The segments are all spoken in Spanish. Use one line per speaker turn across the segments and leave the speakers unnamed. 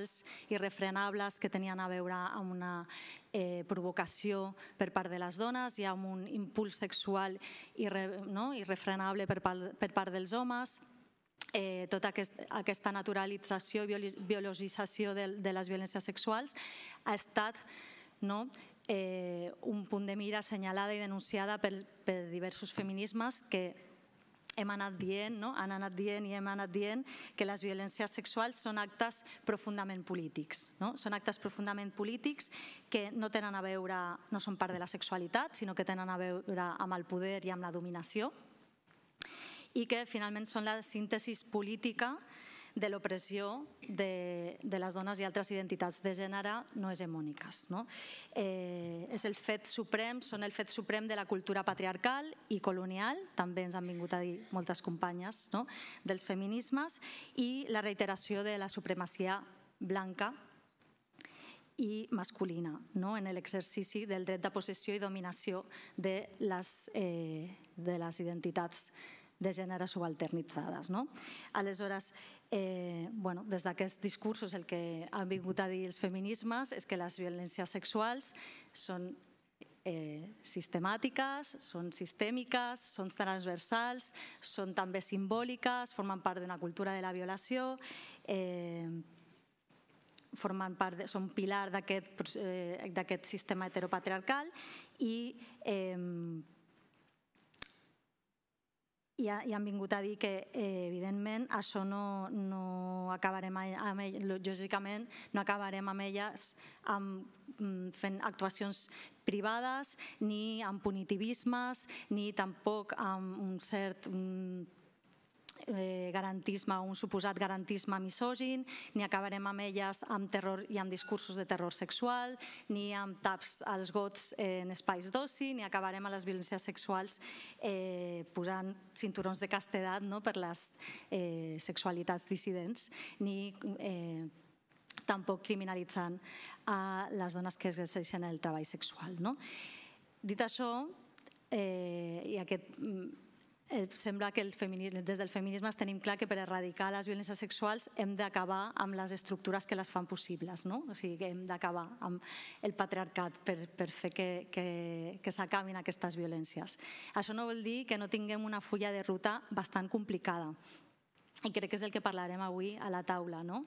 brutals, irrefrenables, que tenien a veure amb una eh, provocació per part de les dones i amb un impuls sexual irre, no? irrefrenable per part, per part dels homes, eh, tota aquest, aquesta naturalització i biologització de, de les violències sexuals ha estat no? eh, un punt de mira assenyalada i denunciada per, per diversos feminismes que hem anat dient, no? han anat dient i hem anat dient que les violències sexuals són actes profundament polítics. No? Són actes profundament polítics que no tenen a veure, no són part de la sexualitat, sinó que tenen a veure amb el poder i amb la dominació i que finalment són la síntesi política de l'opressió de, de les dones i altres identitats de gènere no hegemòniques. No? Eh, és el fet suprem, són el fet suprem de la cultura patriarcal i colonial, també ens han vingut a dir moltes companyes no? dels feminismes, i la reiteració de la supremacia blanca i masculina no? en l'exercici del dret de possessió i dominació de les, eh, de les identitats de gènere subalternitzades. No? Aleshores, Eh, bueno, des d'aquests discursos el que han vingut a dir els feminismes és que les violències sexuals són eh, sistemàtiques, són sistèmiques, són transversals, són també simbòliques, formen part d'una cultura de la violació, eh, formen part, són pilar eh, d'aquest sistema heteropatriarcal i eh, i, ha, i han vingut a dir que, eh, evidentment, això no, no acabarem amb ella, lògicament, no acabarem amb elles amb, mm, fent actuacions privades, ni amb punitivismes, ni tampoc amb un cert mm, eh, garantisme, un suposat garantisme misògin, ni acabarem amb elles amb terror i amb discursos de terror sexual, ni amb taps als gots en espais d'oci, ni acabarem a les violències sexuals eh, posant cinturons de castedat no, per les eh, sexualitats dissidents, ni eh, tampoc criminalitzant a les dones que exerceixen el treball sexual. No? Dit això, eh, i aquest mm, Eh, sembla que el des del feminisme tenim clar que per erradicar les violències sexuals hem d'acabar amb les estructures que les fan possibles, no? o sigui que hem d'acabar amb el patriarcat per, per fer que, que, que s'acabin aquestes violències. Això no vol dir que no tinguem una fulla de ruta bastant complicada i crec que és el que parlarem avui a la taula. No?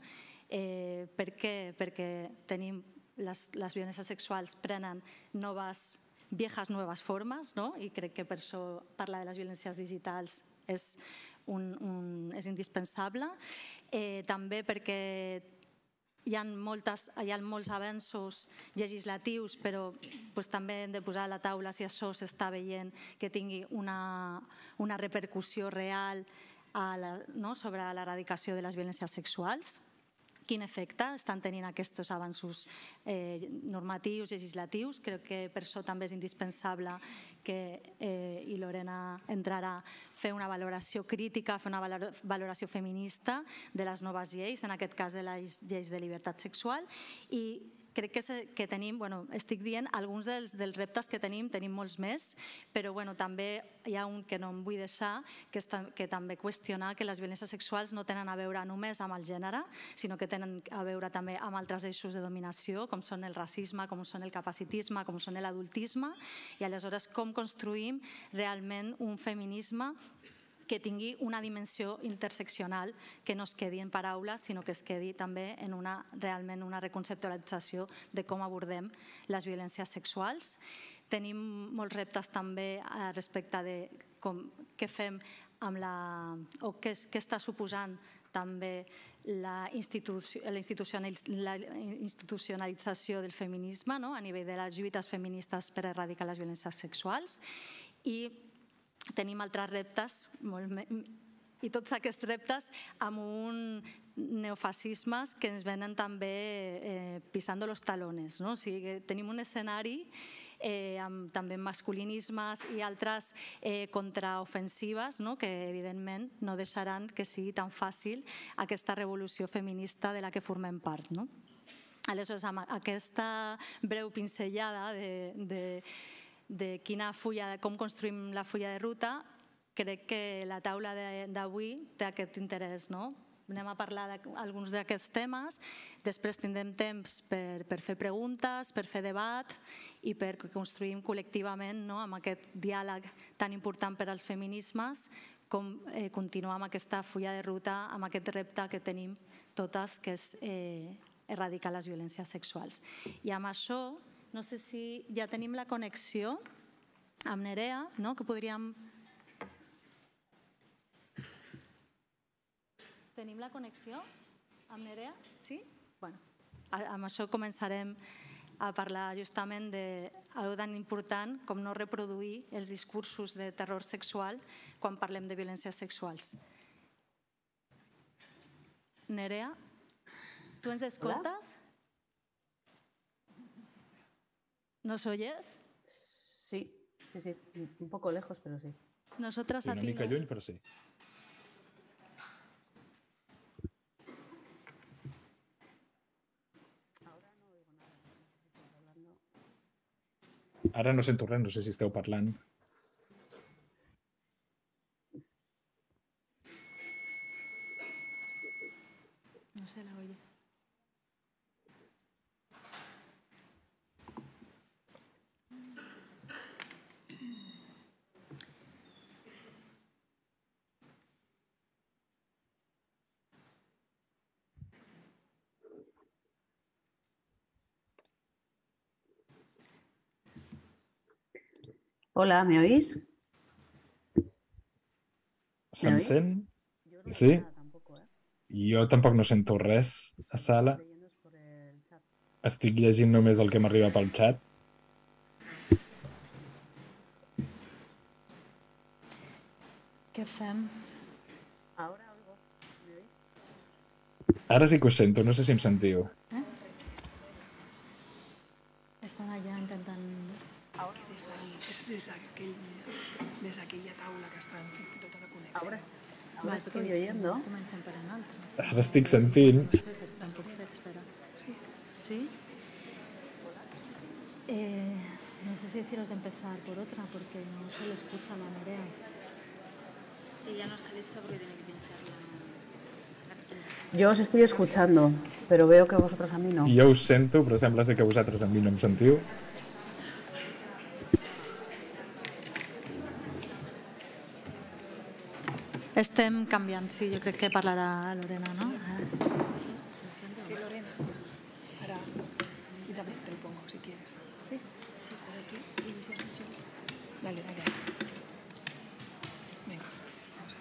Eh, per què? Perquè tenim les, les violències sexuals prenen noves viejas nuevas formes, no? i crec que per això parlar de les violències digitals és, un, un, és indispensable. Eh, també perquè hi ha, moltes, hi ha molts avanços legislatius, però pues, també hem de posar a la taula si això s'està veient que tingui una, una repercussió real a la, no, sobre l'eradicació de les violències sexuals quin efecte estan tenint aquests avanços eh, normatius, legislatius. Crec que per això també és indispensable que, eh, i Lorena entrarà, fer una valoració crítica, fer una valoració feminista de les noves lleis, en aquest cas de les lleis de llibertat sexual, i crec que, que tenim, bueno, estic dient alguns dels, dels reptes que tenim, tenim molts més, però bueno, també hi ha un que no em vull deixar, que, és, que també qüestionar que les violències sexuals no tenen a veure només amb el gènere, sinó que tenen a veure també amb altres eixos de dominació, com són el racisme, com són el capacitisme, com són l'adultisme, i aleshores com construïm realment un feminisme que tingui una dimensió interseccional, que no es quedi en paraules, sinó que es quedi també en una, realment una reconceptualització de com abordem les violències sexuals. Tenim molts reptes també eh, respecte de com, què fem amb la, o què, què està suposant també la, institu la, institucionalització del feminisme no? a nivell de les lluites feministes per erradicar les violències sexuals i tenim altres reptes molt i tots aquests reptes amb un neofascismes que ens venen també eh, pisant los talones. No? O sigui que tenim un escenari eh, amb també masculinismes i altres eh, contraofensives no? que evidentment no deixaran que sigui tan fàcil aquesta revolució feminista de la que formem part. No? Aleshores, amb aquesta breu pincellada de, de de quina fulla, com construïm la fulla de ruta, crec que la taula d'avui té aquest interès, no? anem a parlar d'alguns d'aquests temes, després tindrem temps per, per fer preguntes, per fer debat i per construir col·lectivament no, amb aquest diàleg tan important per als feminismes com eh, continuar amb aquesta fulla de ruta, amb aquest repte que tenim totes, que és eh, erradicar les violències sexuals. I amb això no sé si ja tenim la connexió amb Nerea, no? que podríem... Tenim la connexió amb Nerea? Sí? Bueno, amb això començarem a parlar justament de algo tan important com no reproduir els discursos de terror sexual quan parlem de violències sexuals. Nerea, tu ens escoltes? Hola. ¿Nos oyes?
Sí, sí, sí. Un poco lejos, pero sí. Nosotras a no
ti. No. pero sí.
Ahora no sé
en no sé si esteu hablando. Hola, ¿me oís?
Se'm oís? sent? sí. Tampoc, eh? Jo tampoc no sento res a sala.
Estic llegint només el que m'arriba pel xat. Què fem? Ara sí que us sento, no sé si em sentiu. Eh?
aquell, des d'aquella taula que estàvem fent tota la connexió. Ara, ara estic oient, no? Comencem per en altres. Ara
estic sentint.
Tampoc espera, espera. Sí. Sí? Eh, no sé si deciros de empezar por otra, porque no se lo escucha la Nerea.
Ella no lista
porque tiene que pincharla.
Jo us estic escuchando, però veo que vosaltres a mi no. Jo us sento, però sembla ser que vosaltres a mi no em sentiu.
Estem canviant, sí, yo creo que parlarà Lorena, no? Ah. Sí,
Lorena.
Ara, y también te lo pongo, si quieres.
Sí, sí, por aquí,
Dale, dale. Venga, vamos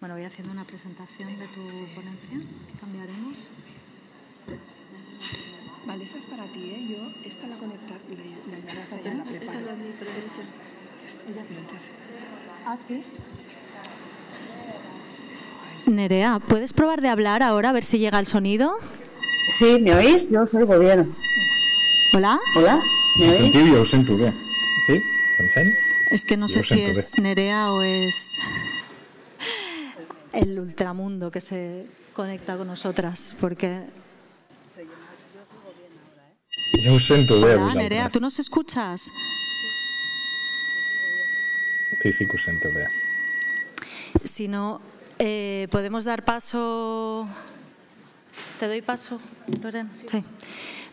Bueno, voy haciendo una presentación de tu ponencia. Cambiaremos. Vale, esta es para ti, ¿eh? Yo, esta la conectar, la, la llevarás la Esta es mi Ah, ¿sí? Nerea, ¿puedes probar de hablar ahora a ver si llega el sonido? Sí, ¿me oís? Yo soy bien ¿Hola? ¿Hola? ¿Me oís? yo Sí? Se'm Es que no sé si es Nerea o es el ultramundo que se conecta con nosotras, porque
Hola, Nerea, ¿tú
nos escuchas?
Sí, sí, vea.
Si no, eh, podemos dar paso... ¿Te doy paso, Loren? sí.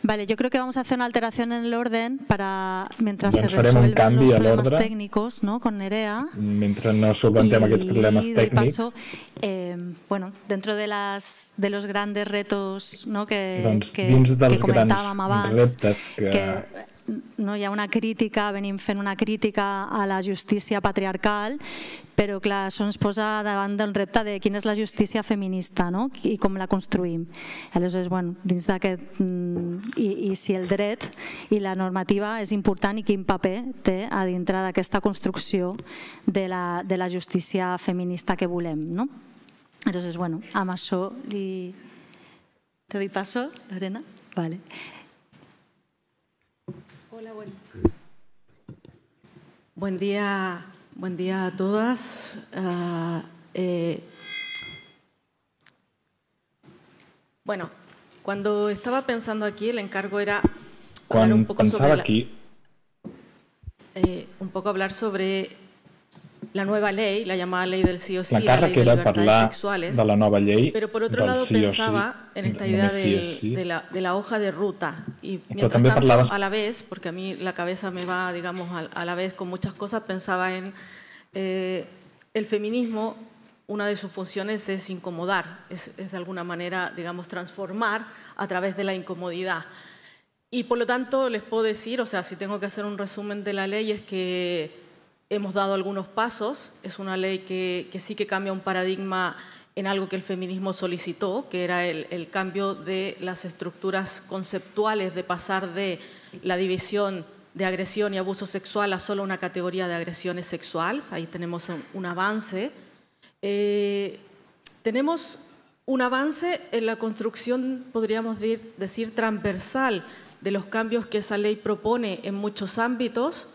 Vale, yo creo que vamos a hacer una alteración en el orden para mientras bueno, se resuelven los problemes técnicos, no, con Nerea.
Mientras no solventem aquests problemes tècnics. Paso,
eh, bueno, dentro de, las, de los grandes retos no, que, doncs, que, dins dels que comentàvem abans, reptes que... que no hi ha una crítica, venim fent una crítica a la justícia patriarcal però clar, això ens posa davant d'un repte de quina és la justícia feminista no? i com la construïm. Aleshores, bueno, dins d'aquest... Mm, I, I si el dret i la normativa és important i quin paper té a dintre d'aquesta construcció de la, de la justícia feminista que volem. No? Aleshores, bueno, amb això li... Te doy paso, Lorena.
Vale. Hola, bueno. buen día Buen día a todas. Ah, eh, bueno, cuando estaba pensando aquí, el encargo era hablar un poco sobre eh, un poco hablar sobre la nueva ley, la llamada ley del sí o sí, la, la de sexuales, la pero por otro lado pensaba en esta idea de, la, de, la, hoja de ruta y mientras tanto, a la vez, porque a mí la cabeza me va, digamos, a, la vez con muchas cosas, pensaba en eh, el feminismo, una de sus funciones es incomodar, es, es de alguna manera, digamos, transformar a través de la incomodidad. Y por lo tanto les puedo decir, o sea, si tengo que hacer un resumen de la ley, es que hemos dado algunos pasos. Es una ley que, sí que cambia un paradigma en algo que el feminismo solicitó, que era el, cambio de las estructuras conceptuales, de pasar de la división de agresión y abuso sexual a solo una categoría de agresiones sexuales. Ahí tenemos un, avance. Eh, tenemos un avance en la construcción, podríamos decir transversal de los cambios que esa ley propone en muchos ámbitos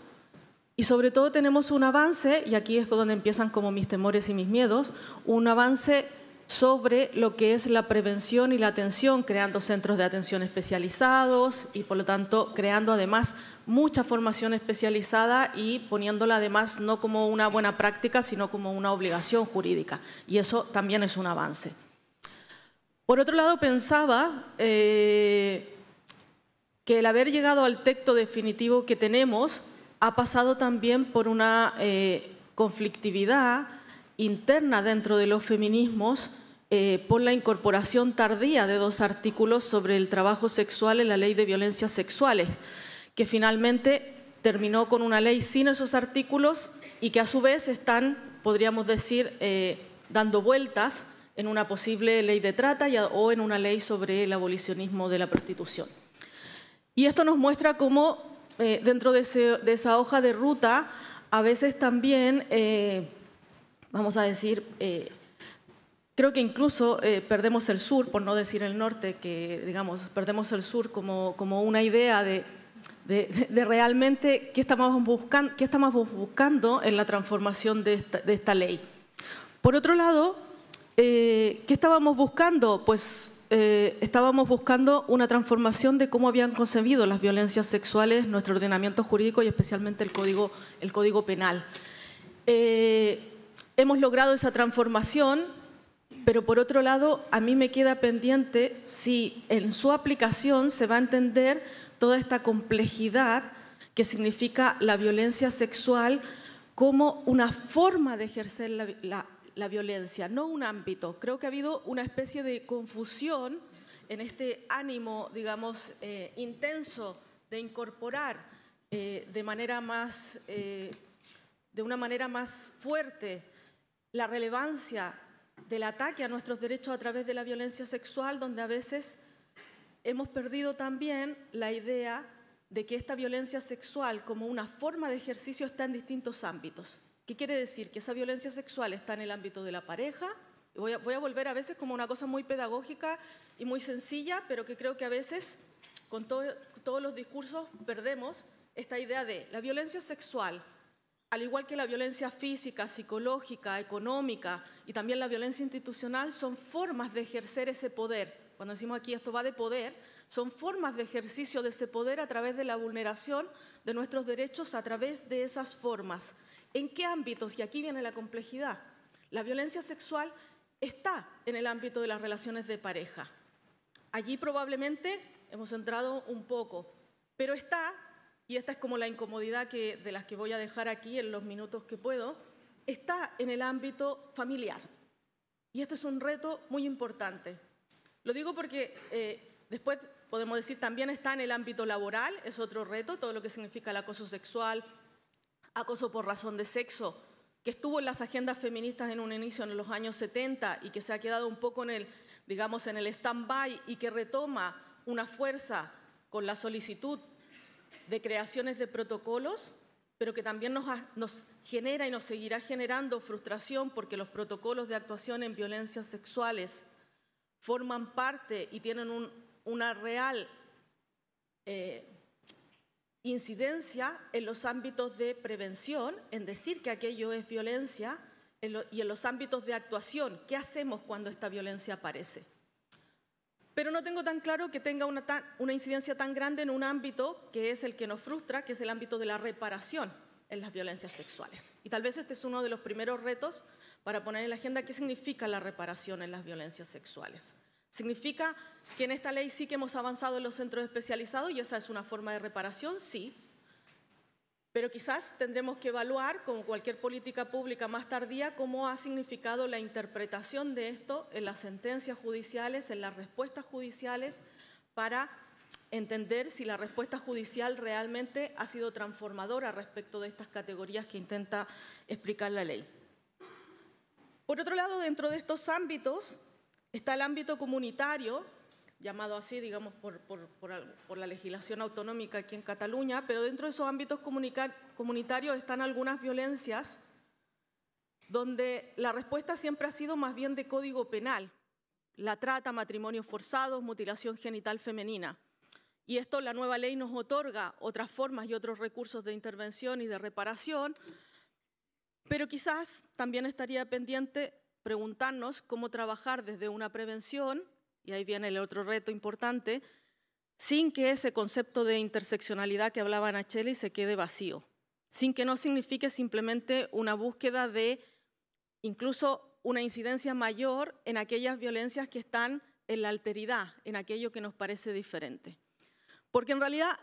y sobre todo tenemos un avance, y aquí es donde empiezan como mis temores y mis miedos, un avance sobre lo que es la prevención y la atención, creando centros de atención especializados y por lo tanto creando además mucha formación especializada y poniéndola además no como una buena práctica, sino como una obligación jurídica. Y eso también es un avance. Por otro lado, pensaba eh, que el haber llegado al texto definitivo que tenemos, ha pasado también por una eh, conflictividad interna dentro de los feminismos eh, por la incorporación tardía de dos artículos sobre el trabajo sexual en la ley de violencias sexuales, que finalmente terminó con una ley sin esos artículos y que a su vez están, podríamos decir, eh, dando vueltas en una posible ley de trata o en una ley sobre el abolicionismo de la prostitución. Y esto nos muestra cómo eh, dentro de, esa hoja de ruta, a veces también, eh, vamos a decir, eh, creo que incluso perdemos el sur, por no decir el norte, que digamos, perdemos el sur como, una idea de, realmente qué estamos, buscando, en la transformación de esta, de esta ley. Por otro lado, ¿qué estábamos buscando? Pues eh, estábamos buscando una transformación de cómo habían concebido las violencias sexuales, nuestro ordenamiento jurídico y especialmente el Código, el código Penal. Eh, hemos logrado esa transformación, pero por otro lado, a mí me queda pendiente si en su aplicación se va a entender toda esta complejidad que significa la violencia sexual como una forma de ejercer la, la la violencia, no un ámbito. Creo que ha habido una especie de confusión en este ánimo, digamos, eh, intenso de incorporar eh, de manera más, eh, de una manera más fuerte la relevancia del ataque a nuestros derechos a través de la violencia sexual, donde a veces hemos perdido también la idea de que esta violencia sexual como una forma de ejercicio está en distintos ámbitos ¿Qué quiere decir? Que esa violencia sexual está en el ámbito de la pareja. Voy a, voy a volver a veces como una cosa muy pedagógica y muy sencilla, pero que creo que a veces con todos los discursos perdemos esta idea de la violencia sexual, al igual que la violencia física, psicológica, económica y también la violencia institucional, son formas de ejercer ese poder. Cuando decimos aquí esto va de poder, son formas de ejercicio de ese poder a través de la vulneración de nuestros derechos, a través de esas formas. ¿En qué ámbitos? Y aquí viene la complejidad. La violencia sexual está en el ámbito de las relaciones de pareja. Allí probablemente hemos entrado un poco, pero está, y esta es como la incomodidad que, de las que voy a dejar aquí en los minutos que puedo, está en el ámbito familiar. Y este es un reto muy importante. Lo digo porque eh, después podemos decir también está en el ámbito laboral, es otro reto, todo lo que significa el acoso sexual, acoso por razón de sexo, que estuvo en las agendas feministas en un inicio en los años 70 y que se ha quedado un poco en el, digamos, en el stand-by y que retoma una fuerza con la solicitud de creaciones de protocolos, pero que también nos, genera y nos seguirá generando frustración porque los protocolos de actuación en violencias sexuales forman parte y tienen una real eh, incidencia en los ámbitos de prevención, en decir que aquello es violencia, y en los ámbitos de actuación, qué hacemos cuando esta violencia aparece. Pero no tengo tan claro que tenga una incidencia tan grande en un ámbito que es el que nos frustra, que es el ámbito de la reparación en las violencias sexuales. Y tal vez este es uno de los primeros retos para poner en la agenda qué significa la reparación en las violencias sexuales. Significa que en esta ley sí que hemos avanzado en los centros especializados y esa es una forma de reparación, sí, pero quizás tendremos que evaluar, como cualquier política pública más tardía, cómo ha significado la interpretación de esto en las sentencias judiciales, en las respuestas judiciales, para entender si la respuesta judicial realmente ha sido transformadora respecto de estas categorías que intenta explicar la ley. Por otro lado, dentro de estos ámbitos, Está el ámbito comunitario, llamado así, digamos, por, la legislación autonómica aquí en Cataluña, pero dentro de esos ámbitos comunitarios están algunas violencias donde la respuesta siempre ha sido más bien de código penal, la trata, matrimonios forzados, mutilación genital femenina. Y esto la nueva ley nos otorga otras formas y otros recursos de intervención y de reparación, pero quizás también estaría pendiente preguntarnos cómo trabajar desde una prevención, y ahí viene el otro reto importante, sin que ese concepto de interseccionalidad que hablaba Nacheli se quede vacío, sin que no signifique simplemente una búsqueda de incluso una incidencia mayor en aquellas violencias que están en la alteridad, en aquello que nos parece diferente. Porque en realidad,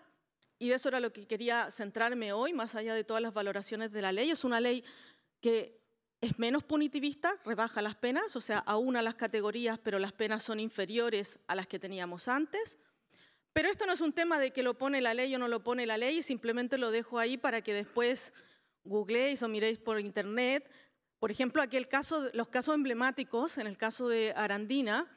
y eso era lo que quería centrarme hoy, más allá de todas las valoraciones de la ley, es una ley que es menos punitivista, rebaja las penas, o sea, aúna las categorías, pero las penas son inferiores a las que teníamos antes. Pero esto no es un tema de que lo pone la ley o no lo pone la ley, simplemente lo dejo ahí para que después googleéis o miréis por internet. Por ejemplo, aquel caso, los casos emblemáticos, en el caso de Arandina,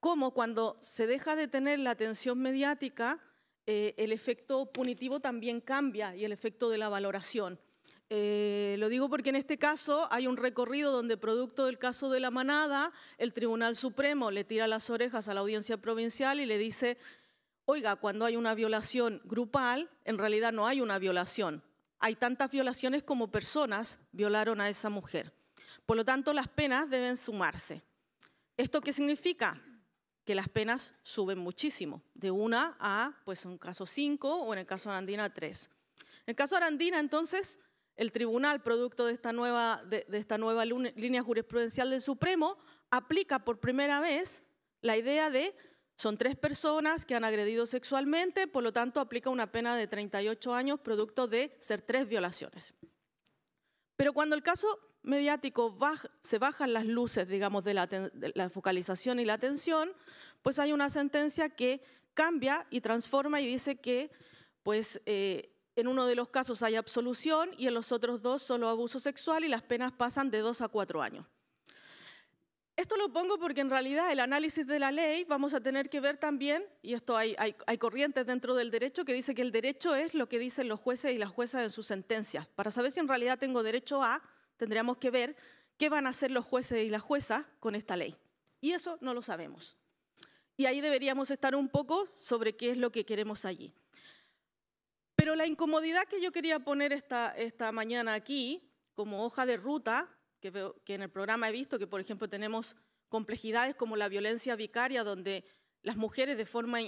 como cuando se deja de tener la atención mediática, eh, el efecto punitivo también cambia y el efecto de la valoración. Eh, lo digo porque en este caso hay un recorrido donde, producto del caso de la manada, el Tribunal Supremo le tira las orejas a la audiencia provincial y le dice, oiga, cuando hay una violación grupal, en realidad no hay una violación. Hay tantas violaciones como personas violaron a esa mujer. Por lo tanto, las penas deben sumarse. ¿Esto qué significa? Que las penas suben muchísimo, de una a, pues en un caso cinco o en el caso Arandina Andina tres. En el caso Arandina, entonces, el tribunal, producto de esta nueva, de, esta nueva línea jurisprudencial del Supremo, aplica por primera vez la idea de son tres personas que han agredido sexualmente, por lo tanto aplica una pena de 38 años producto de ser tres violaciones. Pero cuando el caso mediático se bajan las luces, digamos, de la, focalización y la atención, pues hay una sentencia que cambia y transforma y dice que pues, eh, en uno de los casos hay absolución y en los otros dos solo abuso sexual y las penas pasan de dos a cuatro años. Esto lo pongo porque en realidad el análisis de la ley vamos a tener que ver también, y esto hay, hay, corrientes dentro del derecho que dice que el derecho es lo que dicen los jueces y las juezas en sus sentencias. Para saber si en realidad tengo derecho a, tendríamos que ver qué van a hacer los jueces y las juezas con esta ley. Y eso no lo sabemos. Y ahí deberíamos estar un poco sobre qué es lo que queremos allí. Pero la incomodidad que yo quería poner esta, esta mañana aquí, como hoja de ruta, que, que en el programa he visto que, por ejemplo, tenemos complejidades como la violencia vicaria, donde las mujeres de forma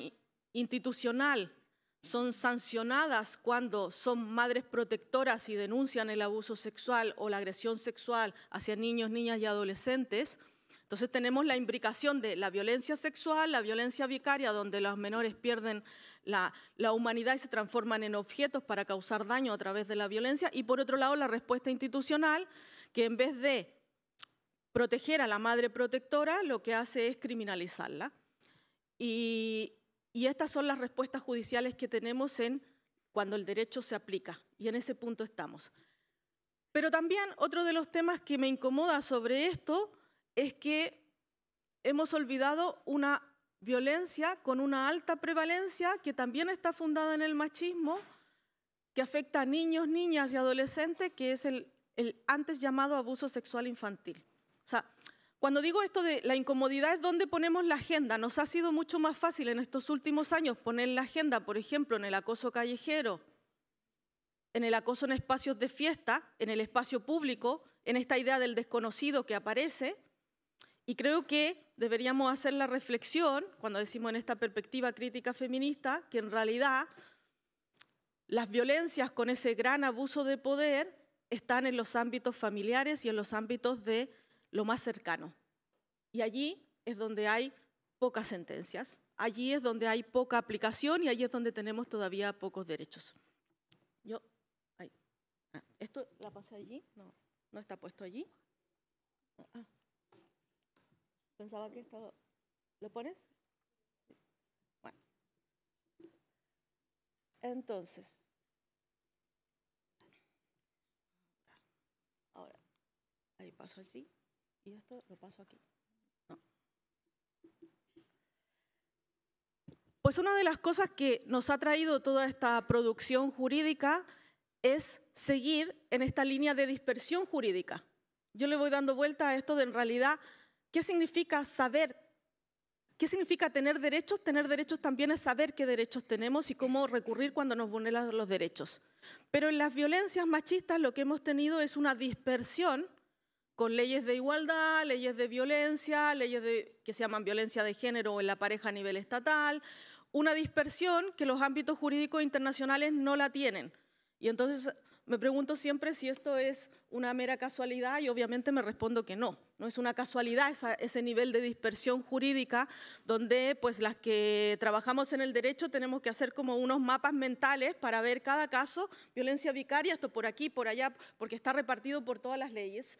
institucional son sancionadas cuando son madres protectoras y denuncian el abuso sexual o la agresión sexual hacia niños, niñas y adolescentes. Entonces tenemos la imbricación de la violencia sexual, la violencia vicaria, donde los menores pierden la, humanidad se transforman en objetos para causar daño a través de la violencia. Y por otro lado, la respuesta institucional, que en vez de proteger a la madre protectora, lo que hace es criminalizarla. Y, y estas son las respuestas judiciales que tenemos en cuando el derecho se aplica. Y en ese punto estamos. Pero también otro de los temas que me incomoda sobre esto es que hemos olvidado una Violencia con una alta prevalencia que también está fundada en el machismo, que afecta a niños, niñas y adolescentes, que es el, antes llamado abuso sexual infantil. O sea, cuando digo esto de la incomodidad es donde ponemos la agenda. Nos ha sido mucho más fácil en estos últimos años poner la agenda, por ejemplo, en el acoso callejero, en el acoso en espacios de fiesta, en el espacio público, en esta idea del desconocido que aparece, y creo que deberíamos hacer la reflexión, cuando decimos en esta perspectiva crítica feminista, que en realidad las violencias con ese gran abuso de poder están en los ámbitos familiares y en los ámbitos de lo más cercano. Y allí es donde hay pocas sentencias, allí es donde hay poca aplicación y allí es donde tenemos todavía pocos derechos. Yo, ah, ¿Esto la pasé allí? No, no está puesto allí. Ah. Pensaba que esto ¿Lo pones? Bueno. Entonces. Ahora. Ahí paso así. Y esto lo paso aquí. No. Pues una de las cosas que nos ha traído toda esta producción jurídica es seguir en esta línea de dispersión jurídica. Yo le voy dando vuelta a esto de en realidad ¿Qué significa saber? ¿Qué significa tener derechos? Tener derechos también es saber qué derechos tenemos y cómo recurrir cuando nos vulneran los derechos. Pero en las violencias machistas lo que hemos tenido es una dispersión con leyes de igualdad, leyes de violencia, leyes que se llaman violencia de género en la pareja a nivel estatal, una dispersión que los ámbitos jurídicos internacionales no la tienen. Y entonces me pregunto siempre si esto es una mera casualidad y obviamente me respondo que no. No es una casualidad ese nivel de dispersión jurídica donde pues las que trabajamos en el derecho tenemos que hacer como unos mapas mentales para ver cada caso, violencia vicaria, esto por aquí, por allá, porque está repartido por todas las leyes.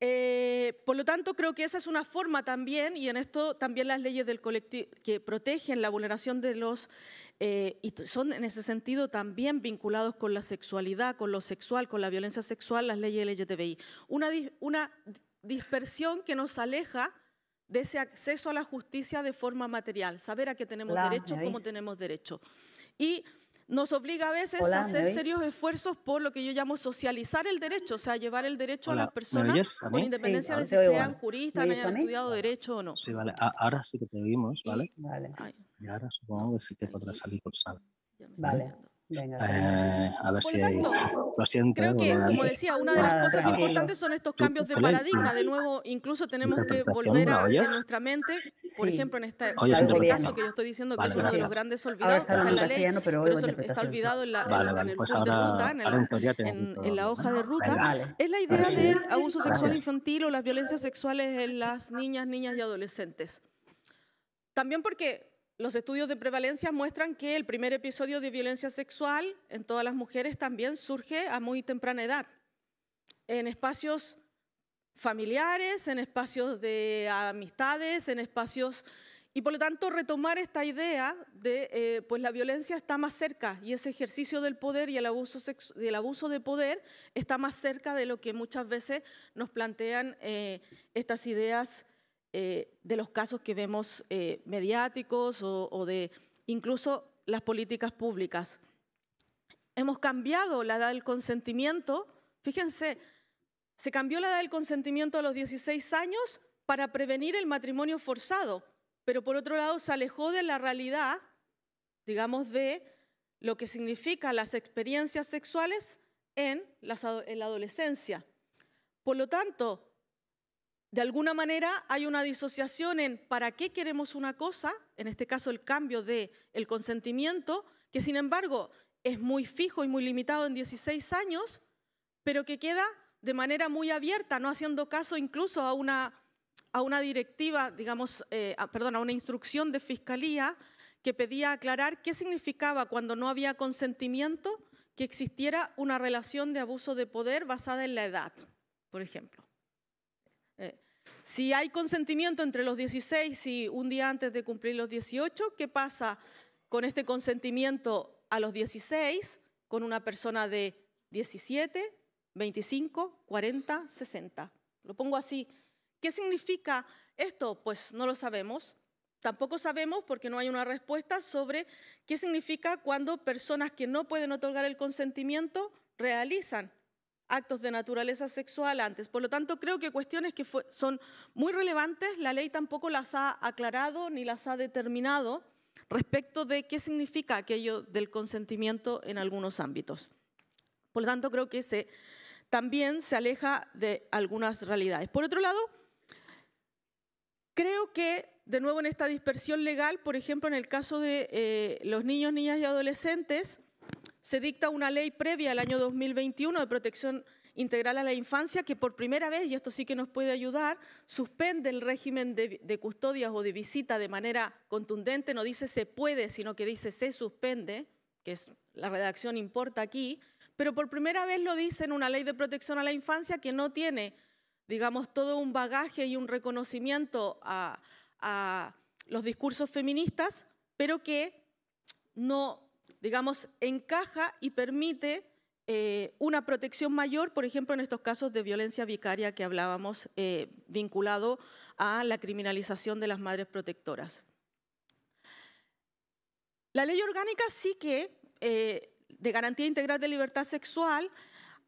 Eh, por lo tanto, creo que esa es una forma también, y en esto también las leyes del colectivo que protegen la vulneración de los, eh, y son en ese sentido también vinculados con la sexualidad, con lo sexual, con la violencia sexual, las leyes LGTBI. Una, una dispersión que nos aleja de ese acceso a la justicia de forma material, saber a qué tenemos derecho, cómo tenemos derecho. Y nos obliga a veces a hacer serios esfuerzos por lo que yo llamo socializar el derecho, o sea, llevar el derecho a las personas con independencia de si sean juristas, hayan estudiado derecho o no.
Sí, vale, ahora sí que te oímos, ¿vale? Vale. Y ahora supongo que sí te podrás salir por sala. Vale. Eh, a ver si Creo que, como decía, una de las cosas importantes son estos cambios de paradigma. De
nuevo, incluso tenemos que volver a, nuestra mente, por ejemplo, en este caso que yo estoy diciendo que es uno de los grandes olvidados está, en la ley, pero está olvidado en la, la, hoja de ruta. Es la idea de abuso sexual infantil o las violencias sexuales en las niñas, niñas y adolescentes. También porque los estudios de prevalencia muestran que el primer episodio de violencia sexual en todas las mujeres también surge a muy temprana edad, en espacios familiares, en espacios de amistades, en espacios... Y por lo tanto, retomar esta idea de, eh, pues la violencia está más cerca y ese ejercicio del poder y el abuso, del abuso de poder está más cerca de lo que muchas veces nos plantean eh, estas ideas eh, de los casos que vemos eh, mediáticos o, de incluso las políticas públicas. Hemos cambiado la edad del consentimiento. Fíjense, se cambió la edad del consentimiento a los 16 años para prevenir el matrimonio forzado, pero por otro lado se alejó de la realidad, digamos, de lo que significa las experiencias sexuales en la adolescencia. Por lo tanto, de alguna manera hay una disociación en para qué queremos una cosa, en este caso el cambio del el consentimiento, que sin embargo es muy fijo y muy limitado en 16 años, pero que queda de manera muy abierta, no haciendo caso incluso a una, a una directiva, digamos, eh, perdón, a una instrucción de fiscalía que pedía aclarar qué significaba cuando no había consentimiento que existiera una relación de abuso de poder basada en la edad, por ejemplo. Eh, si hay consentimiento entre los 16 y un día antes de cumplir los 18, ¿qué pasa con este consentimiento a los 16 con una persona de 17, 25, 40, 60? Lo pongo así. ¿Qué significa esto? Pues no lo sabemos. Tampoco sabemos, porque no hay una respuesta, sobre qué significa cuando personas que no pueden otorgar el consentimiento realizan actos de naturaleza sexual antes. Por lo tanto, creo que cuestiones que son muy relevantes, la ley tampoco las ha aclarado ni las ha determinado respecto de qué significa aquello del consentimiento en algunos ámbitos. Por lo tanto, creo que también se aleja de algunas realidades. Por otro lado, creo que, de nuevo, en esta dispersión legal, por ejemplo, en el caso de eh, los niños, niñas y adolescentes, se dicta una ley previa al año 2021 de protección integral a la infancia que por primera vez, y esto sí que nos puede ayudar, suspende el régimen de, custodias o de visita de manera contundente, no dice se puede, sino que dice se suspende, que es la redacción importa aquí, pero por primera vez lo dice en una ley de protección a la infancia que no tiene, digamos, todo un bagaje y un reconocimiento a los discursos feministas, pero que no, digamos, encaja y permite eh, una protección mayor, por ejemplo, en estos casos de violencia vicaria que hablábamos, eh, vinculado a la criminalización de las madres protectoras. La ley orgánica sí que, eh, de garantía integral de libertad sexual,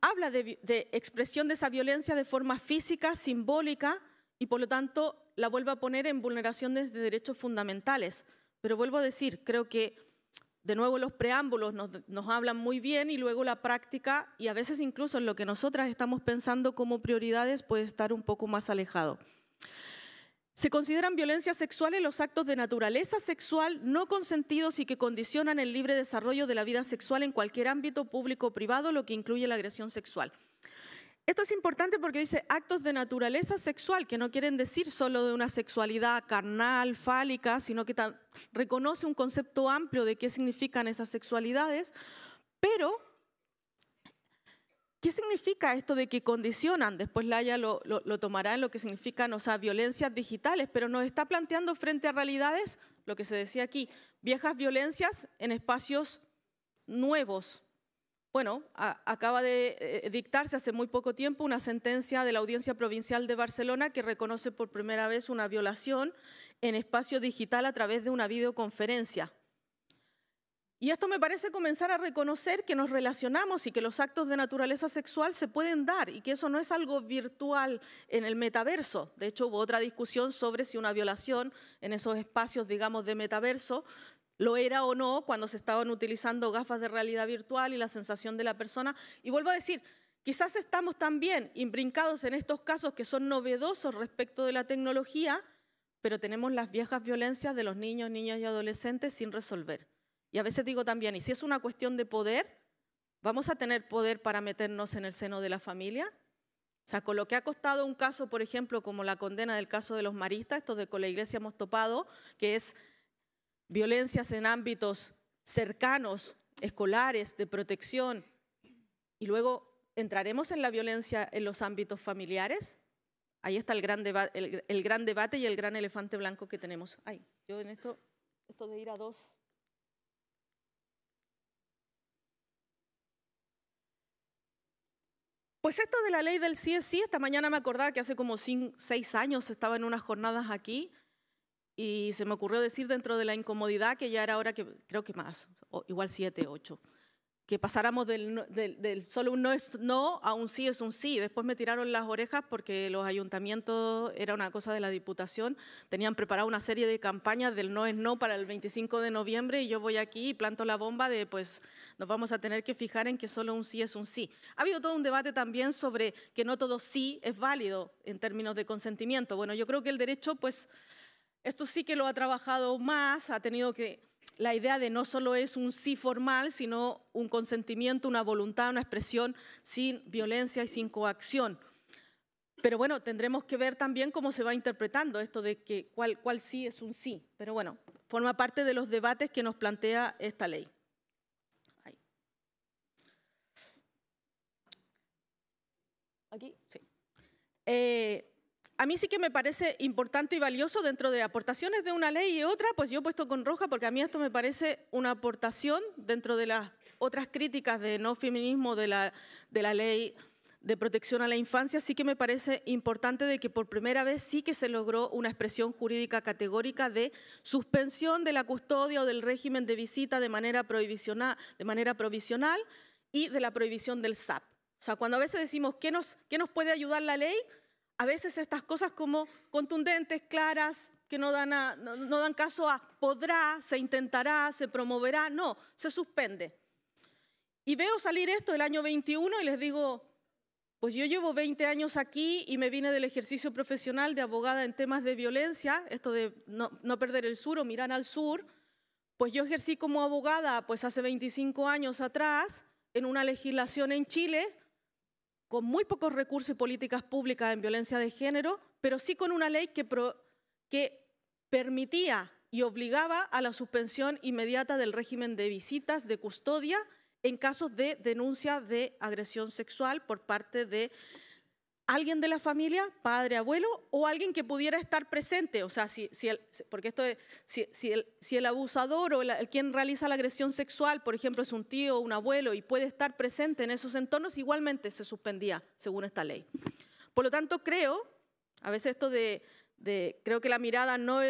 habla de, expresión de esa violencia de forma física, simbólica, y por lo tanto la vuelve a poner en vulneraciones de derechos fundamentales. Pero vuelvo a decir, creo que de nuevo los preámbulos nos, hablan muy bien y luego la práctica y a veces incluso en lo que nosotras estamos pensando como prioridades puede estar un poco más alejado. Se consideran violencias sexuales los actos de naturaleza sexual no consentidos y que condicionan el libre desarrollo de la vida sexual en cualquier ámbito público o privado, lo que incluye la agresión sexual. Esto es importante porque dice actos de naturaleza sexual, que no quieren decir solo de una sexualidad carnal, fálica, sino que reconoce un concepto amplio de qué significan esas sexualidades. Pero, ¿qué significa esto de que condicionan? Después Laia lo, lo, tomará en lo que significan, o sea, violencias digitales, pero nos está planteando frente a realidades, lo que se decía aquí, viejas violencias en espacios nuevos, bueno, acaba de eh, dictarse hace muy poco tiempo una sentencia de la Audiencia Provincial de Barcelona que reconoce por primera vez una violación en espacio digital a través de una videoconferencia. Y esto me parece comenzar a reconocer que nos relacionamos y que los actos de naturaleza sexual se pueden dar y que eso no es algo virtual en el metaverso. De hecho, hubo otra discusión sobre si una violación en esos espacios, digamos, de metaverso lo era o no cuando se estaban utilizando gafas de realidad virtual y la sensación de la persona. Y vuelvo a decir, quizás estamos también imbrincados en estos casos que son novedosos respecto de la tecnología, pero tenemos las viejas violencias de los niños, niñas y adolescentes sin resolver. Y a veces digo también, y si es una cuestión de poder, ¿vamos a tener poder para meternos en el seno de la familia? O sea, con lo que ha costado un caso, por ejemplo, como la condena del caso de los maristas, estos de con la iglesia hemos topado, que es violencias en ámbitos cercanos, escolares, de protección. Y luego entraremos en la violencia en los ámbitos familiares. Ahí está el gran, debate, y el gran elefante blanco que tenemos. Ay, yo en esto, esto de ir a dos. Pues esto de la ley del sí sí, esta mañana me acordaba que hace como seis años estaba en unas jornadas aquí y se me ocurrió decir dentro de la incomodidad que ya era hora que, creo que más, igual siete, ocho, que pasáramos del, del, solo un no es no a un sí es un sí. Después me tiraron las orejas porque los ayuntamientos, era una cosa de la Diputación, tenían preparado una serie de campañas del no es no para el 25 de noviembre y yo voy aquí y planto la bomba de pues nos vamos a tener que fijar en que solo un sí es un sí. Ha habido todo un debate también sobre que no todo sí es válido en términos de consentimiento. Bueno, yo creo que el derecho pues esto sí que lo ha trabajado más, ha tenido que la idea de no solo es un sí formal, sino un consentimiento, una voluntad, una expresión sin violencia y sin coacción. Pero bueno, tendremos que ver también cómo se va interpretando esto de que cuál, cuál sí es un sí. Pero bueno, forma parte de los debates que nos plantea esta ley. Aquí, sí. Eh, a mí sí que me parece importante y valioso dentro de aportaciones de una ley y otra, pues yo he puesto con roja porque a mí esto me parece una aportación dentro de las otras críticas de no feminismo de la, de la ley de protección a la infancia, sí que me parece importante de que por primera vez sí que se logró una expresión jurídica categórica de suspensión de la custodia o del régimen de visita de manera, provisional, de manera provisional y de la prohibición del SAP. O sea, cuando a veces decimos, nos, qué nos puede ayudar la ley?, a veces estas cosas como contundentes, claras, que no dan, caso a podrá, se intentará, se promoverá, no, se suspende. Y veo salir esto el año 21 y les digo, pues yo llevo 20 años aquí y me vine del ejercicio profesional de abogada en temas de violencia, esto de no, perder el sur o mirar al sur, pues yo ejercí como abogada pues hace 25 años atrás en una legislación en Chile con muy pocos recursos y políticas públicas en violencia de género, pero sí con una ley que, permitía y obligaba a la suspensión inmediata del régimen de visitas, de custodia, en casos de denuncia de agresión sexual por parte de alguien de la familia, padre, abuelo, o alguien que pudiera estar presente. O sea, si, el, porque si, el, abusador o el, quien realiza la agresión sexual, por ejemplo, es un tío o un abuelo y puede estar presente en esos entornos, igualmente se suspendía según esta ley. Por lo tanto, creo, a veces esto de, creo que la mirada no,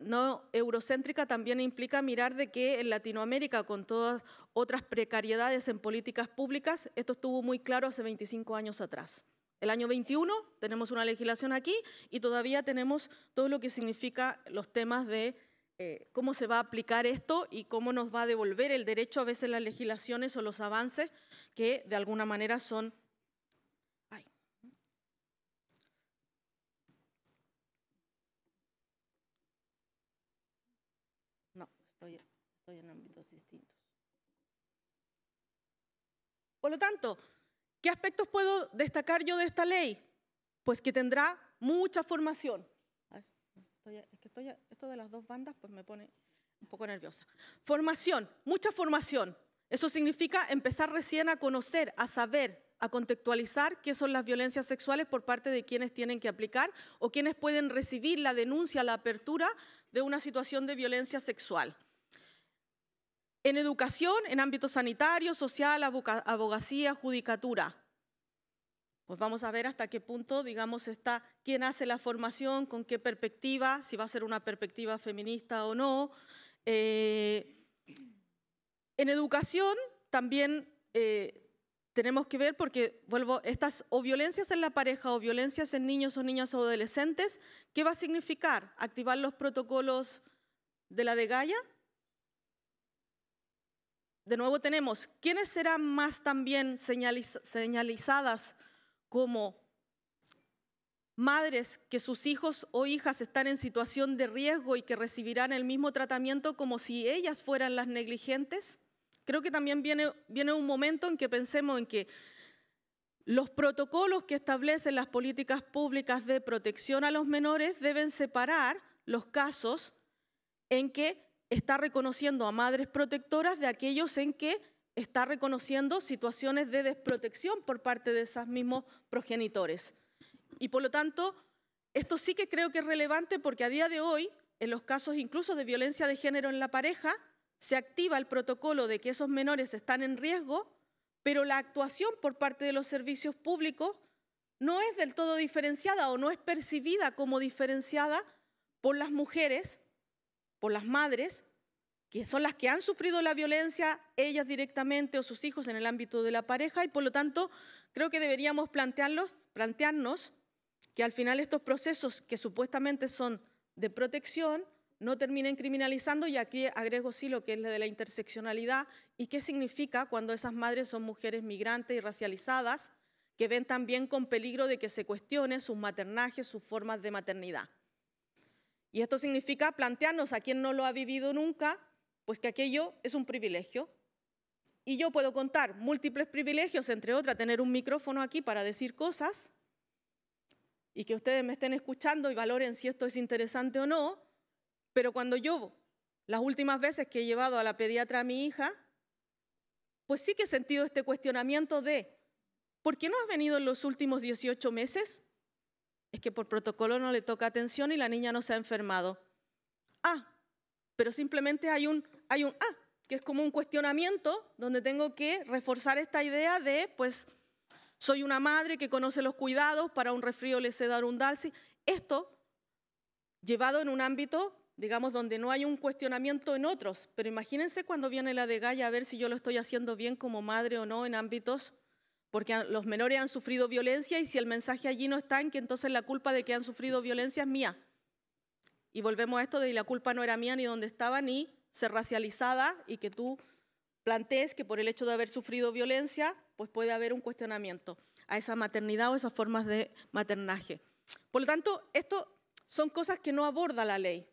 no eurocéntrica también implica mirar de que en Latinoamérica, con todas otras precariedades en políticas públicas, esto estuvo muy claro hace 25 años atrás. El año 21 tenemos una legislación aquí y todavía tenemos todo lo que significa los temas de eh, cómo se va a aplicar esto y cómo nos va a devolver el derecho a veces las legislaciones o los avances que de alguna manera son... No, estoy, estoy en ámbitos distintos. Por lo tanto, ¿Qué aspectos puedo destacar yo de esta ley? Pues que tendrá mucha formación. esto de las dos bandas pues me pone un poco nerviosa. Formación, mucha formación. Eso significa empezar recién a conocer, a saber, a contextualizar qué son las violencias sexuales por parte de quienes tienen que aplicar o quienes pueden recibir la denuncia, la apertura de una situación de violencia sexual en educación, en ámbito sanitario, social, abogacía, judicatura. Pues vamos a ver hasta qué punto, digamos, está quién hace la formación, con qué perspectiva, si va a ser una perspectiva feminista o no. Eh, en educación también eh, tenemos que ver, porque vuelvo, estas o violencias en la pareja o violencias en niños o niñas o adolescentes, ¿qué va a significar? ¿Activar los protocolos de la de de nuevo tenemos, ¿quiénes serán más también señalizadas como madres que sus hijos o hijas están en situación de riesgo y que recibirán el mismo tratamiento como si ellas fueran las negligentes? Creo que también viene, viene un momento en que pensemos en que los protocolos que establecen las políticas públicas de protección a los menores deben separar los casos en que está reconociendo a madres protectoras de aquellos en que está reconociendo situaciones de desprotección por parte de esos mismos progenitores. Y por lo tanto, esto sí que creo que es relevante porque a día de hoy, en los casos incluso de violencia de género en la pareja, se activa el protocolo de que esos menores están en riesgo, pero la actuación por parte de los servicios públicos no es del todo diferenciada o no es percibida como diferenciada por las mujeres por las madres, que son las que han sufrido la violencia, ellas directamente o sus hijos en el ámbito de la pareja, y por lo tanto creo que deberíamos plantearlos, plantearnos que al final estos procesos que supuestamente son de protección no terminen criminalizando, y aquí agrego sí lo que es la de la interseccionalidad y qué significa cuando esas madres son mujeres migrantes y racializadas que ven también con peligro de que se cuestione sus maternajes, sus formas de maternidad. Y esto significa plantearnos a quien no lo ha vivido nunca, pues que aquello es un privilegio. Y yo puedo contar múltiples privilegios, entre otras, tener un micrófono aquí para decir cosas y que ustedes me estén escuchando y valoren si esto es interesante o no, pero cuando yo, las últimas veces que he llevado a la pediatra a mi hija, pues sí que he sentido este cuestionamiento de, ¿por qué no has venido en los últimos 18 meses? es que por protocolo no le toca atención y la niña no se ha enfermado. Ah, pero simplemente hay un, hay un ah, que es como un cuestionamiento donde tengo que reforzar esta idea de, pues, soy una madre que conoce los cuidados, para un resfrío le sé dar un dalsi. Esto, llevado en un ámbito, digamos, donde no hay un cuestionamiento en otros, pero imagínense cuando viene la de Gaia a ver si yo lo estoy haciendo bien como madre o no en ámbitos porque los menores han sufrido violencia y si el mensaje allí no está, en que entonces la culpa de que han sufrido violencia es mía. Y volvemos a esto de la culpa no era mía ni donde estaba, ni ser racializada y que tú plantees que por el hecho de haber sufrido violencia, pues puede haber un cuestionamiento a esa maternidad o esas formas de maternaje. Por lo tanto, esto son cosas que no aborda la ley,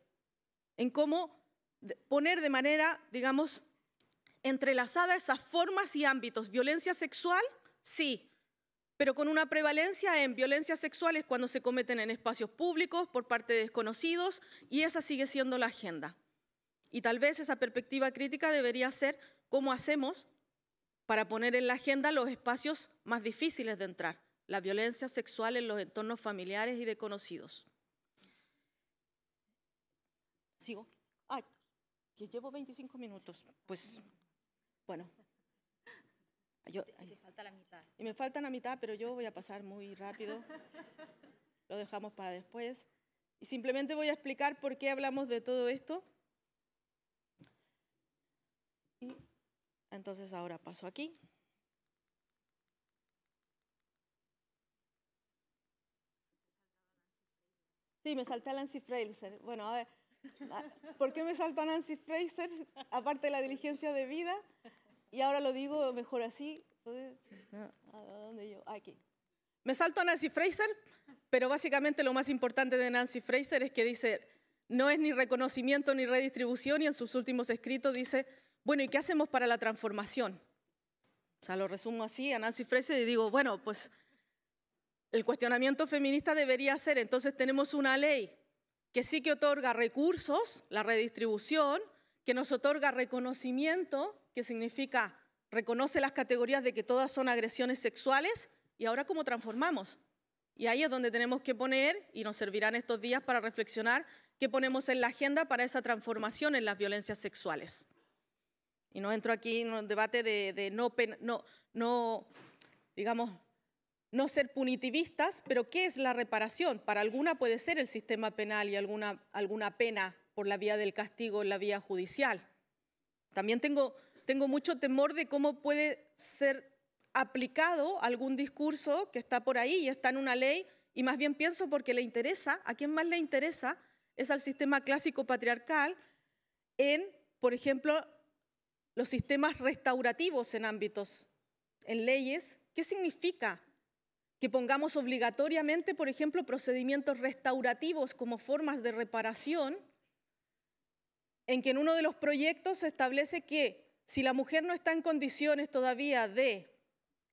en cómo poner de manera, digamos, entrelazada esas formas y ámbitos, violencia sexual Sí, pero con una prevalencia en violencias sexuales cuando se cometen en espacios públicos por parte de desconocidos y esa sigue siendo la agenda. Y tal vez esa perspectiva crítica debería ser cómo hacemos para poner en la agenda los espacios más difíciles de entrar, la violencia sexual en los entornos familiares y de conocidos. Sigo. Ay, que llevo 25 minutos. Pues, bueno y me falta la mitad, pero yo voy a pasar muy rápido. Lo dejamos para después. Y simplemente voy a explicar por qué hablamos de todo esto. entonces ahora paso aquí. Sí, me salté a Nancy Fraser. Bueno, a ver, ¿por qué me salto a Nancy Fraser? Aparte de la diligencia de vida, y ahora lo digo mejor así. dónde yo? Ah, aquí. Me salto a Nancy Fraser, pero básicamente lo más importante de Nancy Fraser es que dice, no es ni reconocimiento ni redistribución y en sus últimos escritos dice, bueno, ¿y qué hacemos para la transformación? O sea, lo resumo así a Nancy Fraser y digo, bueno, pues el cuestionamiento feminista debería ser, entonces tenemos una ley que sí que otorga recursos, la redistribución, que nos otorga reconocimiento, que significa reconoce las categorías de que todas son agresiones sexuales, y ahora cómo transformamos. Y ahí es donde tenemos que poner, y nos servirán estos días para reflexionar, qué ponemos en la agenda para esa transformación en las violencias sexuales. Y no entro aquí en un debate de, no, no, no, digamos, no ser punitivistas, pero ¿qué es la reparación? Para alguna puede ser el sistema penal y alguna, alguna pena por la vía del castigo, la vía judicial. También tengo, tengo mucho temor de cómo puede ser aplicado algún discurso que está por ahí y está en una ley, y más bien pienso porque le interesa, a quien más le interesa es al sistema clásico patriarcal en, por ejemplo, los sistemas restaurativos en ámbitos, en leyes. ¿Qué significa que pongamos obligatoriamente, por ejemplo, procedimientos restaurativos como formas de reparación en que en uno de los proyectos se establece que si la mujer no está en condiciones todavía de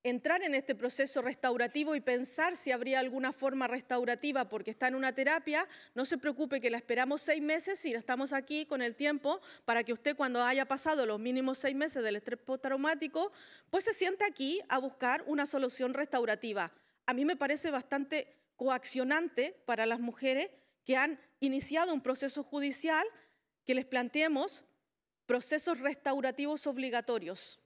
entrar en este proceso restaurativo y pensar si habría alguna forma restaurativa porque está en una terapia, no se preocupe que la esperamos seis meses y estamos aquí con el tiempo para que usted cuando haya pasado los mínimos seis meses del estrés postraumático, pues se siente aquí a buscar una solución restaurativa. A mí me parece bastante coaccionante para las mujeres que han iniciado un proceso judicial que les planteemos procesos restaurativos obligatorios.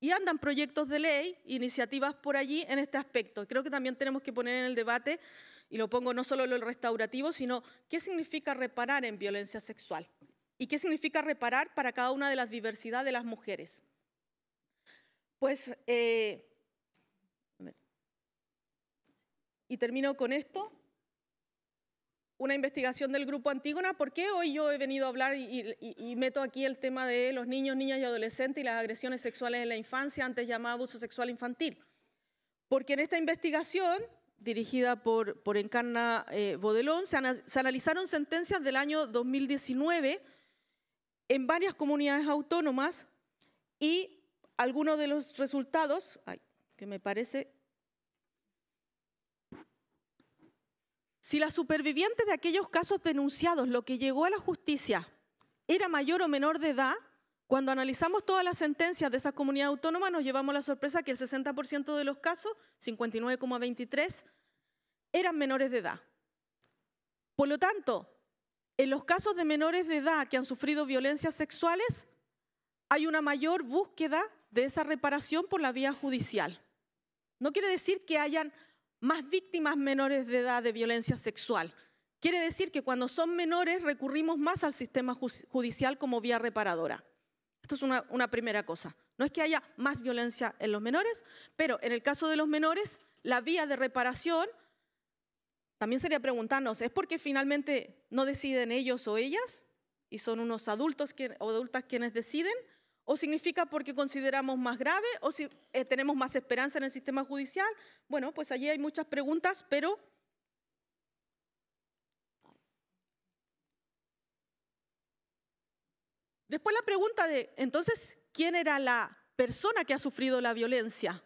Y andan proyectos de ley, iniciativas por allí en este aspecto. Creo que también tenemos que poner en el debate, y lo pongo no solo lo restaurativo, sino qué significa reparar en violencia sexual y qué significa reparar para cada una de las diversidades de las mujeres. Pues, eh, y termino con esto una investigación del grupo Antígona. ¿Por qué hoy yo he venido a hablar y, meto aquí el tema de los niños, niñas y adolescentes y las agresiones sexuales en la infancia, antes llamada abuso sexual infantil? Porque en esta investigación, dirigida por, por Encarna eh, Bodelón, se, analizaron sentencias del año 2019 en varias comunidades autónomas y algunos de los resultados, que me parece Si la superviviente de aquellos casos denunciados, lo que llegó a la justicia, era mayor o menor de edad, cuando analizamos todas las sentencias de esa comunidad autónoma, nos llevamos la sorpresa que el 60% de los casos, 59,23, eran menores de edad. Por lo tanto, en los casos de menores de edad que han sufrido violencias sexuales, hay una mayor búsqueda de esa reparación por la vía judicial. No quiere decir que hayan más víctimas menores de edad de violencia sexual. Quiere decir que cuando son menores recurrimos más al sistema judicial como vía reparadora. Esto es una, primera cosa. No es que haya más violencia en los menores, pero en el caso de los menores, la vía de reparación también sería preguntarnos, ¿es porque finalmente no deciden ellos o ellas y son unos adultos o adultas quienes deciden? ¿O significa porque consideramos más grave? ¿O si eh, tenemos más esperanza en el sistema judicial? Bueno, pues allí hay muchas preguntas, pero... Después la pregunta de, entonces, ¿quién era la persona que ha sufrido la violencia?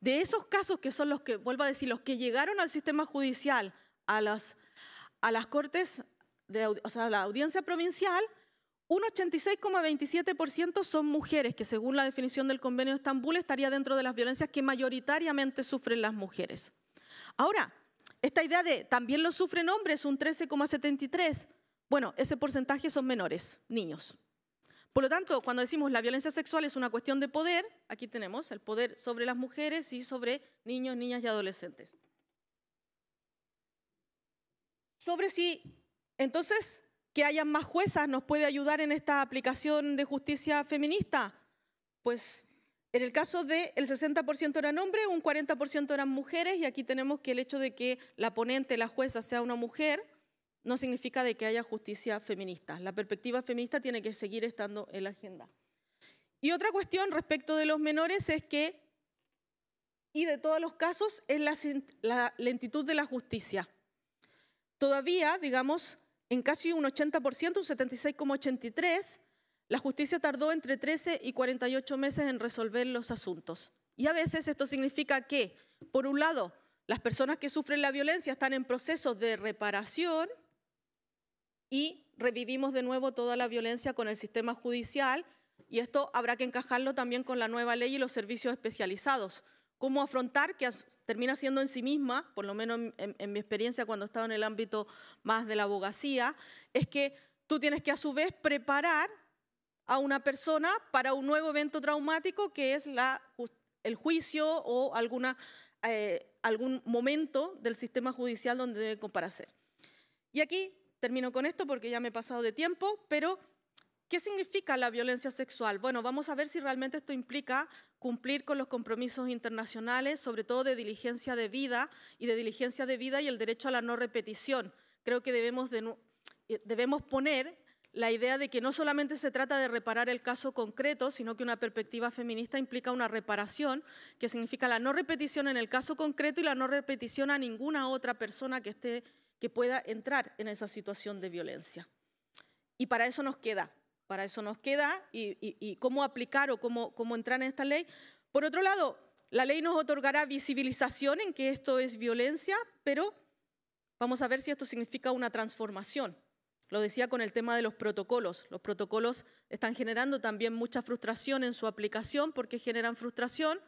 De esos casos que son los que, vuelvo a decir, los que llegaron al sistema judicial, a las, a las cortes, de, o sea, a la audiencia provincial, un 86,27% son mujeres, que según la definición del Convenio de Estambul estaría dentro de las violencias que mayoritariamente sufren las mujeres. Ahora, esta idea de también lo sufren hombres, un 13,73%, bueno, ese porcentaje son menores, niños. Por lo tanto, cuando decimos la violencia sexual es una cuestión de poder, aquí tenemos el poder sobre las mujeres y sobre niños, niñas y adolescentes. Sobre si, entonces, que hayan más juezas nos puede ayudar en esta aplicación de justicia feminista? Pues en el caso del el 60% eran hombres, un 40% eran mujeres y aquí tenemos que el hecho de que la ponente, la jueza sea una mujer, no significa de que haya justicia feminista. La perspectiva feminista tiene que seguir estando en la agenda. Y otra cuestión respecto de los menores es que, y de todos los casos, es la lentitud de la justicia. Todavía, digamos, en casi un 80%, un 76,83%, la justicia tardó entre 13 y 48 meses en resolver los asuntos. Y a veces esto significa que, por un lado, las personas que sufren la violencia están en procesos de reparación y revivimos de nuevo toda la violencia con el sistema judicial y esto habrá que encajarlo también con la nueva ley y los servicios especializados cómo afrontar, que termina siendo en sí misma, por lo menos en, mi experiencia cuando estaba en el ámbito más de la abogacía, es que tú tienes que a su vez preparar a una persona para un nuevo evento traumático que es la, el juicio o alguna, eh, algún momento del sistema judicial donde debe comparecer. Y aquí termino con esto porque ya me he pasado de tiempo, pero ¿Qué significa la violencia sexual? Bueno, vamos a ver si realmente esto implica cumplir con los compromisos internacionales, sobre todo de diligencia de vida y de diligencia de vida y el derecho a la no repetición. Creo que debemos, eh, debemos poner la idea de que no solamente se trata de reparar el caso concreto, sino que una perspectiva feminista implica una reparación, que significa la no repetición en el caso concreto y la no repetición a ninguna otra persona que, esté, que pueda entrar en esa situación de violencia. Y para eso nos queda para eso nos queda y, cómo aplicar o cómo, cómo entrar en esta ley. Por otro lado, la ley nos otorgará visibilización en que esto es violencia, pero vamos a ver si esto significa una transformación. Lo decía con el tema de los protocolos. Los protocolos están generando también mucha frustración en su aplicación porque generan frustración,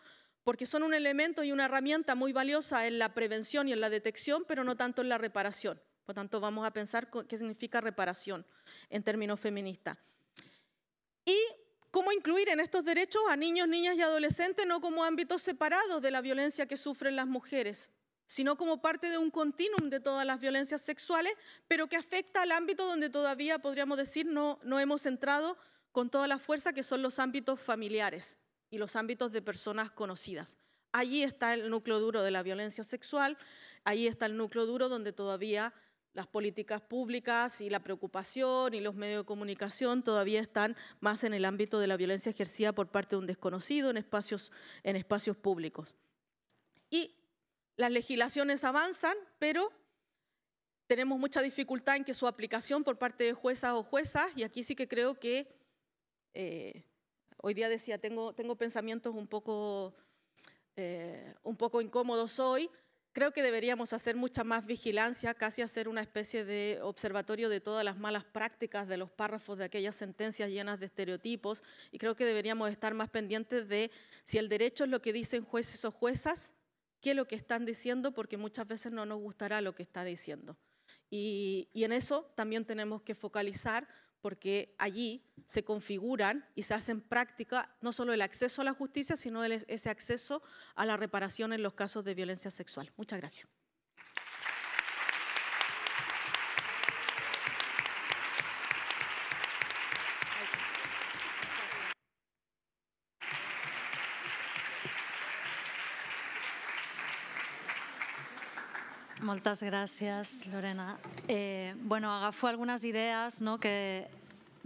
porque son un elemento y una herramienta muy valiosa en la prevención y en la detección, pero no tanto en la reparación. Por tanto, vamos a pensar qué significa reparación en términos feministas y cómo incluir en estos derechos a niños, niñas y adolescentes no como ámbitos separados de la violencia que sufren las mujeres, sino como parte de un continuum de todas las violencias sexuales, pero que afecta al ámbito donde todavía, podríamos decir, no, no hemos entrado con toda la fuerza, que son los ámbitos familiares y los ámbitos de personas conocidas. Allí está el núcleo duro de la violencia sexual, allí está el núcleo duro donde todavía las políticas públicas y la preocupación y los medios de comunicación todavía están más en el ámbito de la violencia ejercida por parte de un desconocido en espacios, en espacios públicos. Y las legislaciones avanzan, pero tenemos mucha dificultad en que su aplicación por parte de juezas o juezas, y aquí sí que creo que, eh, hoy día decía, tengo, tengo pensamientos un poco, eh, un poco incómodos hoy, Creo que deberíamos hacer mucha más vigilancia, casi hacer una especie de observatorio de todas las malas prácticas de los párrafos de aquellas sentencias llenas de estereotipos y creo que deberíamos estar más pendientes de si el derecho es lo que dicen jueces o juezas, qué es lo que están diciendo, porque muchas veces no nos gustará lo que está diciendo. Y, y en eso también tenemos que focalizar porque allí se configuran y se hacen práctica no solo el acceso a la justicia, sino ese acceso a la reparación en los casos de violencia sexual.
Muchas gracias.
moltes gràcies, Lorena. Eh, bueno, agafo algunes idees no, que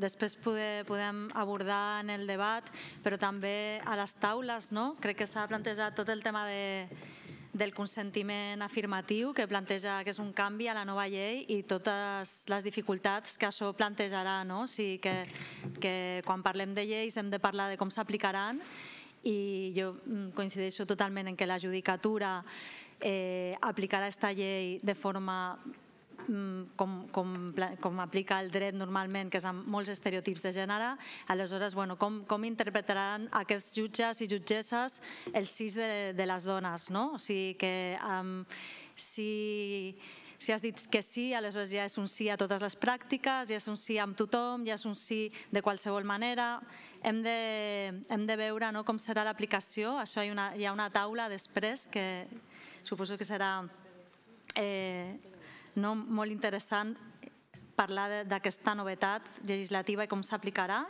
després poder, podem abordar en el debat, però també a les taules, no? Crec que s'ha plantejat tot el tema de, del consentiment afirmatiu que planteja que és un canvi a la nova llei i totes les dificultats que això plantejarà, no? O sigui que, que quan parlem de lleis hem de parlar de com s'aplicaran i jo mm, coincideixo totalment en que la judicatura eh, aplicarà aquesta llei de forma mm, com, com, com aplica el dret normalment, que és amb molts estereotips de gènere, aleshores, bueno, com, com interpretaran aquests jutges i jutgesses els sis de, de les dones, no? O sigui que um, si, si has dit que sí, aleshores ja és un sí a totes les pràctiques, ja és un sí amb tothom, ja és un sí de qualsevol manera. Hem de, hem de veure no, com serà l'aplicació, això hi ha, una, hi ha una taula després que, suposo que serà eh, no, molt interessant parlar d'aquesta novetat legislativa i com s'aplicarà.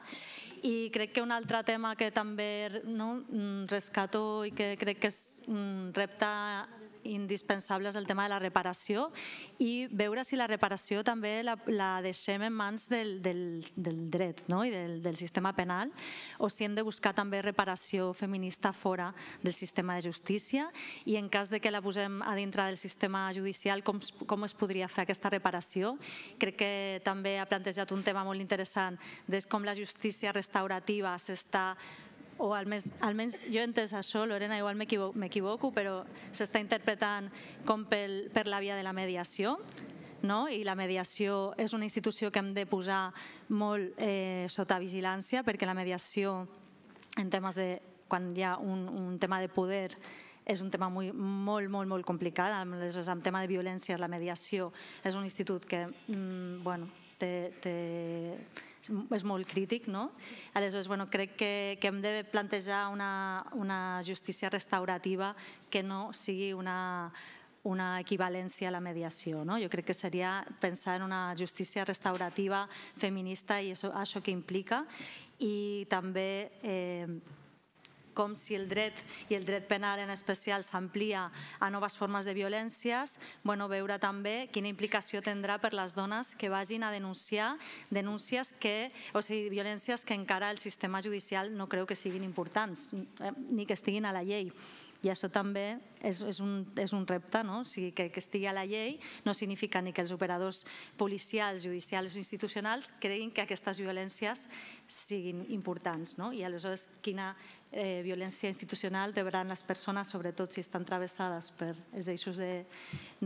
I crec que un altre tema que també no, mm, rescato i que crec que és un mm, repte indispensables el tema de la reparació i veure si la reparació també la, la deixem en mans del, del, del dret no? i del, del sistema penal o si hem de buscar també reparació feminista fora del sistema de justícia i en cas de que la posem a dintre del sistema judicial com, com es podria fer aquesta reparació. Crec que també ha plantejat un tema molt interessant de com la justícia restaurativa s'està o almenys, almenys jo he entès això, Lorena, igual m'equivoco, però s'està interpretant com pel, per la via de la mediació, no? i la mediació és una institució que hem de posar molt eh, sota vigilància perquè la mediació en temes de quan hi ha un, un tema de poder és un tema muy, molt, molt, molt complicat. Aleshores, en tema de violència, la mediació és un institut que, mm, bueno, té, té és molt crític. No? Aleshores, bueno, crec que, que hem de plantejar una, una justícia restaurativa que no sigui una, una equivalència a la mediació. No? Jo crec que seria pensar en una justícia restaurativa feminista i això, això que implica i també eh, com si el dret i el dret penal en especial s'amplia a noves formes de violències, bueno, veure també quina implicació tindrà per les dones que vagin a denunciar denúncies que, o sigui, violències que encara el sistema judicial no creu que siguin importants, eh, ni que estiguin a la llei. I això també és, és, un, és un repte, no? O sigui, que, que estigui a la llei no significa ni que els operadors policials, judicials o institucionals creguin que aquestes violències siguin importants. No? I aleshores, quina eh, violència institucional rebran les persones, sobretot si estan travessades per els eixos de,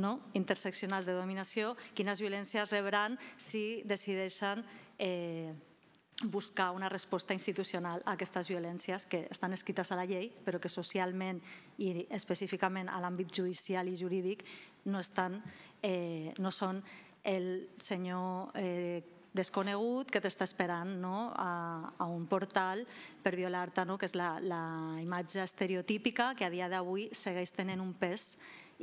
no, interseccionals de dominació, quines violències rebran si decideixen eh, buscar una resposta institucional a aquestes violències que estan escrites a la llei, però que socialment i específicament a l'àmbit judicial i jurídic no, estan, eh, no són el senyor eh, desconegut que t'està esperant no? a, a un portal per violar-te, no? que és la, la imatge estereotípica que a dia d'avui segueix tenint un pes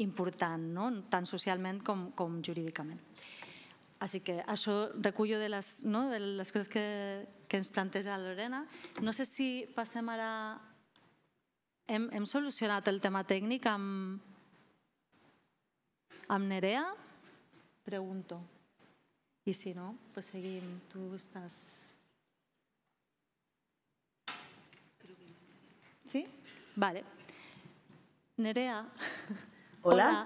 important, no? tant socialment com, com jurídicament. Així que això recullo de les, no? de les coses que, que ens planteja Lorena. No sé si passem ara... Hem, hem solucionat el tema tècnic amb, amb Nerea? Pregunto. Y si no, pues seguimos. Tú estás. ¿Sí? Vale. Nerea. Hola.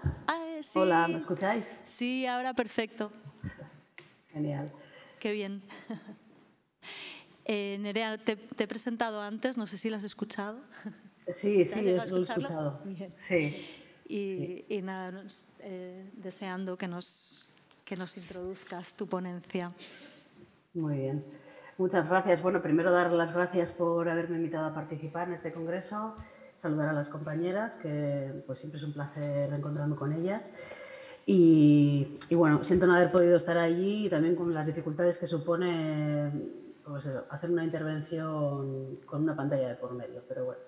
Hola. ¿me escucháis?
Sí, ahora perfecto. Genial. Qué bien. Eh, Nerea, te, he presentado antes, no sé si la has escuchado. Sí, sí, lo he escuchado. Sí. Y, y, nada, eh, deseando que nos, que nos introduzcas tu ponencia.
Muy bien. Muchas gracias. Bueno, primero dar las gracias por haberme invitado a participar en este congreso, saludar a las compañeras, que pues siempre es un placer encontrarme con ellas. Y, bueno, siento no haber podido estar allí y también con las dificultades que supone pues hacer una intervención con una pantalla de por medio, pero bueno.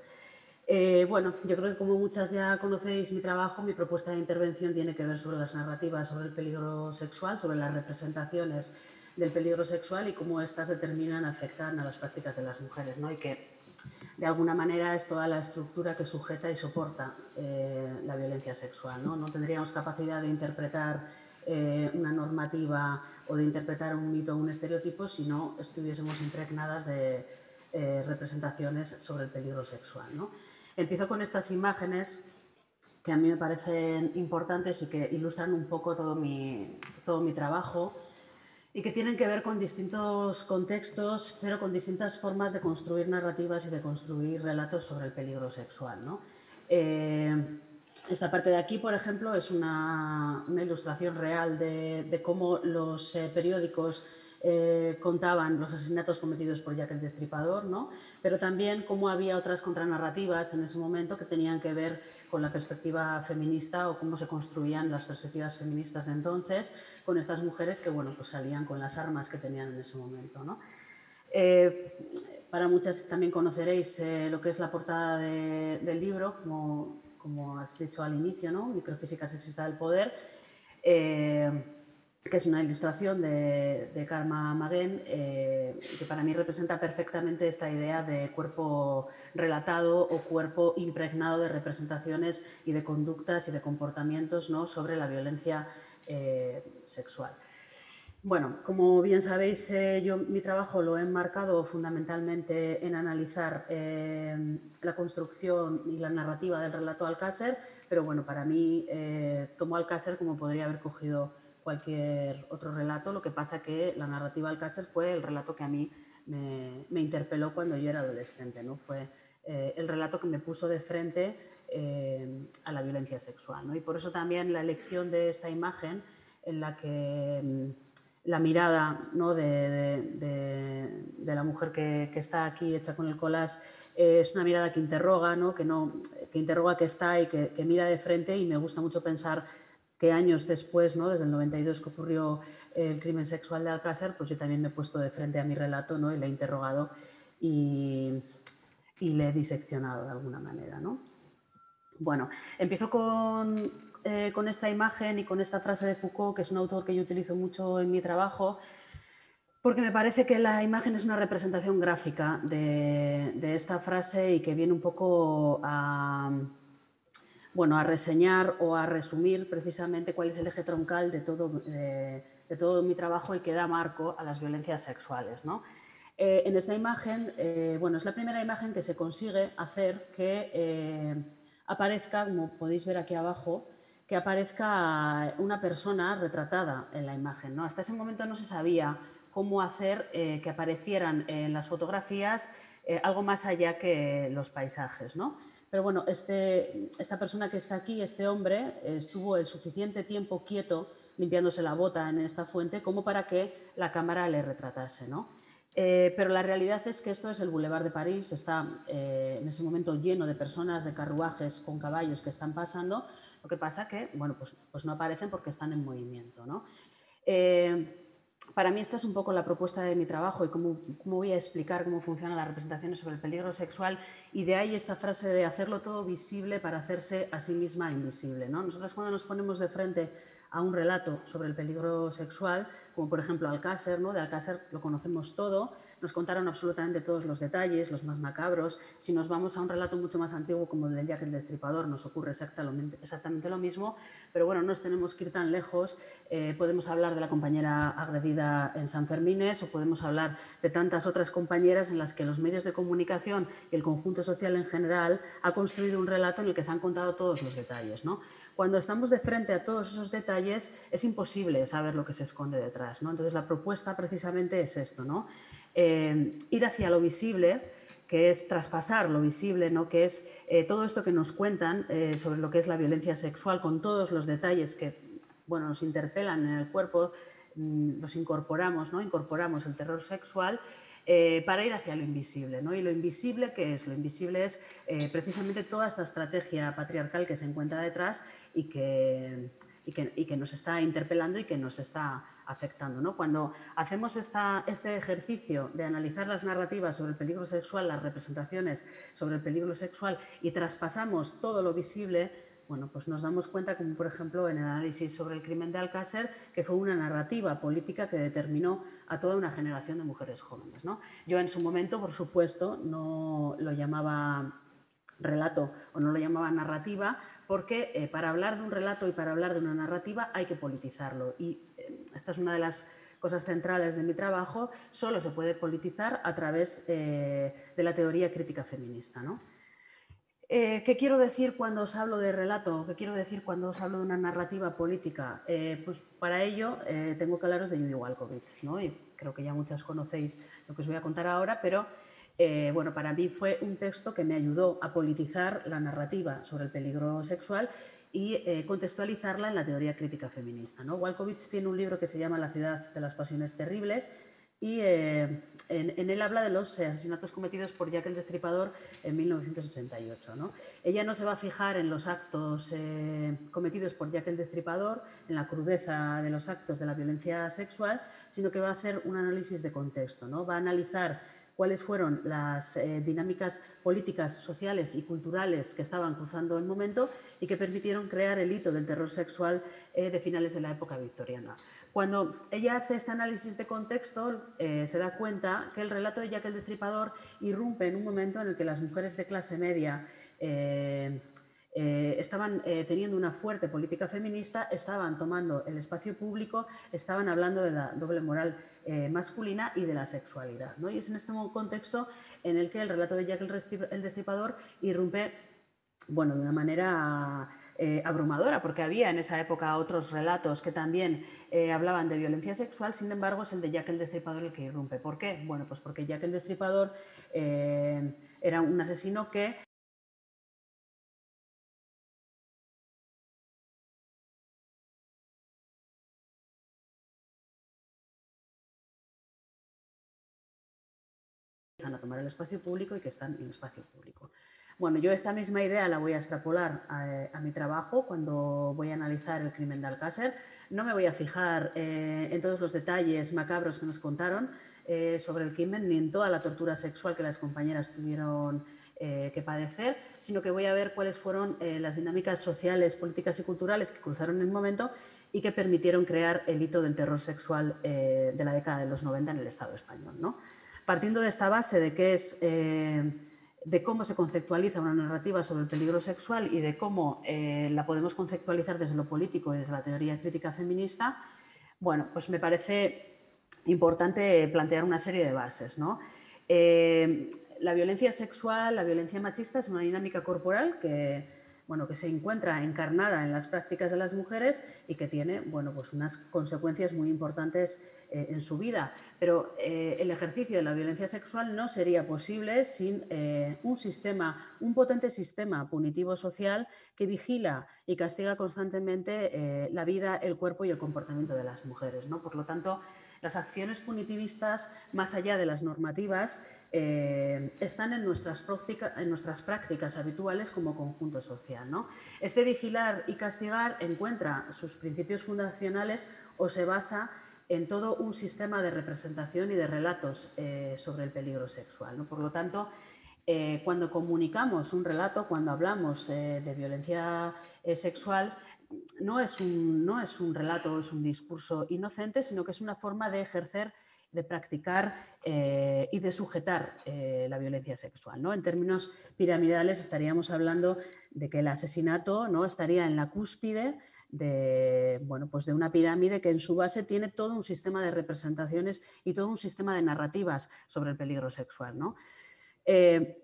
Eh, bueno, yo creo que como muchas ya conocéis mi trabajo, mi propuesta de intervención tiene que ver sobre las narrativas, sobre el peligro sexual, sobre las representaciones del peligro sexual y cómo éstas determinan, afectan a las prácticas de las mujeres, ¿no? Y que de alguna manera es toda la estructura que sujeta y soporta eh, la violencia sexual, ¿no? tendríamos capacidad de interpretar eh, una normativa o de interpretar un mito o un estereotipo si no estuviésemos impregnadas de representaciones sobre el peligro sexual, ¿no? Empiezo con estas imágenes que a mí me parecen importantes y que ilustran un poco todo mi, todo mi trabajo y que tienen que ver con distintos contextos, pero con distintas formas de construir narrativas y de construir relatos sobre el peligro sexual. Eh, esta parte de aquí, por ejemplo, es una, ilustración real de, cómo los eh, periódicos eh, contaban los asesinatos cometidos por Jack el Destripador, ¿no? pero también cómo había otras contranarrativas en ese momento que tenían que ver con la perspectiva feminista o cómo se construían las perspectivas feministas de entonces con estas mujeres que bueno, pues salían con las armas que tenían en ese momento. ¿no? Eh, para muchas también conoceréis eh, lo que es la portada del libro, como, como, has dicho al inicio, ¿no? Microfísica sexista del poder que es una ilustración de, Karma Magen eh, que para mí representa perfectamente esta idea de cuerpo relatado o cuerpo impregnado de representaciones y de conductas y de comportamientos ¿no? sobre la violencia eh, sexual. Bueno, como bien sabéis, eh, yo mi trabajo lo he enmarcado fundamentalmente en analizar la construcción y la narrativa del relato Alcácer, pero bueno, para mí eh, tomo Alcácer como podría haber cogido cualquier otro relato. Lo que pasa que la narrativa Alcácer fue el relato que a mí me, interpeló cuando yo era adolescente, ¿no? Fue eh, el relato que me puso de frente eh, a la violencia sexual, Y por eso también la elección de esta imagen en la que mm, la mirada de, la mujer que, está aquí hecha con el collage eh, es una mirada que interroga, ¿no? Que, no, interroga que está y que, mira de frente y me gusta mucho pensar que años después, ¿no? desde el 92 que ocurrió el crimen sexual de Alcácer, pues yo también me he puesto de frente a mi relato ¿no? y le he interrogado y, le he diseccionado de alguna manera. Bueno, empiezo eh, con, esta imagen y con esta frase de Foucault, que es un autor que yo utilizo mucho en mi trabajo, porque me parece que la imagen es una representación gráfica de esta frase y que viene un poco a bueno, a reseñar o a resumir precisamente cuál es el eje troncal de todo, eh, mi trabajo y que da marco a las violencias sexuales. ¿no? Eh, en esta imagen, eh, bueno, es la primera imagen que se consigue hacer que aparezca, como podéis ver aquí abajo, que aparezca una persona retratada en la imagen. ¿no? Hasta ese momento no se sabía cómo hacer que aparecieran en las fotografías algo más allá que los paisajes. ¿no? Pero bueno, este, esta persona que está aquí, este hombre, estuvo el suficiente tiempo quieto limpiándose la bota en esta fuente como para que la cámara le retratase, ¿no? Eh, pero la realidad es que esto es el Boulevard de París, está eh, en ese momento lleno de personas, de carruajes con caballos que están pasando, lo que pasa que, bueno, pues, pues no aparecen porque están en movimiento, ¿no? Eh, para mí esta es un poco la propuesta de mi trabajo y cómo, voy a explicar cómo funcionan las representaciones sobre el peligro sexual y de ahí esta frase de hacerlo todo visible para hacerse a sí misma invisible. Nosotros cuando nos ponemos de frente a un relato sobre el peligro sexual, como por ejemplo Alcácer, ¿no? de Alcácer lo conocemos todo, nos contaron absolutamente todos los detalles, los más macabros. Si nos vamos a un relato mucho más antiguo como el del Jack el Destripador, nos ocurre exactamente, exactamente lo mismo, pero bueno, no nos tenemos que ir tan lejos. Eh, podemos hablar de la compañera agredida en San Fermín, o podemos hablar de tantas otras compañeras en las que los medios de comunicación y el conjunto social en general ha construido un relato en el que se han contado todos los detalles. ¿no? Cuando estamos de frente a todos esos detalles, es imposible saber lo que se esconde detrás. ¿no? Entonces, la propuesta precisamente es esto, ¿no? Eh, ir hacia lo visible, que es traspasar lo visible, ¿no? que es eh, todo esto que nos cuentan eh, sobre lo que es la violencia sexual, con todos los detalles que bueno, nos interpelan en el cuerpo, mm, nos incorporamos, ¿no? incorporamos el terror sexual. para ir hacia lo invisible. ¿no? ¿Y lo invisible qué es? Lo invisible es precisamente toda esta estrategia patriarcal que se encuentra detrás y que, y que nos está interpelando y que nos está afectando. ¿no? Cuando hacemos esta, este ejercicio de analizar las narrativas sobre el peligro sexual, las representaciones sobre el peligro sexual y traspasamos todo lo visible, bueno, pues nos damos cuenta, como por ejemplo en el análisis sobre el crimen de Alcácer, que fue una narrativa política que determinó a toda una generación de mujeres jóvenes. Yo en su momento, por supuesto, no lo llamaba relato o no lo llamaba narrativa, porque eh, para hablar de un relato y para hablar de una narrativa hay que politizarlo. Y esta es una de las cosas centrales de mi trabajo, solo se puede politizar a través eh, de la teoría crítica feminista. ¿no? Eh, ¿Qué quiero decir cuando os hablo de relato? ¿Qué quiero decir cuando os hablo de una narrativa política? Eh, pues para ello tengo que hablaros de Judy Walkovich, ¿no? creo que ya muchas conocéis lo que os voy a contar ahora, pero eh, bueno, para mí fue un texto que me ayudó a politizar la narrativa sobre el peligro sexual y eh, contextualizarla en la teoría crítica feminista. ¿no? Walkovich tiene un libro que se llama La ciudad de las pasiones terribles y eh, en, él habla de los asesinatos cometidos por Jack el Destripador en 1988. ¿no? Ella no se va a fijar en los actos cometidos por Jack el Destripador, en la crudeza de los actos de la violencia sexual, sino que va a hacer un análisis de contexto. ¿no? Va a analizar cuáles fueron las eh, dinámicas políticas, sociales y culturales que estaban cruzando el momento y que permitieron crear el hito del terror sexual eh, de finales de la época victoriana. Cuando ella hace este análisis de contexto, eh, se da cuenta que el relato de Jack el Destripador irrumpe en un momento en el que las mujeres de clase media eh, estaban eh, teniendo una fuerte política feminista, estaban tomando el espacio público, estaban hablando de la doble moral eh, masculina y de la sexualidad. ¿no? Y es en este contexto en el que el relato de Jack el Destripador irrumpe bueno, de una manera abrumadora, porque había en esa época otros relatos que también hablaban de violencia sexual, sin embargo es el de Jack el Destripador
el que irrumpe. ¿Por qué? Bueno, pues porque Jack el Destripador era un asesino que tomar el espacio público y que están en el espacio público.
Bueno, yo esta misma idea la voy a extrapolar eh, a, mi trabajo cuando voy a analizar el crimen de Alcácer. No me voy a fijar eh, en todos los detalles macabros que nos contaron eh, sobre el crimen ni en toda la tortura sexual que las compañeras tuvieron que padecer, sino que voy a ver cuáles fueron las dinámicas sociales, políticas y culturales que cruzaron en el momento y que permitieron crear el hito del terror sexual de la década de los 90 en el Estado español. ¿no? Partiendo de esta base de qué es eh, de cómo se conceptualiza una narrativa sobre el peligro sexual y de cómo eh, la podemos conceptualizar desde lo político y desde la teoría crítica feminista, bueno, pues me parece importante plantear una serie de bases. Eh, la violencia sexual, la violencia machista es una dinámica corporal que bueno, que se encuentra encarnada en las prácticas de las mujeres y que tiene bueno, pues unas consecuencias muy importantes eh, en su vida. Pero eh, el ejercicio de la violencia sexual no sería posible sin eh, un sistema, un potente sistema punitivo social que vigila y castiga constantemente la vida, el cuerpo y el comportamiento de las mujeres. ¿no? Por lo tanto, las acciones punitivistas, más allá de las normativas, eh, están en nuestras, prácticas habituales como conjunto social. Este vigilar y castigar encuentra sus principios fundacionales o se basa en todo un sistema de representación y de relatos eh, sobre el peligro sexual. Por lo tanto, eh, cuando comunicamos un relato, cuando hablamos de violencia sexual, no es, un, no es un relato, es un discurso inocente, sino que es una forma de ejercer, de practicar eh, y de sujetar eh, la violencia sexual. ¿no? En términos piramidales estaríamos hablando de que el asesinato ¿no? estaría en la cúspide de, bueno, pues de una pirámide que en su base tiene todo un sistema de representaciones y todo un sistema de narrativas sobre el peligro sexual. ¿no? Eh,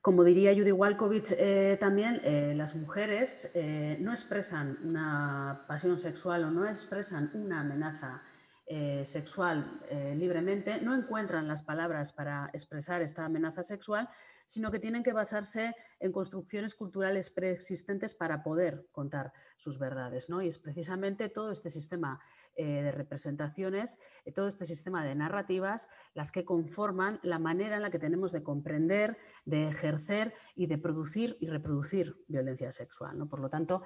como diría Judy Walkovich eh, también, eh, las mujeres eh, no expresan una pasión sexual o no expresan una amenaza eh, sexual eh, libremente, no encuentran las palabras para expresar esta amenaza sexual, sino que tienen que basarse en construcciones culturales preexistentes para poder contar sus verdades. ¿no? Y es precisamente todo este sistema eh, de representaciones, todo este sistema de narrativas, las que conforman la manera en la que tenemos de comprender, de ejercer y de producir y reproducir violencia sexual. ¿no? Por lo tanto,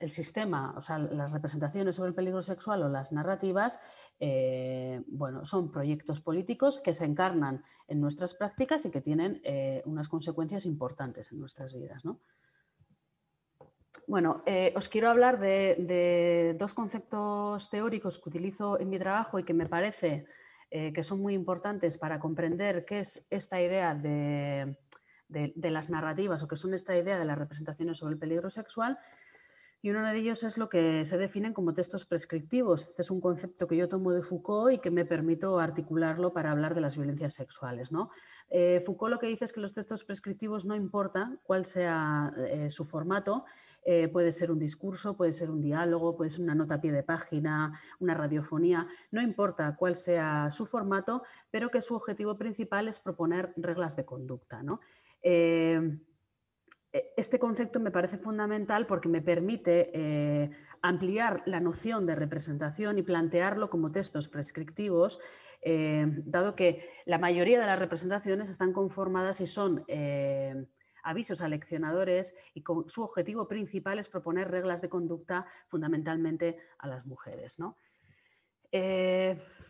el sistema, o sea, las representaciones sobre el peligro sexual o las narrativas, eh, bueno, son proyectos políticos que se encarnan en nuestras prácticas y que tienen eh, unas consecuencias importantes en nuestras vidas, Bueno, eh, os quiero hablar de, dos conceptos teóricos que utilizo en mi trabajo y que me parece que son muy importantes para comprender qué es esta idea de, de las narrativas o qué son esta idea de las representaciones sobre el peligro sexual y uno de ellos es lo que se definen como textos prescriptivos. Este es un concepto que yo tomo de Foucault y que me permito articularlo para hablar de las violencias sexuales. Eh, Foucault lo que dice es que los textos prescriptivos no importa cuál sea eh, su formato, eh, puede ser un discurso, puede ser un diálogo, puede ser una nota a pie de página, una radiofonía, no importa cuál sea su formato, pero que su objetivo principal es proponer reglas de conducta. ¿no? Eh, este concepto me parece fundamental porque me permite eh, ampliar la noción de representación y plantearlo como textos prescriptivos, eh, dado que la mayoría de las representaciones están conformadas y son avisos a leccionadores y con, su objetivo principal es proponer reglas de conducta fundamentalmente a las mujeres.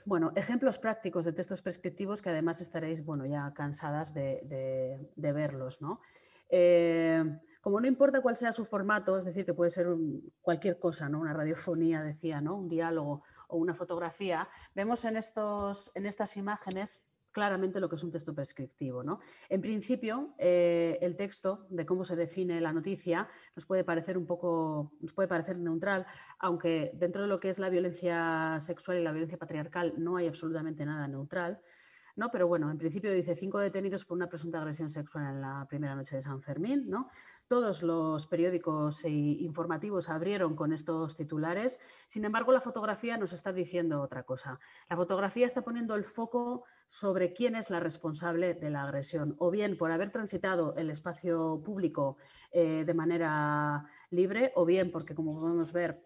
bueno, ejemplos prácticos de textos prescriptivos que además estaréis bueno, ya cansadas de, de verlos. ¿no? Eh, como no importa cuál sea su formato, es decir, que puede ser cualquier cosa, ¿no? una radiofonía, decía, ¿no? un diálogo o una fotografía, vemos en, estas imágenes claramente lo que es un texto prescriptivo. ¿no? En principio, eh, el texto de cómo se define la noticia nos puede parecer un poco, nos puede parecer neutral, aunque dentro de lo que es la violencia sexual y la violencia patriarcal no hay absolutamente nada neutral. ¿no? Pero bueno, en principio dice cinco detenidos por una presunta agresión sexual en la primera noche de San Fermín, ¿no? Todos los periódicos e informativos abrieron con estos titulares. Sin embargo, la fotografía nos está diciendo otra cosa. La fotografía está poniendo el foco sobre quién es la responsable de la agresión, o bien por haber transitado el espacio público eh, de manera libre, o bien porque, como podemos ver,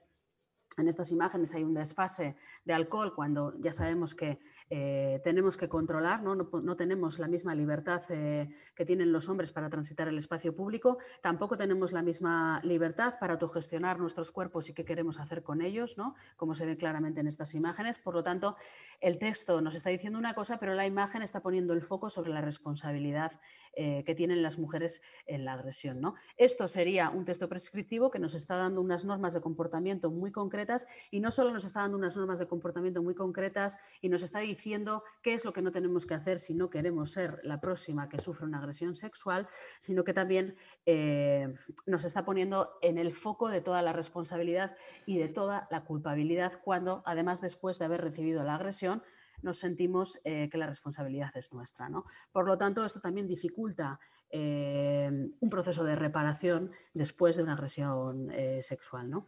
en estas imágenes hay un desfase de alcohol cuando ya sabemos que eh, tenemos que controlar, ¿no? tenemos la misma libertad eh, que tienen los hombres para transitar el espacio público, tampoco tenemos la misma libertad para autogestionar nuestros cuerpos y qué queremos hacer con ellos, ¿no? como se ve claramente en estas imágenes. Por lo tanto, el texto nos está diciendo una cosa, pero la imagen está poniendo el foco sobre la responsabilidad eh, que tienen las mujeres en la agresión. ¿no? Esto sería un texto prescriptivo que nos está dando unas normas de comportamiento muy concretas y no solo nos está dando unas normas de comportamiento muy concretas y nos está diciendo diciendo qué es lo que no tenemos que hacer si no queremos ser la próxima que sufre una agresión sexual, sino que también eh, nos está poniendo en el foco de toda la responsabilidad y de toda la culpabilidad cuando, además, después de haber recibido la agresión, nos sentimos eh, que la responsabilidad es nuestra. Por lo tanto, esto también dificulta eh, un proceso de reparación después de una agresión sexual. ¿no?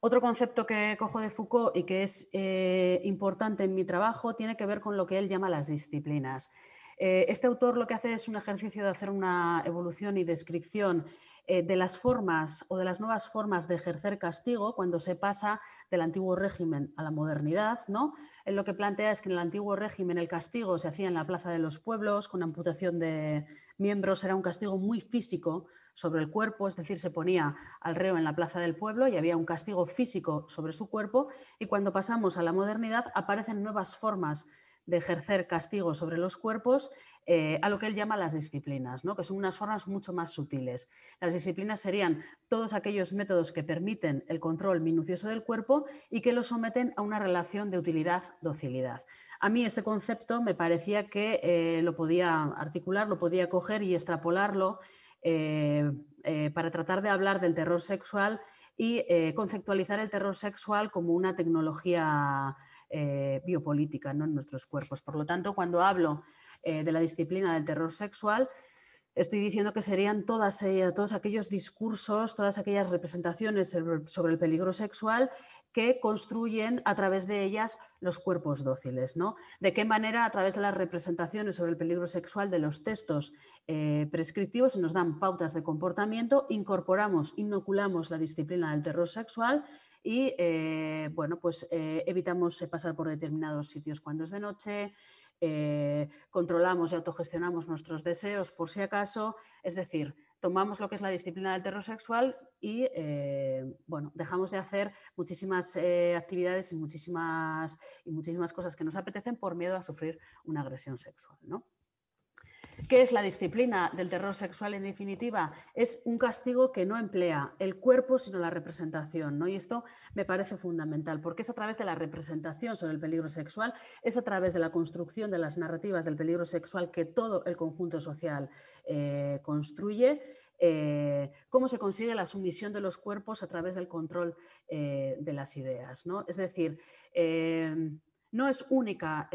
Otro concepto que cojo de Foucault y que es eh, importante en mi trabajo tiene que ver con lo que él llama las disciplinas. Eh, este autor lo que hace es un ejercicio de hacer una evolución y descripción eh, de las formas o de las nuevas formas de ejercer castigo cuando se pasa del antiguo régimen a la modernidad. ¿no? Él lo que plantea es que en el antiguo régimen el castigo se hacía en la plaza de los pueblos, con amputación de miembros, era un castigo muy físico sobre el cuerpo, es decir, se ponía al reo en la plaza del pueblo y había un castigo físico sobre su cuerpo y cuando pasamos a la modernidad aparecen nuevas formas de ejercer castigo sobre los cuerpos eh, a lo que él llama las disciplinas, ¿no? que son unas formas mucho más sutiles. Las disciplinas serían todos aquellos métodos que permiten el control minucioso del cuerpo y que lo someten a una relación de utilidad-docilidad. A mí este concepto me parecía que eh, lo podía articular, lo podía coger y extrapolarlo eh, eh, para tratar de hablar del terror sexual y eh, conceptualizar el terror sexual como una tecnología biopolítica en nuestros cuerpos. Por lo tanto, cuando hablo de la disciplina del terror sexual, estoy diciendo que serían todas, eh, todos aquellos discursos, todas aquellas representaciones sobre el peligro sexual que construyen a través de ellas los cuerpos dóciles. ¿no? ¿De qué manera a través de las representaciones sobre el peligro sexual de los textos eh, prescriptivos nos dan pautas de comportamiento, incorporamos, inoculamos la disciplina del terror sexual y eh, bueno, pues, evitamos pasar por determinados sitios cuando es de noche, eh, controlamos y autogestionamos nuestros deseos por si acaso, es decir, tomamos lo que es la disciplina del terror sexual y eh, bueno, dejamos de hacer muchísimas eh, actividades y muchísimas, y muchísimas cosas que nos apetecen por miedo a sufrir una agresión sexual. ¿no? ¿Qué es la disciplina del terror sexual en definitiva? Es un castigo que no emplea el cuerpo, sino la representación. ¿no? Y esto me parece fundamental, porque es a través de la representación sobre el peligro sexual, es a través de la construcción de las narrativas del peligro sexual que todo el conjunto social eh, construye. Eh, cómo se consigue la sumisión de los cuerpos a través del control eh, de las ideas. ¿no? Es decir, no es únicamente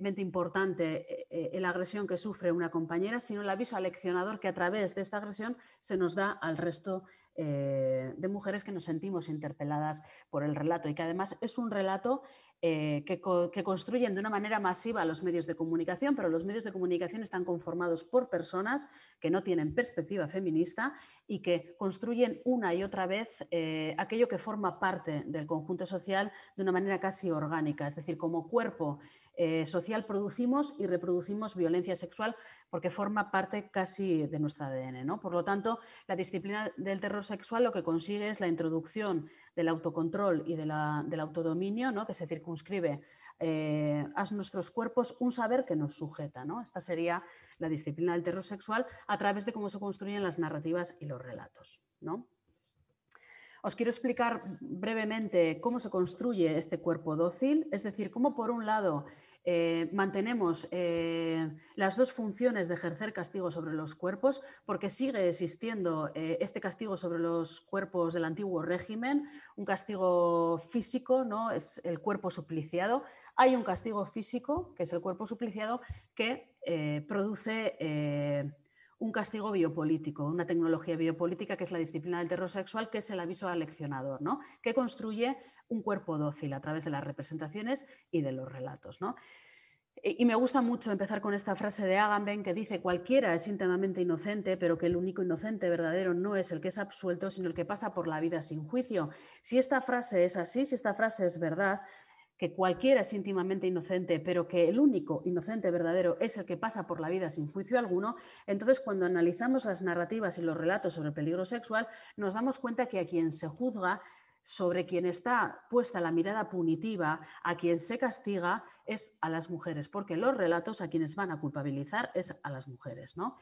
eh, importante eh, eh, la agresión que sufre una compañera, sino el aviso aleccionador que a través de esta agresión se nos da al resto de mujeres que nos sentimos interpeladas por el relato y que además es un relato eh, que, construyen de una manera masiva los medios de comunicación, pero los medios de comunicación están conformados por personas que no tienen perspectiva feminista y que construyen una y otra vez eh, aquello que forma parte del conjunto social de una manera casi orgánica, es decir, como cuerpo eh, social producimos y reproducimos violencia sexual porque forma parte casi de nuestro ADN. ¿no? Por lo tanto, la disciplina del terror sexual lo que consigue es la introducción del autocontrol y de la, del autodominio, ¿no? que se circunscribe eh, a nuestros cuerpos un saber que nos sujeta. ¿no? Esta sería la disciplina del terror sexual a través de cómo se construyen las narrativas y los relatos. ¿no? Os quiero explicar brevemente cómo se construye este cuerpo dócil, es decir, cómo por un lado eh, mantenemos eh, las dos funciones de ejercer castigo sobre los cuerpos, porque sigue existiendo eh, este castigo sobre los cuerpos del antiguo régimen, un castigo físico, ¿no? es el cuerpo supliciado. Hay un castigo físico, que es el cuerpo supliciado, que produce un castigo biopolítico, una tecnología biopolítica que es la disciplina del terror sexual, que es el aviso aleccionador, ¿no? que construye un cuerpo dócil a través de las representaciones y de los relatos. ¿no? Eh, y me gusta mucho empezar con esta frase de Agamben que dice, cualquiera es íntimamente inocente, pero que el único inocente verdadero no es el que es absuelto, sino el que pasa por la vida sin juicio. Si esta frase es así, si esta frase es verdad, que cualquiera es íntimamente inocente, pero que el único inocente verdadero es el que pasa por la vida sin juicio alguno, entonces cuando analizamos las narrativas y los relatos sobre el peligro sexual, nos damos cuenta que a quien se juzga sobre quien está puesta la mirada punitiva, a quien se castiga, es a las mujeres, porque los relatos a quienes van a culpabilizar es a las mujeres. ¿no?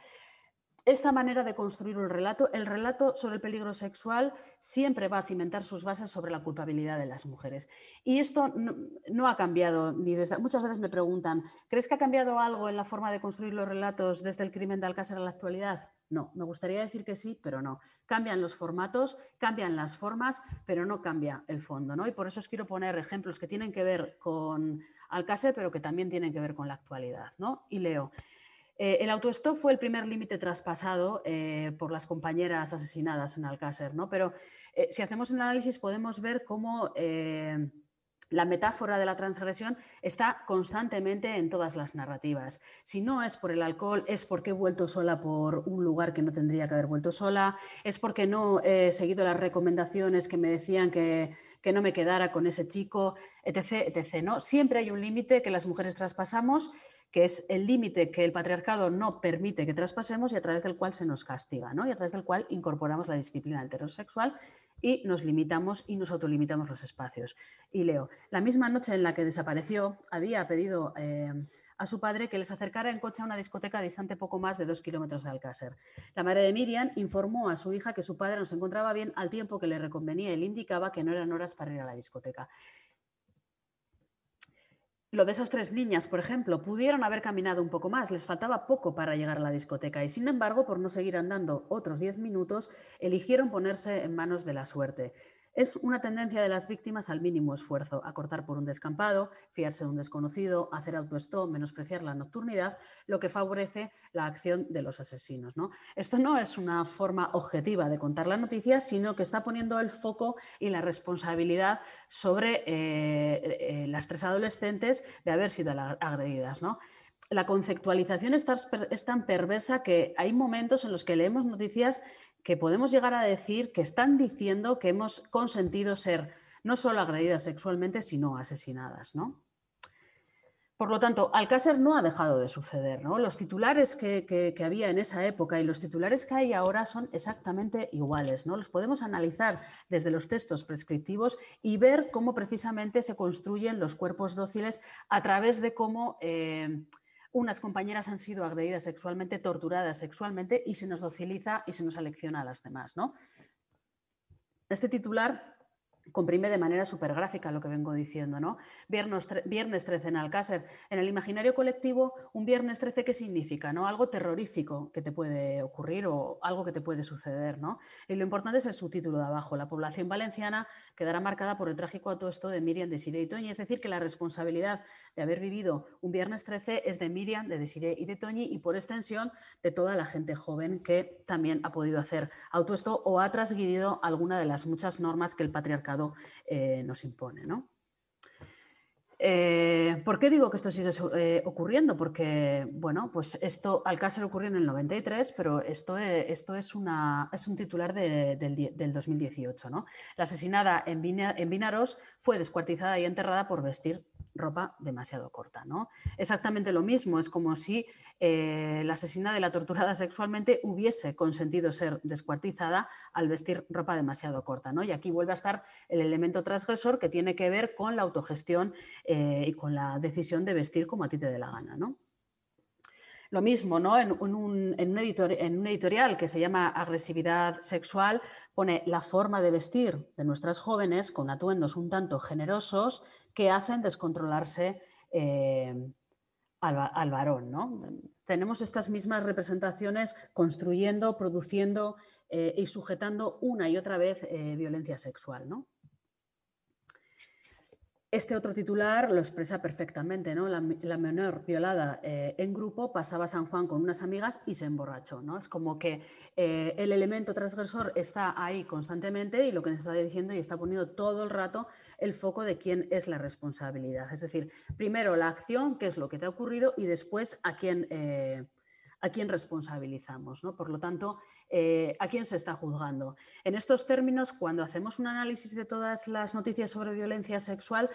Esta manera de construir un relato, el relato sobre el peligro sexual siempre va a cimentar sus bases sobre la culpabilidad de las mujeres. Y esto no, ha cambiado ni desde. Muchas veces me preguntan, ¿crees que ha cambiado algo en la forma de construir los relatos desde el crimen de Alcázar a la actualidad? No, me gustaría decir que sí, pero no. Cambian los formatos, cambian las formas, pero no cambia el fondo, ¿no? Y por eso os quiero poner ejemplos que tienen que ver con Alcácer, pero que también tienen que ver con la actualidad, ¿no? Y leo. Eh, el autoestop fue el primer límite traspasado eh, por las compañeras asesinadas en Alcácer, ¿no? Pero eh, si hacemos un análisis podemos ver cómo la metáfora de la transgresión está constantemente en todas las narrativas. Si no es por el alcohol, es porque he vuelto sola por un lugar que no tendría que haber vuelto sola, es porque no he seguido las recomendaciones que me decían que, no me quedara con ese chico, etc. etc. ¿no? Siempre hay un límite que las mujeres traspasamos, que es el límite que el patriarcado no permite que traspasemos y a través del cual se nos castiga, ¿no? y a través del cual incorporamos la disciplina heterosexual y nos limitamos y nos autolimitamos los espacios. Y leo, la misma noche en la que desapareció, había pedido eh, a su padre que les acercara en coche a una discoteca distante poco más de dos kilómetros de Alcácer. La madre de Miriam informó a su hija que su padre no se encontraba bien al tiempo que le reconvenía y le indicaba que no eran horas para ir a la discoteca lo de esas tres niñas, por ejemplo, pudieron haber caminado un poco más, les faltaba poco para llegar a la discoteca y sin embargo, por no seguir andando otros diez minutos, eligieron ponerse en manos de la suerte. Es una tendencia de las víctimas al mínimo esfuerzo, a cortar por un descampado, fiarse de un desconocido, hacer autoestop, menospreciar la nocturnidad, lo que favorece la acción de los asesinos. ¿no? Esto no es una forma objetiva de contar la noticia, sino que está poniendo el foco y la responsabilidad sobre eh, eh, las tres adolescentes de haber sido agredidas. la conceptualización es tan perversa que hay momentos en los que leemos noticias que podemos llegar a decir que están diciendo que hemos consentido ser no solo agredidas sexualmente, sino asesinadas, Por lo tanto, Alcácer no ha dejado de suceder. ¿no? Los titulares que, había en esa época y los titulares que hay ahora son exactamente iguales. ¿no? Los podemos analizar desde los textos prescriptivos y ver cómo precisamente se construyen los cuerpos dóciles a través de cómo eh, unas compañeras han sido agredidas sexualmente, torturadas sexualmente y se nos dociliza y se nos alecciona a las demás. ¿no? Este titular comprime de manera súper gráfica lo que vengo diciendo, ¿no? Viernes, viernes 13 en Alcácer. En el imaginario colectivo, un viernes 13, ¿qué significa? ¿no? Algo terrorífico que te puede ocurrir o algo que te puede suceder, ¿no? Y lo importante es el subtítulo de abajo. La población valenciana quedará marcada por el trágico autoesto de Miriam de Siré y Toñi. Es decir, que la responsabilidad de haber vivido un viernes 13 es de Miriam, de Desire y de Toñi y por extensión de toda la gente joven que también ha podido hacer autoesto o ha trasguidido alguna de las muchas normas que el patriarcado eh, nos impone. ¿no? Eh, ¿Por qué digo que esto sigue eh, ocurriendo? Porque, bueno, pues esto, Alcácer ocurrió en el 93, pero esto, e, esto es, una, es, un titular del, 2018, ¿no? La asesinada en, Binaros en fue descuartizada y enterrada por vestir ropa demasiado corta. ¿no? Exactamente lo mismo, es como si eh, la asesina de la torturada sexualmente hubiese consentido ser descuartizada al vestir ropa demasiado corta. ¿no? Y aquí vuelve a estar el elemento transgresor que tiene que ver con la autogestión eh, y con la decisión de vestir como a ti te dé la gana. ¿no? Lo mismo, ¿no? editor, en, un, editorial que se llama Agresividad Sexual, pone la forma de vestir de nuestras jóvenes con atuendos un tanto generosos, que hacen descontrolarse eh, al, varón. ¿no? Tenemos estas mismas representaciones construyendo, produciendo eh, y sujetando una y otra vez eh, violencia sexual. ¿no? Este otro titular lo expresa perfectamente, ¿no? La, menor violada eh, en grupo pasaba a San Juan con unas amigas y se emborrachó, ¿no? Es como que eh, el elemento transgresor está ahí constantemente y lo que nos está diciendo y está poniendo todo el rato el foco de quién es la responsabilidad. Es decir, primero la acción, qué es lo que te ha ocurrido y después a quién... Eh, a quién responsabilizamos, ¿no? Por lo tanto, eh, ¿a quién se está juzgando? En estos términos, cuando hacemos un análisis de todas las noticias sobre violencia sexual,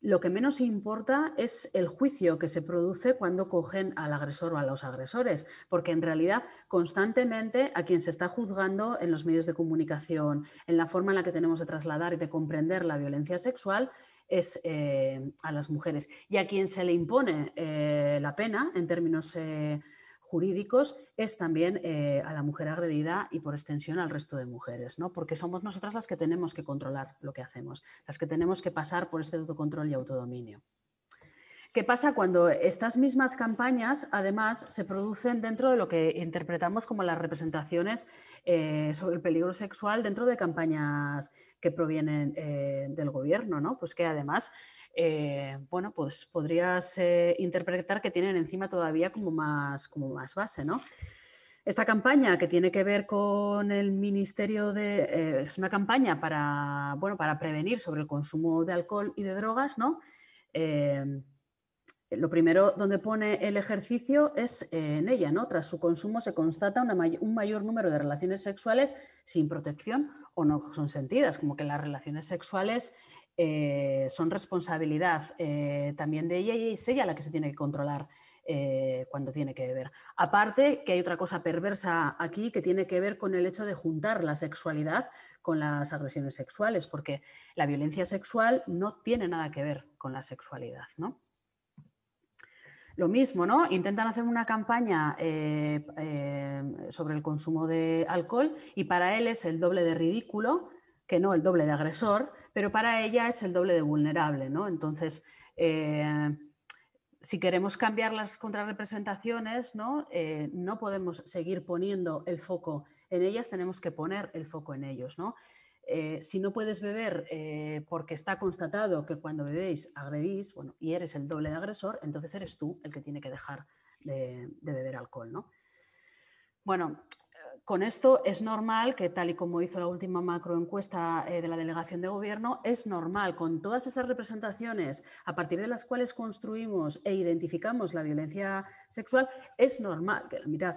lo que menos importa es el juicio que se produce cuando cogen al agresor o a los agresores, porque en realidad constantemente a quien se está juzgando en los medios de comunicación, en la forma en la que tenemos de trasladar y de comprender la violencia sexual, es eh, a las mujeres. Y a quien se le impone eh, la pena en términos jurídicos es también eh, a la mujer agredida y por extensión al resto de mujeres, ¿no? porque somos nosotras las que tenemos que controlar lo que hacemos, las que tenemos que pasar por este autocontrol y autodominio. ¿Qué pasa cuando estas mismas campañas, además, se producen dentro de lo que interpretamos como las representaciones eh, sobre el peligro sexual dentro de campañas que provienen eh, del gobierno, ¿no? Pues que además eh, bueno, pues podrías eh, interpretar que tienen encima todavía como más, como más base, ¿no? Esta campaña que tiene que ver con el Ministerio de... Eh, es una campaña para, bueno, para prevenir sobre el consumo de alcohol y de drogas, ¿no? lo primero donde pone el ejercicio es en ella, ¿no? Tras su consumo se constata un mayor número de relaciones sexuales sin protección o no son sentidas, como que las relaciones sexuales eh, son responsabilidad eh, también de ella y es ella la que se tiene que controlar eh, cuando tiene que ver. Aparte que hay otra cosa perversa aquí que tiene que ver con el hecho de juntar la sexualidad con las agresiones sexuales, porque la violencia sexual no tiene nada que ver con la sexualidad, ¿no? Lo mismo, ¿no? Intentan hacer una campaña eh, eh, sobre el consumo de alcohol y para él es el doble de ridículo, que no el doble de agresor, pero para ella es el doble de vulnerable, ¿no? Entonces, eh, si queremos cambiar las contrarrepresentaciones, ¿no? no podemos seguir poniendo el foco en ellas, tenemos que poner el foco en ellos. ¿no? Eh, si no puedes beber eh, porque está constatado que cuando bebéis agredís, bueno, y eres el doble de agresor, entonces eres tú el que tiene que dejar de, beber alcohol, ¿no? Bueno, eh, con esto es normal que, tal y como hizo la última macroencuesta de la delegación de gobierno, es normal con todas estas representaciones a partir de las cuales construimos e identificamos la violencia sexual, es normal que la mitad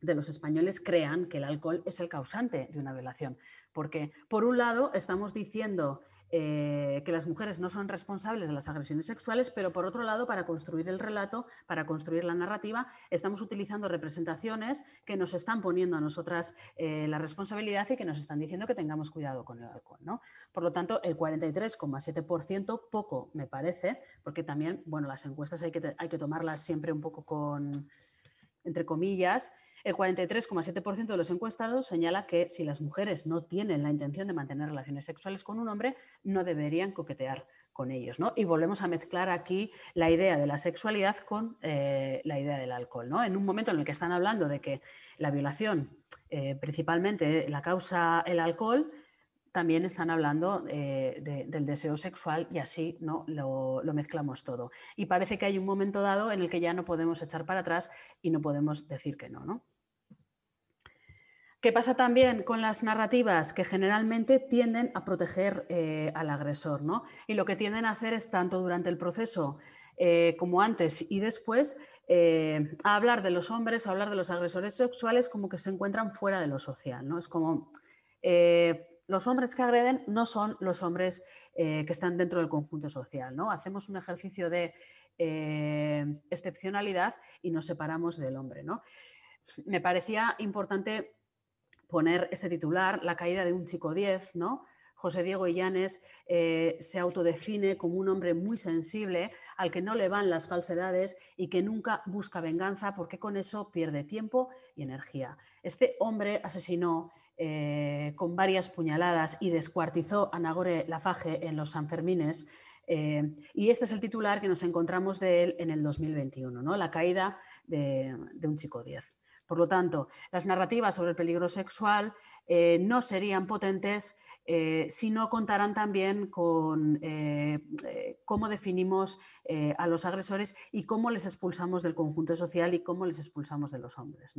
de los españoles crean que el alcohol es el causante de una violación. Porque, por un lado, estamos diciendo eh, que las mujeres no son responsables de las agresiones sexuales, pero por otro lado, para construir el relato, para construir la narrativa, estamos utilizando representaciones que nos están poniendo a nosotras eh, la responsabilidad y que nos están diciendo que tengamos cuidado con el alcohol. ¿no? Por lo tanto, el 43,7% poco me parece, porque también, bueno, las encuestas hay que, hay que tomarlas siempre un poco con, entre comillas, el 43,7% de los encuestados señala que si las mujeres no tienen la intención de mantener relaciones sexuales con un hombre, no deberían coquetear con ellos. ¿no? Y volvemos a mezclar aquí la idea de la sexualidad con eh, la idea del alcohol. ¿no? En un momento en el que están hablando de que la violación, eh, principalmente la causa el alcohol, también están hablando eh, del deseo sexual y así ¿no? Lo, lo, mezclamos todo. Y parece que hay un momento dado en el que ya no podemos echar para atrás y no podemos decir que no. ¿no? ¿Qué pasa también con las narrativas que generalmente tienden a proteger eh, al agresor? ¿no? Y lo que tienden a hacer es tanto durante el proceso eh, como antes y después eh, a hablar de los hombres, a hablar de los agresores sexuales como que se encuentran fuera de lo social. ¿no? Es como los hombres que agreden no son los hombres que están dentro del conjunto social. ¿no? Hacemos un ejercicio de excepcionalidad y nos separamos del hombre. ¿no? Me parecía importante poner este titular, La caída de un chico 10, ¿no? José Diego Illanes eh, se autodefine como un hombre muy sensible, al que no le van las falsedades y que nunca busca venganza porque con eso pierde tiempo y energía. Este hombre asesinó eh, con varias puñaladas y descuartizó a Nagore Lafaje en los Sanfermines. Eh, y este es el titular que nos encontramos de él en el 2021, ¿no? la caída de, de un chico 10. Por lo tanto, las narrativas sobre el peligro sexual eh, no serían potentes eh, si no contaran también con eh, cómo definimos a los agresores y cómo les expulsamos del conjunto social y cómo les expulsamos de los hombres.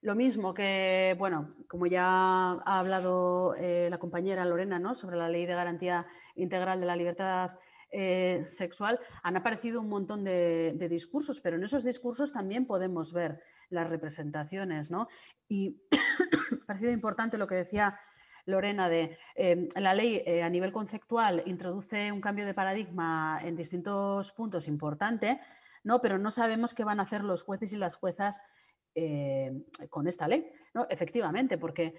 Lo mismo que, bueno, como ya ha hablado la compañera Lorena sobre la ley de garantía integral de la libertad eh, sexual, han aparecido un montón de, discursos, pero en esos discursos también podemos ver las representaciones, ¿no? Y ha parecido importante lo que decía Lorena, de em, la ley eh, a nivel conceptual introduce un cambio de paradigma en distintos puntos importante, ¿no? pero no sabemos qué van a hacer los jueces y las juezas eh, con esta ley. ¿no? Efectivamente, porque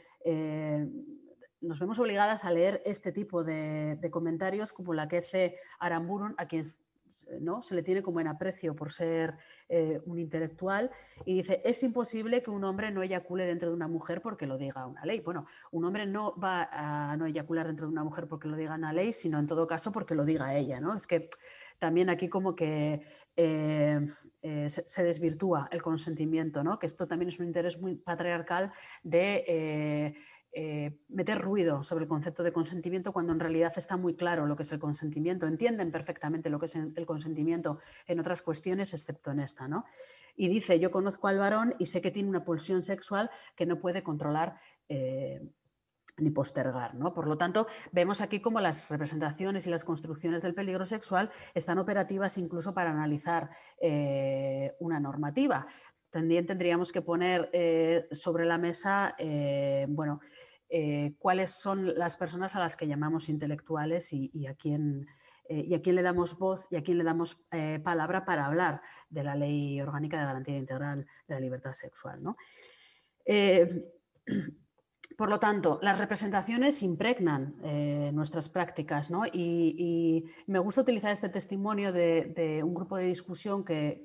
nos vemos obligadas a leer este tipo de, comentarios como la que hace Aramburón, a quien ¿no? se le tiene como en aprecio por ser eh, un intelectual, y dice, es imposible que un hombre no eyacule dentro de una mujer porque lo diga una ley. Bueno, un hombre no va a no eyacular dentro de una mujer porque lo diga una ley, sino en todo caso porque lo diga ella, ¿no? Es que también aquí como que eh, eh, se, desvirtúa el consentimiento, Que esto también es un interés muy patriarcal de eh, meter ruido sobre el concepto de consentimiento cuando en realidad está muy claro lo que es el consentimiento, entienden perfectamente lo que es el consentimiento en otras cuestiones, excepto en esta. ¿no? Y dice, yo conozco al varón y sé que tiene una pulsión sexual que no puede controlar. Eh, ni postergar. ¿no? Por lo tanto, vemos aquí cómo las representaciones y las construcciones del peligro sexual están operativas incluso para analizar eh, una normativa. También tendríamos que poner sobre la mesa bueno, eh, cuáles son las personas a las que llamamos intelectuales y, a quién eh, y a quién le damos voz y a quién le damos eh, palabra para hablar de la ley orgánica de garantía integral de la libertad sexual. ¿no? Por lo tanto, las representaciones impregnan eh, nuestras prácticas, ¿no? y, me gusta utilizar este testimonio de, un grupo de discusión que,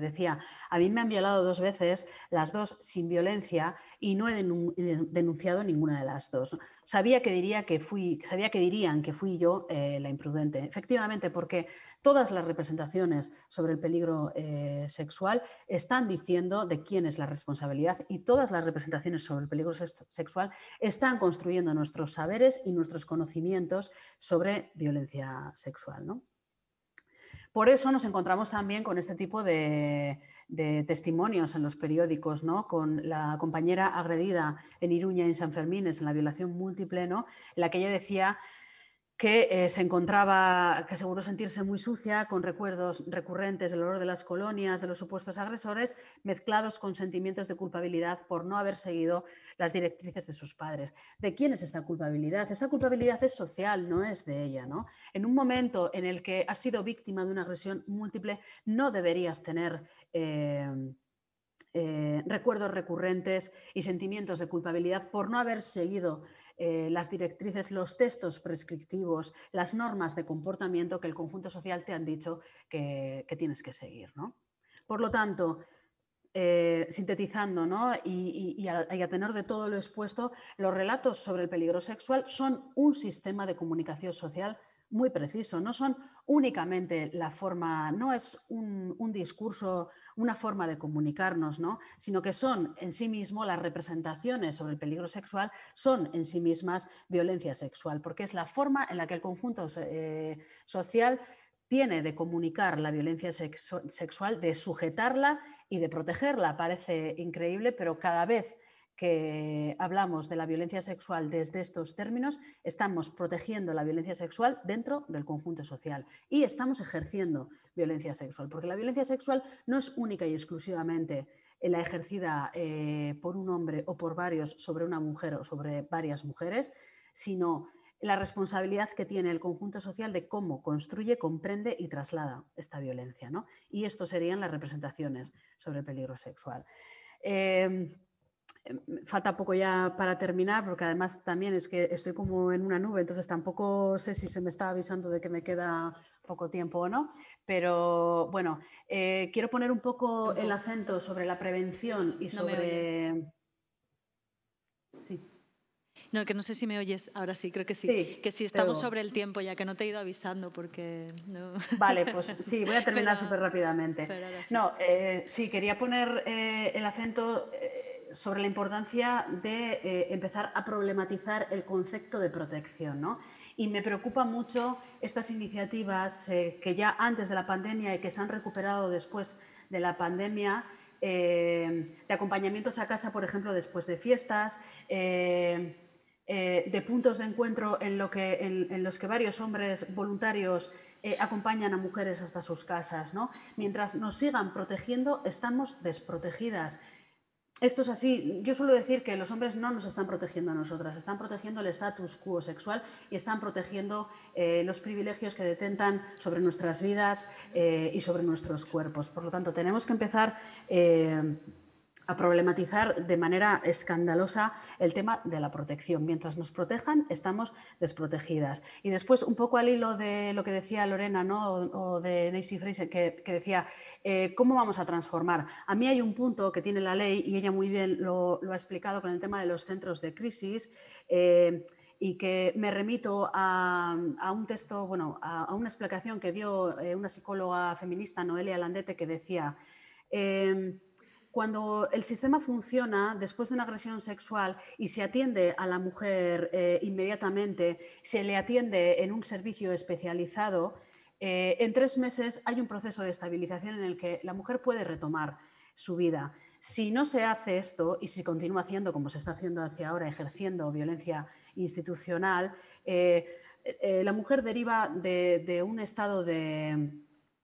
decía, a mí me han violado dos veces, las dos sin violencia, y no he eh, denunciado ninguna de las dos. Sabía que, diría que fui, sabía que dirían que fui yo eh, la imprudente. Efectivamente, porque todas las representaciones sobre el peligro eh, sexual están diciendo de quién es la responsabilidad y todas las representaciones sobre el peligro sexual están construyendo nuestros saberes y nuestros conocimientos sobre violencia sexual. ¿no? Por eso nos encontramos también con este tipo de, testimonios en los periódicos, ¿no? con la compañera agredida en Iruña, en San Fermín, en la violación múltiple, ¿no? en la que ella decía que eh, se encontraba, que aseguró sentirse muy sucia, con recuerdos recurrentes del olor de las colonias, de los supuestos agresores, mezclados con sentimientos de culpabilidad por no haber seguido las directrices de sus padres. ¿De quién es esta culpabilidad? Esta culpabilidad es social, no es de ella. En un momento en el que has sido víctima de una agresión múltiple, no deberías tener... Em, eh, recuerdos recurrentes y sentimientos de culpabilidad por no haber seguido eh, las directrices, los textos prescriptivos, las normas de comportamiento que el conjunto social te han dicho que, tienes que seguir. ¿no? Por lo tanto, eh, sintetizando y, a, tener de todo lo expuesto, los relatos sobre el peligro sexual son un sistema de comunicación social muy preciso, no son únicamente la forma, no es un, discurso, una forma de comunicarnos, ¿no? sino que son en sí mismo las representaciones sobre el peligro sexual, son en sí mismas violencia sexual, porque es la forma en la que el conjunto eh, social tiene de comunicar la violencia sexual, de sujetarla y de protegerla. Parece increíble, pero cada vez que hablamos de la violencia sexual desde estos términos, estamos protegiendo la violencia sexual dentro del conjunto social y estamos ejerciendo violencia sexual, porque la violencia sexual no es única y exclusivamente eh, la ejercida eh, por un hombre o por varios sobre una mujer o sobre varias mujeres, sino la responsabilidad que tiene el conjunto social de cómo construye, comprende y traslada esta violencia. Y esto serían las representaciones sobre el peligro sexual. Em, Em, falta poco ya para terminar, porque además también es que estoy como en una nube, entonces tampoco sé si se me está avisando de que me queda poco tiempo o no. Pero bueno, eh, quiero poner un poco el acento sobre la prevención y sobre. Sí.
No, que no sé si me oyes, ahora sí, creo que sí. que sí, estamos sobre el tiempo ya, que no te he ido avisando porque... Vale, pues sí, voy a terminar
súper rápidamente.
No, eh, sí, quería poner eh, el acento
sobre la importancia de eh, empezar a problematizar el concepto de protección. Y me preocupa mucho estas iniciativas eh, que ya antes de la pandemia y que se han recuperado después de la pandemia, eh, de acompañamientos a casa, por ejemplo, después de fiestas, de puntos de encuentro en, los que varios hombres voluntarios acompañan a mujeres hasta sus casas. Mientras nos sigan protegiendo, estamos desprotegidas. Esto es así. Yo suelo decir que los hombres no nos están protegiendo a nosotras, están protegiendo el status quo sexual y están protegiendo eh, los privilegios que detentan sobre nuestras vidas eh, y sobre nuestros cuerpos. Por lo tanto, tenemos que empezar eh, a problematizar de manera escandalosa el tema de la protección. Mientras nos protejan, estamos desprotegidas. Y después, un poco al hilo de lo que decía Lorena ¿no? o, de Nancy Fraser, que, decía, eh, ¿cómo vamos a transformar? A mí hay un punto que tiene la ley, y ella muy bien lo, ha explicado con el tema de los centros de crisis. Eh, y que me remito a, un texto, bueno, a, una explicación que dio eh, una psicóloga feminista, Noelia Landete, que decía, cuando el sistema funciona después de una agresión sexual y se atiende a la mujer eh, inmediatamente, se le atiende en un servicio especializado, eh, en tres meses hay un proceso de estabilización en el que la mujer puede retomar su vida. Si no se hace esto y si continúa haciendo como se está haciendo hacia ahora, ejerciendo violencia institucional, eh, la mujer deriva de un estado de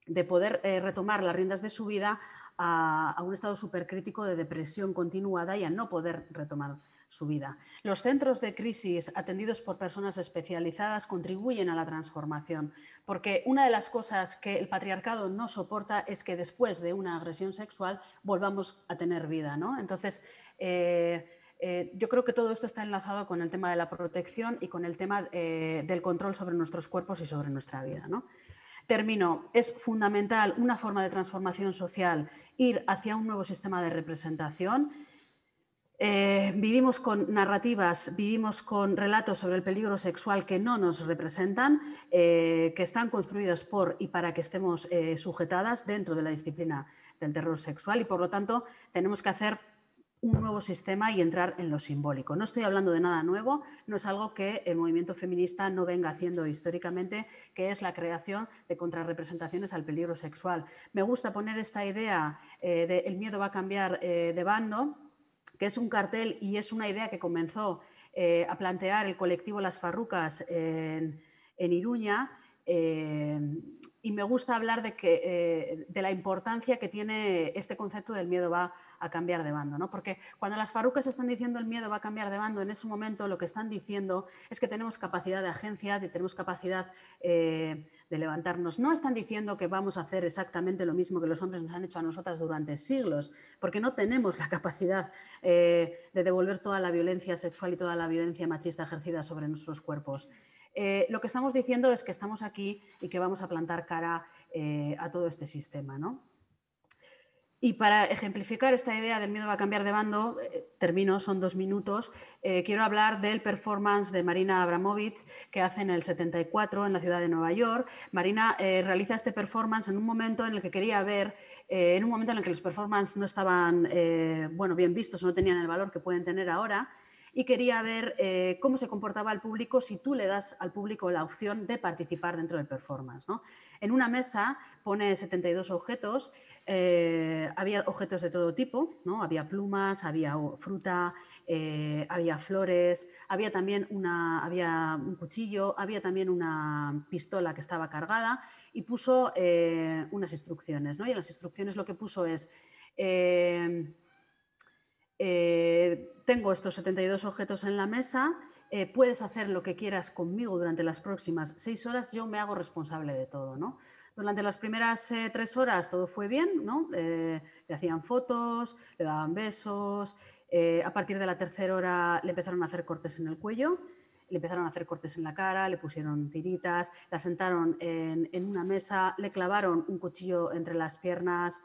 de poder eh, retomar las riendas de su vida a, un estado supercrítico de depresión continuada y a no poder retomar su vida. Los centros de crisis atendidos por personas especializadas contribuyen a la transformación, porque una de las cosas que el patriarcado no soporta es que después de una agresión sexual volvamos a tener vida. ¿no? Entonces, eh, eh, yo creo que todo esto está enlazado con el tema de la protección y con el tema del control sobre nuestros cuerpos y sobre nuestra vida. ¿no? Termino. Es fundamental una forma de transformación social, ir hacia un nuevo sistema de representación. Eh, vivimos con narrativas, vivimos con relatos sobre el peligro sexual que no nos representan, eh, que están construidas por y para que estemos eh, sujetadas dentro de la disciplina del terror sexual y por lo tanto tenemos que hacer un nuevo sistema y entrar en lo simbólico. No estoy hablando de nada nuevo, no es algo que el movimiento feminista no venga haciendo históricamente, que es la creación de contrarrepresentaciones al peligro sexual. Me gusta poner esta idea eh, de el miedo va a cambiar eh, de bando, que es un cartel y es una idea que comenzó eh, a plantear el colectivo Las Farrucas en, Iruña y me gusta hablar de, que, de la importancia que tiene este concepto del miedo va a a cambiar de bando, ¿no? Porque cuando las farucas están diciendo el miedo va a cambiar de bando, en ese momento lo que están diciendo es que tenemos capacidad de agencia, que tenemos capacidad eh, de levantarnos. No están diciendo que vamos a hacer exactamente lo mismo que los hombres nos han hecho a nosotras durante siglos, porque no tenemos la capacidad eh, de devolver toda la violencia sexual y toda la violencia machista ejercida sobre nuestros cuerpos. Eh, lo que estamos diciendo es que estamos aquí y que vamos a plantar cara a todo este sistema, ¿no? Y para ejemplificar esta idea del miedo a cambiar de bando, eh, termino, son dos minutos, eh, quiero hablar del performance de Marina Abramovich que hace en el 74 en la ciudad de Nueva York. Marina eh, realiza este performance en un momento en el que quería ver, en un momento en el que los performances no estaban bueno, bien vistos, no tenían el valor que pueden tener ahora y quería ver eh, cómo se comportaba el público si tú le das al público la opción de participar dentro del performance. En una mesa pone 72 objetos, eh, había objetos de todo tipo, ¿no? había plumas, había fruta, eh, había flores, había también una, había un cuchillo, había también una pistola que estaba cargada y puso unas instrucciones. ¿no? Y en las instrucciones lo que puso es tengo estos 72 objetos en la mesa, eh, puedes hacer lo que quieras conmigo durante las próximas seis horas, yo me hago responsable de todo, ¿no? Durante las primeras eh, tres horas todo fue bien, ¿no? Eh, le hacían fotos, le daban besos, a partir de la tercera hora le empezaron a hacer cortes en el cuello, le empezaron a hacer cortes en la cara, le pusieron tiritas, la sentaron en, una mesa, le clavaron un cuchillo entre las piernas,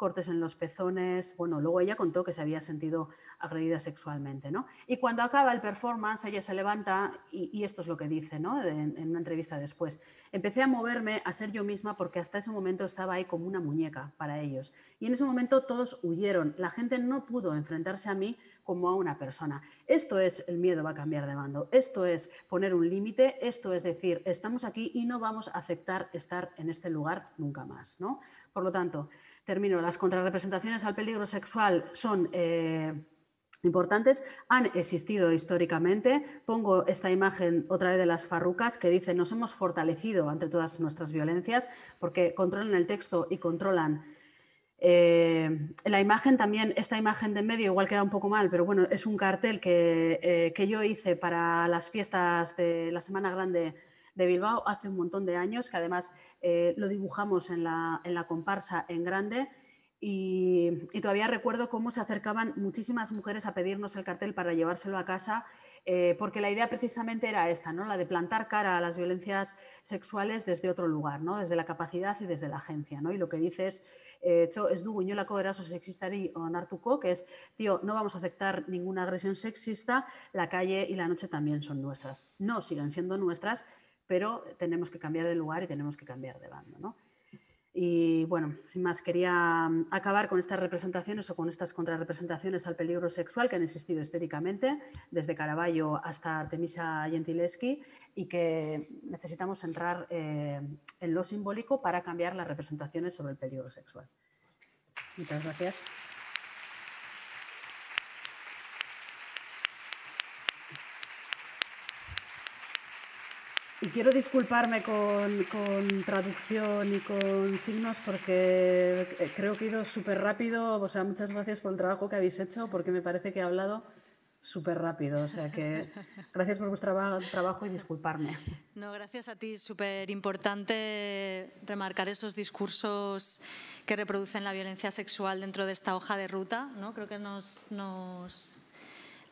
cortes en los pezones. Bueno, luego ella contó que se había sentido agredida sexualmente, ¿no? Y cuando acaba el performance, ella se levanta y, esto es lo que dice, ¿no? En, en, una entrevista después. Empecé a moverme, a ser yo misma, porque hasta ese momento estaba ahí como una muñeca para ellos. Y en ese momento todos huyeron. La gente no pudo enfrentarse a mí como a una persona. Esto es el miedo va a cambiar de mando. Esto es poner un límite. Esto es decir, estamos aquí y no vamos a aceptar estar en este lugar nunca más, ¿no? Por lo tanto, termino, las contrarrepresentaciones al peligro sexual son... Eh, importantes han existido históricamente. Pongo esta imagen otra vez de las farrucas que dice nos hemos fortalecido ante todas nuestras violencias porque controlan el texto y controlan eh, la imagen también, esta imagen de en medio igual queda un poco mal, pero bueno, es un cartel que, eh, que yo hice para las fiestas de la Semana Grande de Bilbao hace un montón de años, que además eh, lo dibujamos en la, en la, comparsa en grande. Y, todavía recuerdo cómo se acercaban muchísimas mujeres a pedirnos el cartel para llevárselo a casa, eh, porque la idea precisamente era esta, ¿no? la de plantar cara a las violencias sexuales desde otro lugar, ¿no? desde la capacidad y desde la agencia. ¿no? Y lo que dices, es eh, hecho, es du guiñolako eraso sexistari nartuco, que es, tío, no vamos a aceptar ninguna agresión sexista, la calle y la noche también son nuestras. No, sigan siendo nuestras, pero tenemos que cambiar de lugar y tenemos que cambiar de bando. ¿no? Y bueno, sin más, quería mm, acabar con estas representaciones o con estas contrarrepresentaciones al peligro sexual que han existido históricamente, desde Caraballo hasta Artemisa Gentileschi, y que necesitamos entrar eh, en lo simbólico para cambiar las representaciones sobre el peligro sexual. Muchas gracias. Y quiero disculparme con, traducción y con signos porque eh, creo que he ido súper rápido. O sea, muchas gracias por el trabajo que habéis hecho porque me parece que he hablado súper rápido. O sea que gracias por vuestro trabajo y disculparme.
No, gracias a ti. Súper importante remarcar esos discursos que reproducen la violencia sexual dentro de esta hoja de ruta. ¿no? Creo que nos, nos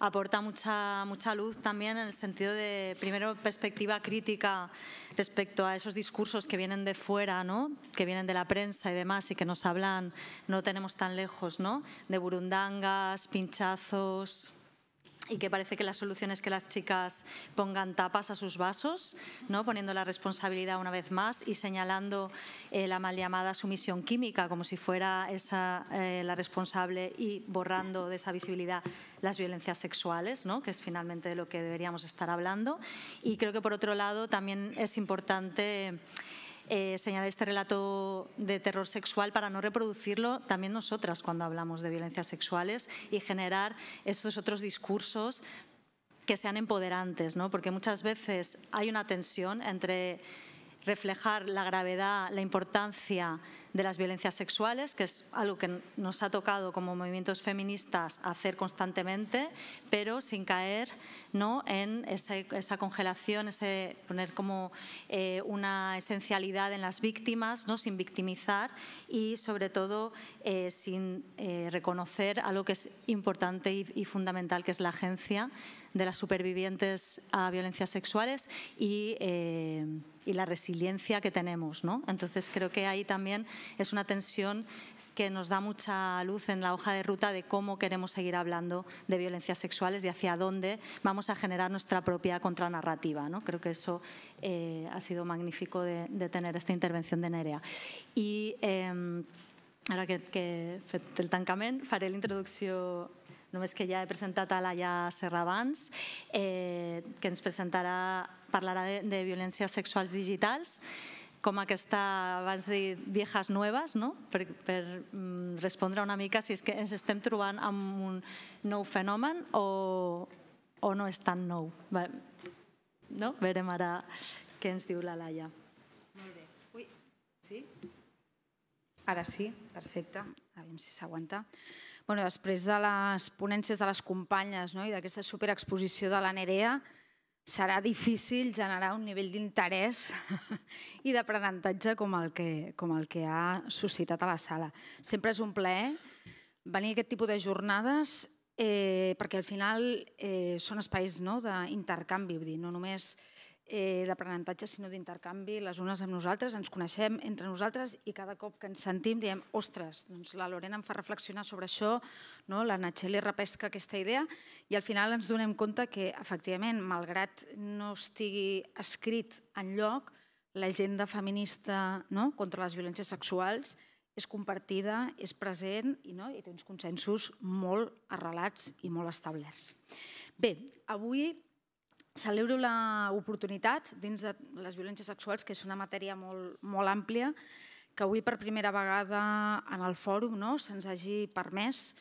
aporta mucha, mucha luz también en el sentido de, primero, perspectiva crítica respecto a esos discursos que vienen de fuera, ¿no? que vienen de la prensa y demás y que nos hablan, no tenemos tan lejos, ¿no? de burundangas, pinchazos, y que parece que la solución es que las chicas pongan tapas a sus vasos, ¿no? poniendo la responsabilidad una vez más y señalando eh, la mal llamada sumisión química como si fuera esa eh, la responsable y borrando de esa visibilidad las violencias sexuales, ¿no? que es finalmente de lo que deberíamos estar hablando. Y creo que por otro lado también es importante eh, señalar este relato de terror sexual para no reproducirlo también nosotras cuando hablamos de violencias sexuales y generar estos otros discursos que sean empoderantes, ¿no? porque muchas veces hay una tensión entre reflejar la gravedad, la importancia de las violencias sexuales, que es algo que nos ha tocado como movimientos feministas hacer constantemente, pero sin caer ¿no? en esa congelación, ese poner como eh, una esencialidad en las víctimas, ¿no? sin victimizar y sobre todo eh, sin eh, reconocer algo que es importante y, fundamental, que es la agencia de las supervivientes a violencias sexuales y y la resiliencia que tenemos. ¿no? Entonces creo que ahí también es una tensión que nos da mucha luz en la hoja de ruta de cómo queremos seguir hablando de violencias sexuales y hacia dónde vamos a generar nuestra propia contranarrativa. ¿no? Creo que eso eh, ha sido magnífico de, tener esta intervención de Nerea. Y em, ahora que, que el faré la no es que ya he presentado a Laia eh, que nos presentará parlarà de, de violències sexuals digitals, com aquesta, abans de dir, viejas nuevas, no? per, per mm, respondre una mica si és que ens estem trobant amb un nou fenomen o, o no és tan nou.
no? Verem ara què ens diu la Laia. Molt bé. Ui, sí? Ara sí, perfecte. A veure si s'aguanta. Bueno, després de les ponències de les companyes no? i d'aquesta superexposició de la Nerea, serà difícil generar un nivell d'interès i d'aprenentatge com, el que, com el que ha suscitat a la sala. Sempre és un plaer venir a aquest tipus de jornades eh, perquè al final eh, són espais no, d'intercanvi, no només eh, d'aprenentatge, sinó d'intercanvi, les unes amb nosaltres, ens coneixem entre nosaltres i cada cop que ens sentim diem ostres, doncs la Lorena em fa reflexionar sobre això, no? la Natxeli repesca aquesta idea i al final ens donem compte que efectivament, malgrat no estigui escrit en lloc, l'agenda feminista no? contra les violències sexuals és compartida, és present i, no? i té uns consensos molt arrelats i molt establerts. Bé, avui celebro l'oportunitat dins de les violències sexuals, que és una matèria molt, molt àmplia, que avui per primera vegada en el fòrum no, se'ns hagi permès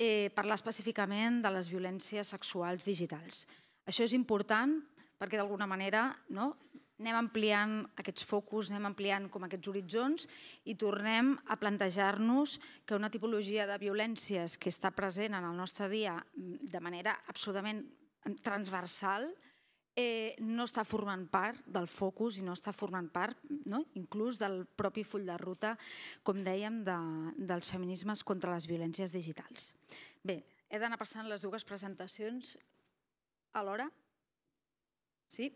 eh, parlar específicament de les violències sexuals digitals. Això és important perquè d'alguna manera no, anem ampliant aquests focus, anem ampliant com aquests horitzons i tornem a plantejar-nos que una tipologia de violències que està present en el nostre dia de manera absolutament transversal, eh, no està formant part del focus i no està formant part no? inclús del propi full de ruta, com dèiem, de, dels feminismes contra les violències digitals. Bé, he d'anar passant les dues presentacions alhora? Sí?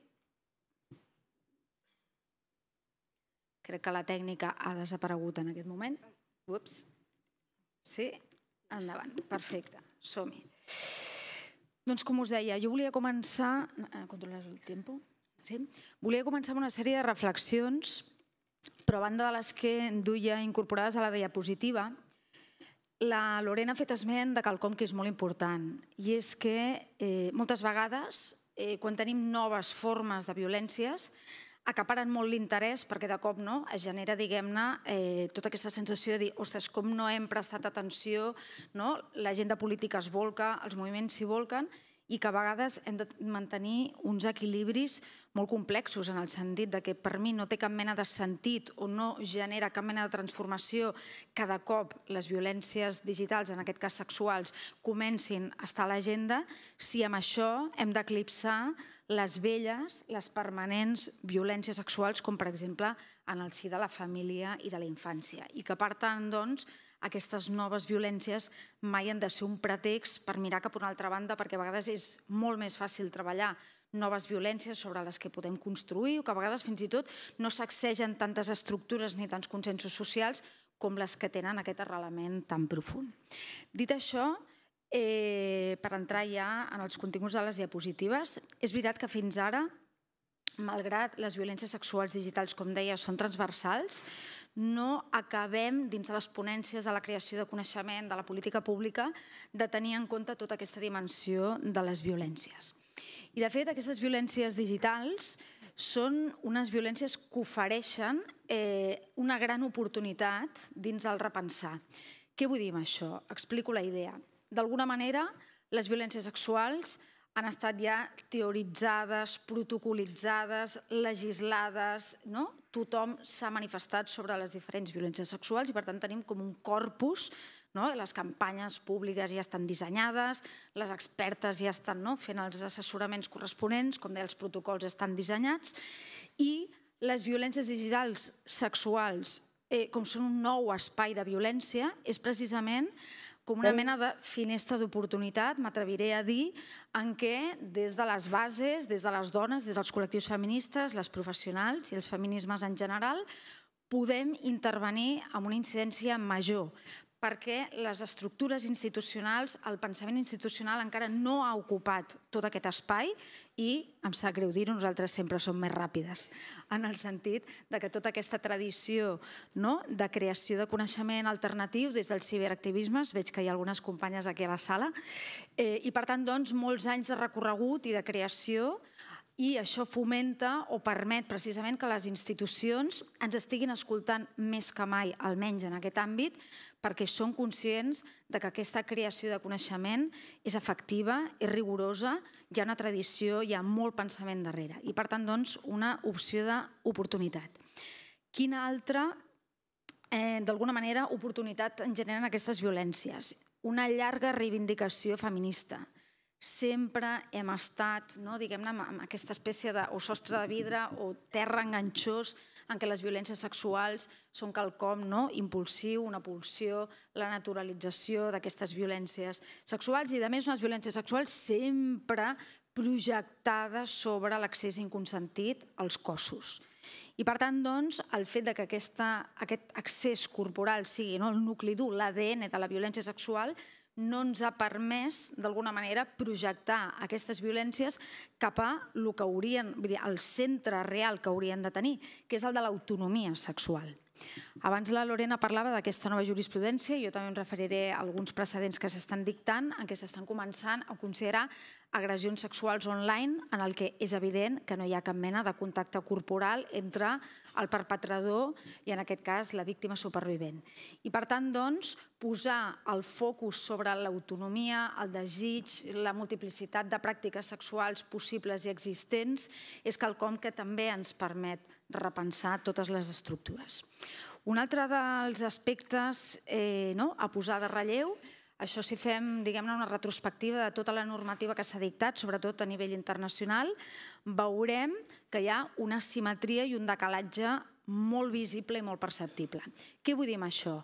Crec que la tècnica ha desaparegut en aquest moment. Ups. Sí? Endavant. Perfecte. Som-hi. Doncs com us deia, jo volia començar... Eh, controles el tempo? Sí? Volia començar amb una sèrie de reflexions, però a banda de les que duia incorporades a la diapositiva, la Lorena ha fet esment de quelcom que és molt important, i és que eh, moltes vegades, eh, quan tenim noves formes de violències, acaparen molt l'interès perquè de cop no, es genera diguem-ne eh, tota aquesta sensació de dir ostres, com no hem prestat atenció, no? la gent de política es volca, els moviments s'hi volquen i que a vegades hem de mantenir uns equilibris molt complexos en el sentit de que per mi no té cap mena de sentit o no genera cap mena de transformació cada cop les violències digitals, en aquest cas sexuals, comencin a estar a l'agenda si amb això hem d'eclipsar les velles, les permanents violències sexuals, com per exemple en el si de la família i de la infància. I que per tant, doncs, aquestes noves violències mai han de ser un pretext per mirar cap a una altra banda, perquè a vegades és molt més fàcil treballar noves violències sobre les que podem construir o que a vegades fins i tot no sacsegen tantes estructures ni tants consensos socials com les que tenen aquest arrelament tan profund. Dit això, Eh, per entrar ja en els continguts de les diapositives, és veritat que fins ara, malgrat les violències sexuals digitals, com deia, són transversals, no acabem, dins de les ponències de la creació de coneixement, de la política pública, de tenir en compte tota aquesta dimensió de les violències. I, de fet, aquestes violències digitals són unes violències que ofereixen eh, una gran oportunitat dins del repensar. Què vull dir amb això? Explico la idea. D'alguna manera, les violències sexuals han estat ja teoritzades, protocolitzades, legislades, no? Tothom s'ha manifestat sobre les diferents violències sexuals i, per tant, tenim com un corpus no? les campanyes públiques ja estan dissenyades, les expertes ja estan no? fent els assessoraments corresponents, com deia, els protocols estan dissenyats, i les violències digitals sexuals, eh, com són un nou espai de violència, és precisament com una eh? mena de finestra d'oportunitat, m'atreviré a dir, en què des de les bases, des de les dones, des dels col·lectius feministes, les professionals i els feminismes en general, podem intervenir amb una incidència major perquè les estructures institucionals, el pensament institucional encara no ha ocupat tot aquest espai i, em sap greu dir-ho, nosaltres sempre som més ràpides, en el sentit de que tota aquesta tradició no, de creació de coneixement alternatiu des del ciberactivisme, veig que hi ha algunes companyes aquí a la sala, eh, i per tant, doncs, molts anys de recorregut i de creació i això fomenta o permet precisament que les institucions ens estiguin escoltant més que mai, almenys en aquest àmbit, perquè són conscients de que aquesta creació de coneixement és efectiva, és rigorosa, hi ha una tradició, hi ha molt pensament darrere i, per tant, doncs, una opció d'oportunitat. Quina altra, eh, d'alguna manera, oportunitat en generen aquestes violències? Una llarga reivindicació feminista sempre hem estat, no, diguem-ne, amb aquesta espècie de o sostre de vidre o terra enganxós en què les violències sexuals són quelcom no? impulsiu, una pulsió, la naturalització d'aquestes violències sexuals i, a més, unes violències sexuals sempre projectades sobre l'accés inconsentit als cossos. I per tant, doncs, el fet de que aquesta, aquest accés corporal sigui no, el nucli dur, l'ADN de la violència sexual, no ens ha permès, d'alguna manera, projectar aquestes violències cap a que haurien, vull dir, al centre real que haurien de tenir, que és el de l'autonomia sexual. Abans la Lorena parlava d'aquesta nova jurisprudència, jo també em referiré a alguns precedents que s'estan dictant, en què s'estan començant a considerar agressions sexuals online, en el que és evident que no hi ha cap mena de contacte corporal entre el perpetrador i, en aquest cas, la víctima supervivent. I, per tant, doncs, posar el focus sobre l'autonomia, el desig, la multiplicitat de pràctiques sexuals possibles i existents és quelcom que també ens permet repensar totes les estructures. Un altre dels aspectes eh, no, a posar de relleu és això si fem diguem una retrospectiva de tota la normativa que s'ha dictat, sobretot a nivell internacional, veurem que hi ha una simetria i un decalatge molt visible i molt perceptible. Què vull dir amb això?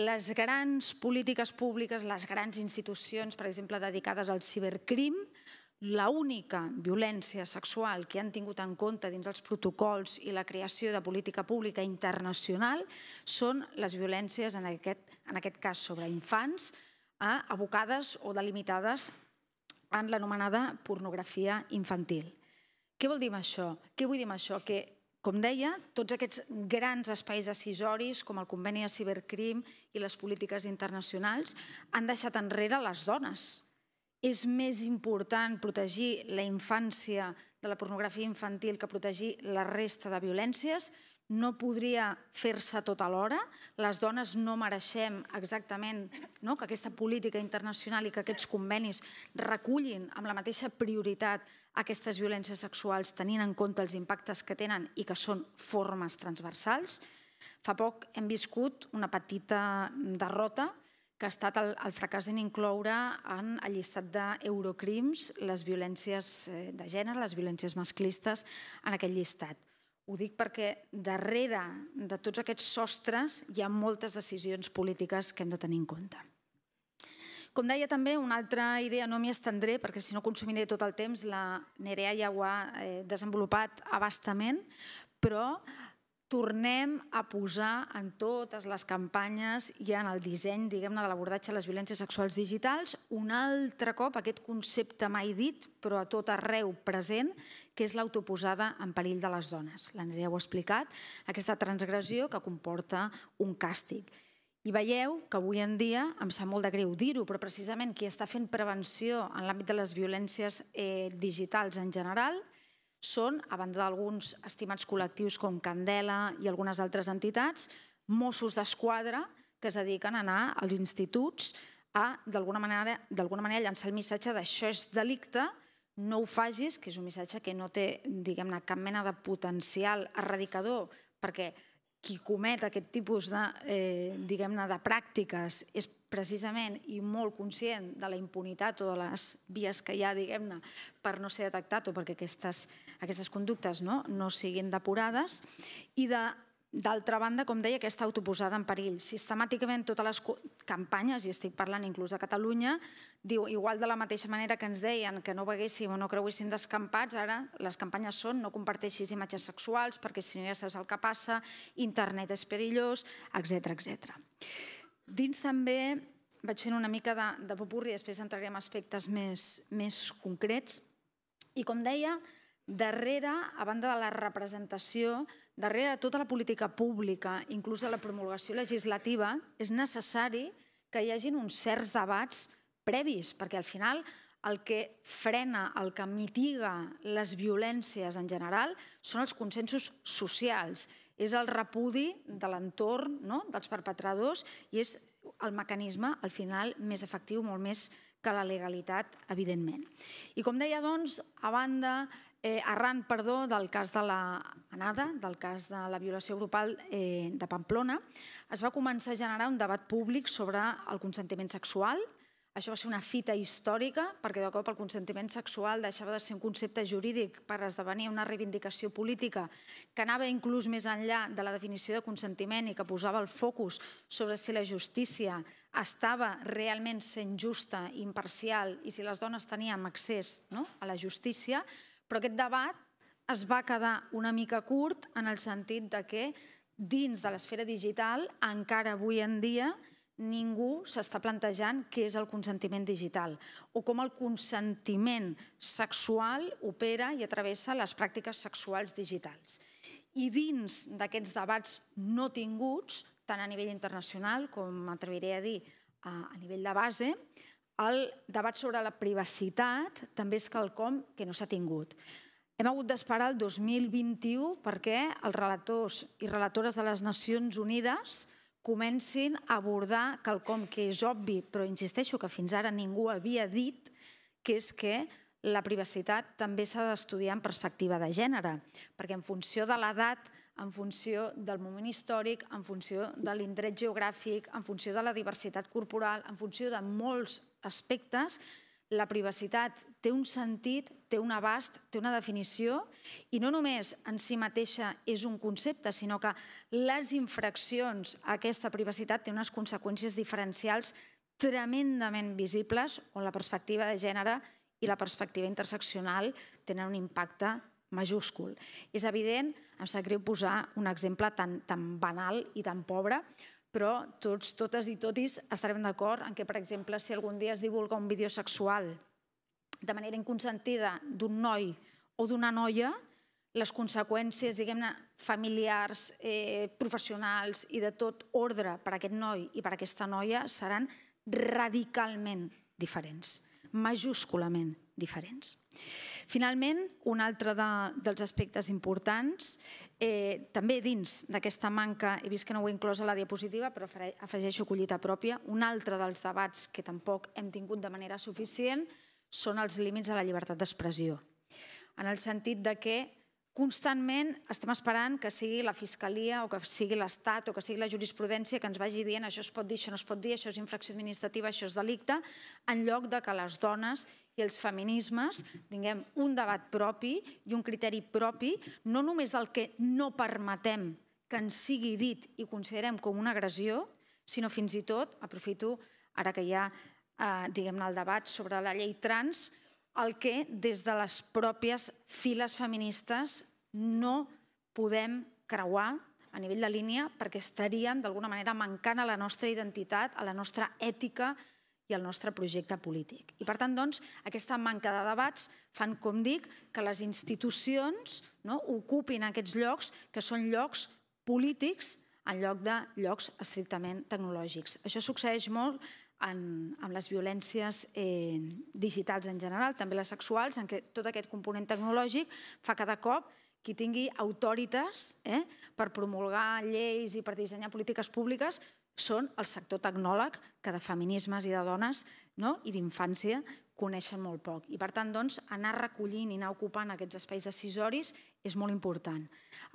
Les grans polítiques públiques, les grans institucions, per exemple, dedicades al cibercrim, la única violència sexual que han tingut en compte dins els protocols i la creació de política pública internacional són les violències, en aquest, en aquest cas sobre infants, abocades o delimitades en l'anomenada pornografia infantil. Què vol dir amb això? Què vull dir amb això? Que, com deia, tots aquests grans espais decisoris, com el Conveni de Cibercrim i les polítiques internacionals, han deixat enrere les dones. És més important protegir la infància de la pornografia infantil que protegir la resta de violències, no podria fer-se tot alhora. Les dones no mereixem exactament no, que aquesta política internacional i que aquests convenis recullin amb la mateixa prioritat aquestes violències sexuals tenint en compte els impactes que tenen i que són formes transversals. Fa poc hem viscut una petita derrota que ha estat el, el fracàs en incloure en el llistat d'eurocrims les violències eh, de gènere, les violències masclistes en aquest llistat. Ho dic perquè darrere de tots aquests sostres hi ha moltes decisions polítiques que hem de tenir en compte. Com deia també, una altra idea, no m'hi estendré perquè si no consumiré tot el temps, la Nerea ja ho ha eh, desenvolupat abastament, però tornem a posar en totes les campanyes i en el disseny diguem-ne de l'abordatge a les violències sexuals digitals un altre cop aquest concepte mai dit però a tot arreu present que és l'autoposada en perill de les dones. L'Andrea ho ha explicat, aquesta transgressió que comporta un càstig. I veieu que avui en dia, em sap molt de greu dir-ho, però precisament qui està fent prevenció en l'àmbit de les violències eh, digitals en general és són, abans d'alguns estimats col·lectius com Candela i algunes altres entitats, Mossos d'Esquadra que es dediquen a anar als instituts a, d'alguna manera, manera llançar el missatge d'això és delicte, no ho facis, que és un missatge que no té, diguem-ne, cap mena de potencial erradicador, perquè qui comet aquest tipus de, eh, diguem-ne, de pràctiques és precisament i molt conscient de la impunitat o de les vies que hi ha, diguem-ne, per no ser detectat o perquè aquestes, aquestes conductes no, no siguin depurades i de D'altra banda, com deia, aquesta autoposada en perill. Sistemàticament totes les campanyes, i estic parlant inclús de Catalunya, diu, igual de la mateixa manera que ens deien que no veguéssim o no creuéssim d'escampats, ara les campanyes són no comparteixis imatges sexuals perquè si no ja saps el que passa, internet és perillós, etc etc. Dins també vaig fent una mica de, de popurri, després entraré en aspectes més, més concrets. I com deia, darrere, a banda de la representació, darrere de tota la política pública, inclús de la promulgació legislativa, és necessari que hi hagin uns certs debats previs, perquè al final el que frena, el que mitiga les violències en general són els consensos socials, és el repudi de l'entorn, no? dels perpetradors, i és el mecanisme, al final, més efectiu, molt més que la legalitat, evidentment. I com deia, doncs, a banda, eh, arran perdó, del cas de la anada, del cas de la violació grupal eh, de Pamplona, es va començar a generar un debat públic sobre el consentiment sexual. Això va ser una fita històrica, perquè de cop el consentiment sexual deixava de ser un concepte jurídic per esdevenir una reivindicació política que anava inclús més enllà de la definició de consentiment i que posava el focus sobre si la justícia estava realment sent justa, imparcial, i si les dones teníem accés no, a la justícia, però aquest debat es va quedar una mica curt en el sentit de que dins de l'esfera digital, encara avui en dia, ningú s'està plantejant què és el consentiment digital o com el consentiment sexual opera i atravessa les pràctiques sexuals digitals. I dins d'aquests debats no tinguts, tant a nivell internacional com m'atreviré a dir a nivell de base, el debat sobre la privacitat també és quelcom que no s'ha tingut. Hem hagut d'esperar el 2021 perquè els relators i relatores de les Nacions Unides comencin a abordar quelcom que és obvi, però insisteixo que fins ara ningú havia dit, que és que la privacitat també s'ha d'estudiar en perspectiva de gènere, perquè en funció de l'edat, en funció del moment històric, en funció de l'indret geogràfic, en funció de la diversitat corporal, en funció de molts aspectes, la privacitat té un sentit, té un abast, té una definició i no només en si mateixa és un concepte, sinó que les infraccions a aquesta privacitat té unes conseqüències diferencials tremendament visibles on la perspectiva de gènere i la perspectiva interseccional tenen un impacte majúscul. És evident, em sap greu posar un exemple tan, tan banal i tan pobre, però tots, totes i totis estarem d'acord en que, per exemple, si algun dia es divulga un vídeo sexual de manera inconsentida d'un noi o d'una noia, les conseqüències, diguem-ne, familiars, eh, professionals i de tot ordre per a aquest noi i per a aquesta noia seran radicalment diferents, majúsculament diferents. Finalment, un altre de, dels aspectes importants, eh, també dins d'aquesta manca, he vist que no ho he inclòs a la diapositiva, però afegeixo collita pròpia, un altre dels debats que tampoc hem tingut de manera suficient són els límits a la llibertat d'expressió. En el sentit de que constantment estem esperant que sigui la Fiscalia o que sigui l'Estat o que sigui la jurisprudència que ens vagi dient això es pot dir, això no es pot dir, això és infracció administrativa, això és delicte, en lloc de que les dones i els feminismes tinguem un debat propi i un criteri propi, no només el que no permetem que ens sigui dit i considerem com una agressió, sinó fins i tot, aprofito ara que hi ha eh, diguem-ne el debat sobre la llei trans, el que des de les pròpies files feministes no podem creuar a nivell de línia perquè estaríem d'alguna manera mancant a la nostra identitat, a la nostra ètica, i el nostre projecte polític. I per tant, doncs, aquesta manca de debats fan, com dic, que les institucions no, ocupin aquests llocs que són llocs polítics en lloc de llocs estrictament tecnològics. Això succeeix molt en, amb les violències eh, digitals en general, també les sexuals, en què tot aquest component tecnològic fa cada cop qui tingui autòrites eh, per promulgar lleis i per dissenyar polítiques públiques són el sector tecnòleg que de feminismes i de dones no? i d'infància coneixen molt poc. I per tant, doncs, anar recollint i anar ocupant aquests espais decisoris és molt important.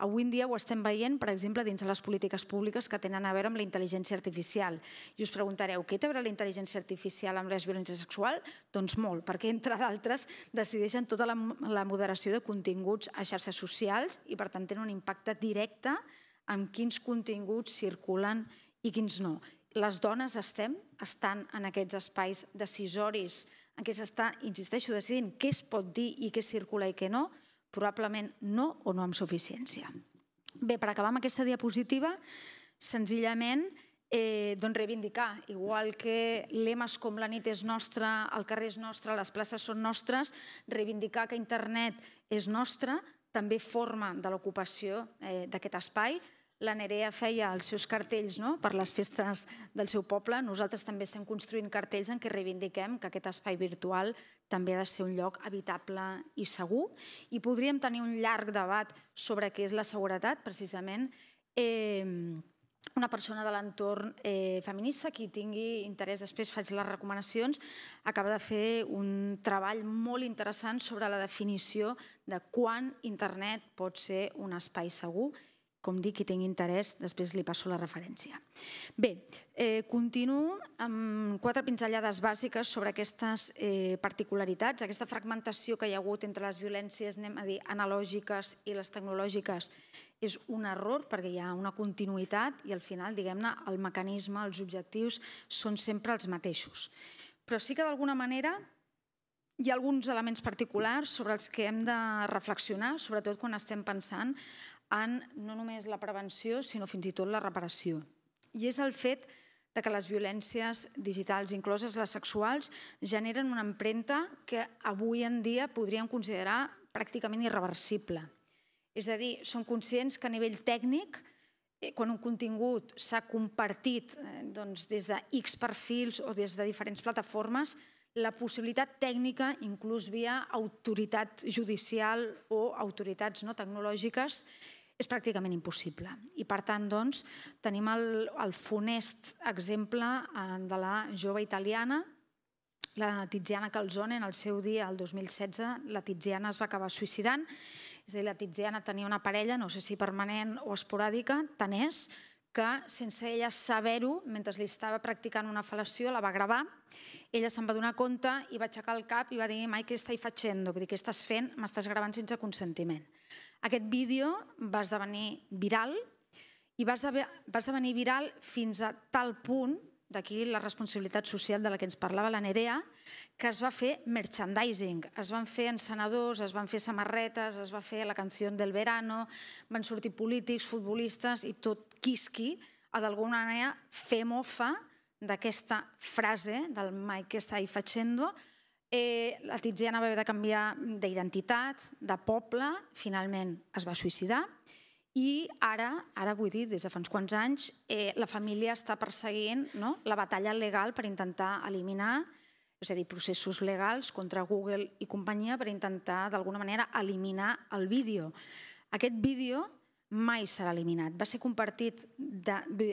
Avui en dia ho estem veient, per exemple, dins de les polítiques públiques que tenen a veure amb la intel·ligència artificial. I us preguntareu, què té a veure la intel·ligència artificial amb les violències sexuals? Doncs molt, perquè entre d'altres decideixen tota la, la moderació de continguts a xarxes socials i per tant tenen un impacte directe en quins continguts circulen i quins no. Les dones estem estan en aquests espais decisoris en què s'està, insisteixo, decidint què es pot dir i què circula i què no, probablement no o no amb suficiència. Bé, per acabar amb aquesta diapositiva, senzillament eh, doncs reivindicar, igual que lemes com la nit és nostra, el carrer és nostre, les places són nostres, reivindicar que internet és nostre, també forma de l'ocupació eh, d'aquest espai, la Nerea feia els seus cartells no? per les festes del seu poble, nosaltres també estem construint cartells en què reivindiquem que aquest espai virtual també ha de ser un lloc habitable i segur. I podríem tenir un llarg debat sobre què és la seguretat, precisament. Eh, una persona de l'entorn eh, feminista que tingui interès, després faig les recomanacions, acaba de fer un treball molt interessant sobre la definició de quan internet pot ser un espai segur com dic, qui tingui interès, després li passo la referència. Bé, eh, continuo amb quatre pinzellades bàsiques sobre aquestes eh, particularitats, aquesta fragmentació que hi ha hagut entre les violències anem a dir, analògiques i les tecnològiques és un error perquè hi ha una continuïtat i al final, diguem-ne, el mecanisme, els objectius són sempre els mateixos. Però sí que d'alguna manera hi ha alguns elements particulars sobre els que hem de reflexionar, sobretot quan estem pensant en no només la prevenció, sinó fins i tot la reparació. I és el fet de que les violències digitals, incloses les sexuals, generen una empremta que avui en dia podríem considerar pràcticament irreversible. És a dir, som conscients que a nivell tècnic, eh, quan un contingut s'ha compartit eh, doncs, des de X perfils o des de diferents plataformes, la possibilitat tècnica, inclús via autoritat judicial o autoritats no tecnològiques, és pràcticament impossible. I per tant, doncs, tenim el, el funest exemple eh, de la jove italiana, la Tiziana Calzone, en el seu dia, el 2016, la Tiziana es va acabar suïcidant. És a dir, la Tiziana tenia una parella, no sé si permanent o esporàdica, tant és, que sense ella saber-ho, mentre li estava practicant una fal·lació, la va gravar, ella se'n va donar compte i va aixecar el cap i va dir «Mai, què estàs fent? Vull dir, què estàs fent? M'estàs gravant sense consentiment». Aquest vídeo va esdevenir viral i va esdevenir, va viral fins a tal punt, d'aquí la responsabilitat social de la que ens parlava la Nerea, que es va fer merchandising. Es van fer encenedors, es van fer samarretes, es va fer la canció del verano, van sortir polítics, futbolistes i tot quisqui a d'alguna manera fer mofa d'aquesta frase del Mike Sai Facendo, Eh, la Tiziana va haver de canviar d'identitat, de poble, finalment es va suïcidar i ara, ara vull dir, des de fa uns quants anys, eh, la família està perseguint no? la batalla legal per intentar eliminar és a dir, processos legals contra Google i companyia per intentar, d'alguna manera, eliminar el vídeo. Aquest vídeo mai serà eliminat. Va ser compartit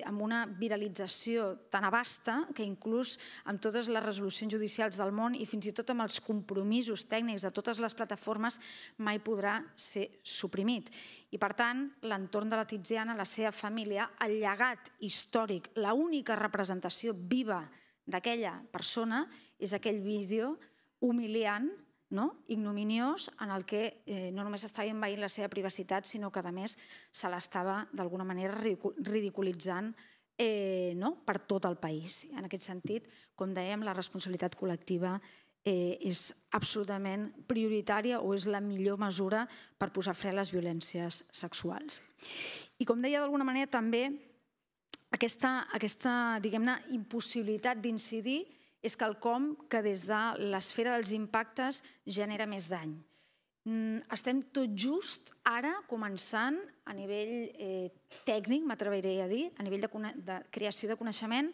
amb una viralització tan abasta que inclús amb totes les resolucions judicials del món i fins i tot amb els compromisos tècnics de totes les plataformes mai podrà ser suprimit. I per tant, l'entorn de la Tiziana, la seva família, el llegat històric, la única representació viva d'aquella persona és aquell vídeo humiliant no? ignominiós en el que eh, no només estava envaint la seva privacitat, sinó que, a més, se l'estava d'alguna manera ridiculitzant eh, no? per tot el país. En aquest sentit, com dèiem, la responsabilitat col·lectiva eh, és absolutament prioritària o és la millor mesura per posar fre a les violències sexuals. I com deia d'alguna manera també aquesta, aquesta diguem-ne, impossibilitat d'incidir és quelcom que des de l'esfera dels impactes genera més dany. Mm, estem tot just ara començant a nivell eh, tècnic, m'atreviré a dir, a nivell de, creació de coneixement,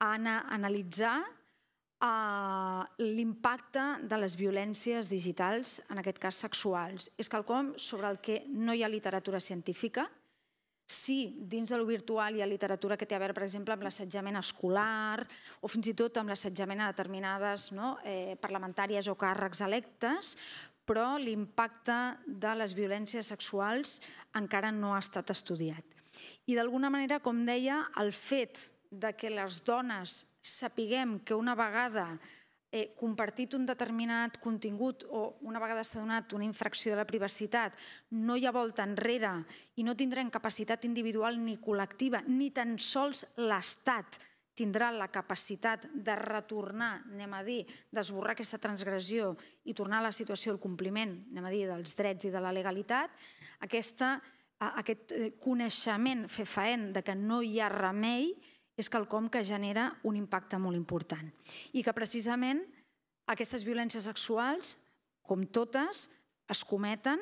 a analitzar eh, l'impacte de les violències digitals, en aquest cas sexuals. És quelcom sobre el que no hi ha literatura científica, Sí, dins del virtual hi ha literatura que té a veure, per exemple, amb l'assetjament escolar o fins i tot amb l'assetjament a determinades no, eh, parlamentàries o càrrecs electes, però l'impacte de les violències sexuals encara no ha estat estudiat. I d'alguna manera, com deia, el fet de que les dones sapiguem que una vegada eh, compartit un determinat contingut o una vegada s'ha donat una infracció de la privacitat, no hi ha volta enrere i no tindrem capacitat individual ni col·lectiva, ni tan sols l'Estat tindrà la capacitat de retornar, anem a dir, d'esborrar aquesta transgressió i tornar a la situació del compliment, anem a dir, dels drets i de la legalitat, aquesta, eh, aquest eh, coneixement fefaent de que no hi ha remei, és quelcom que genera un impacte molt important i que precisament aquestes violències sexuals, com totes, es cometen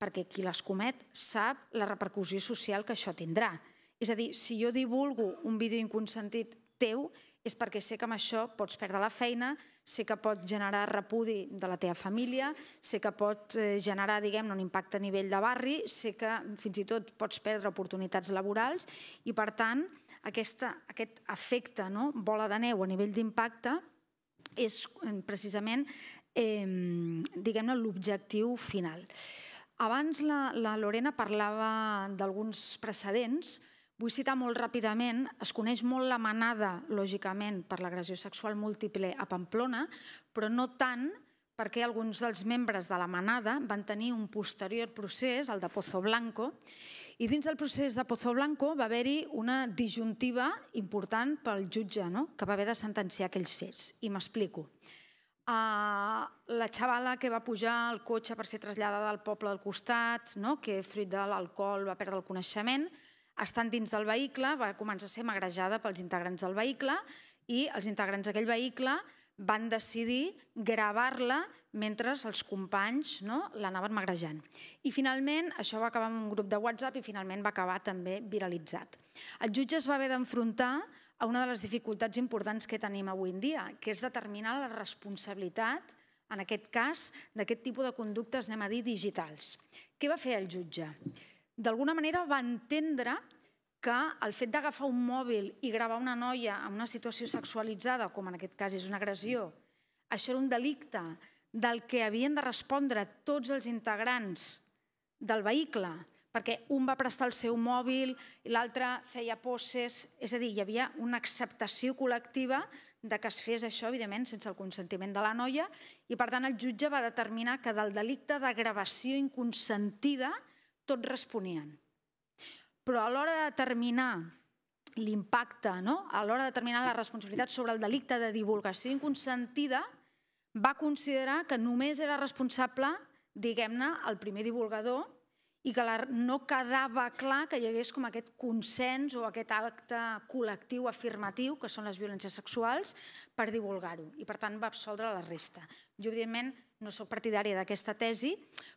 perquè qui les comet sap la repercussió social que això tindrà. És a dir, si jo divulgo un vídeo inconsentit teu, és perquè sé que amb això pots perdre la feina, sé que pot generar repudi de la teva família, sé que pot eh, generar diguem un impacte a nivell de barri, sé que fins i tot pots perdre oportunitats laborals i, per tant, aquesta, aquest efecte no? bola de neu a nivell d'impacte és eh, precisament eh, diguem-ne l'objectiu final. Abans la, la Lorena parlava d'alguns precedents, Vull citar molt ràpidament, es coneix molt la manada, lògicament, per l'agressió sexual múltiple a Pamplona, però no tant perquè alguns dels membres de la manada van tenir un posterior procés, el de Pozo Blanco, i dins del procés de Pozo Blanco va haver-hi una disjuntiva important pel jutge, no? que va haver de sentenciar aquells fets. I m'explico. Uh, la xavala que va pujar al cotxe per ser traslladada al poble del costat, no? que fruit de l'alcohol va perdre el coneixement, estant dins del vehicle, va començar a ser magrejada pels integrants del vehicle i els integrants d'aquell vehicle van decidir gravar-la mentre els companys no, l'anaven magrejant. I finalment, això va acabar en un grup de WhatsApp i finalment va acabar també viralitzat. El jutge es va haver d'enfrontar a una de les dificultats importants que tenim avui en dia, que és determinar la responsabilitat, en aquest cas, d'aquest tipus de conductes, anem a dir, digitals. Què va fer el jutge? D'alguna manera va entendre que el fet d'agafar un mòbil i gravar una noia en una situació sexualitzada, com en aquest cas és una agressió, això era un delicte del que havien de respondre tots els integrants del vehicle, perquè un va prestar el seu mòbil, i l'altre feia poses... És a dir, hi havia una acceptació col·lectiva de que es fes això, evidentment, sense el consentiment de la noia, i per tant el jutge va determinar que del delicte de gravació inconsentida tots responien però a l'hora de determinar l'impacte, no? a l'hora de determinar la responsabilitat sobre el delicte de divulgació inconsentida, va considerar que només era responsable, diguem-ne, el primer divulgador i que no quedava clar que hi hagués com aquest consens o aquest acte col·lectiu afirmatiu, que són les violències sexuals, per divulgar-ho. I, per tant, va absoldre la resta. Jo, evidentment, no sóc partidària d'aquesta tesi,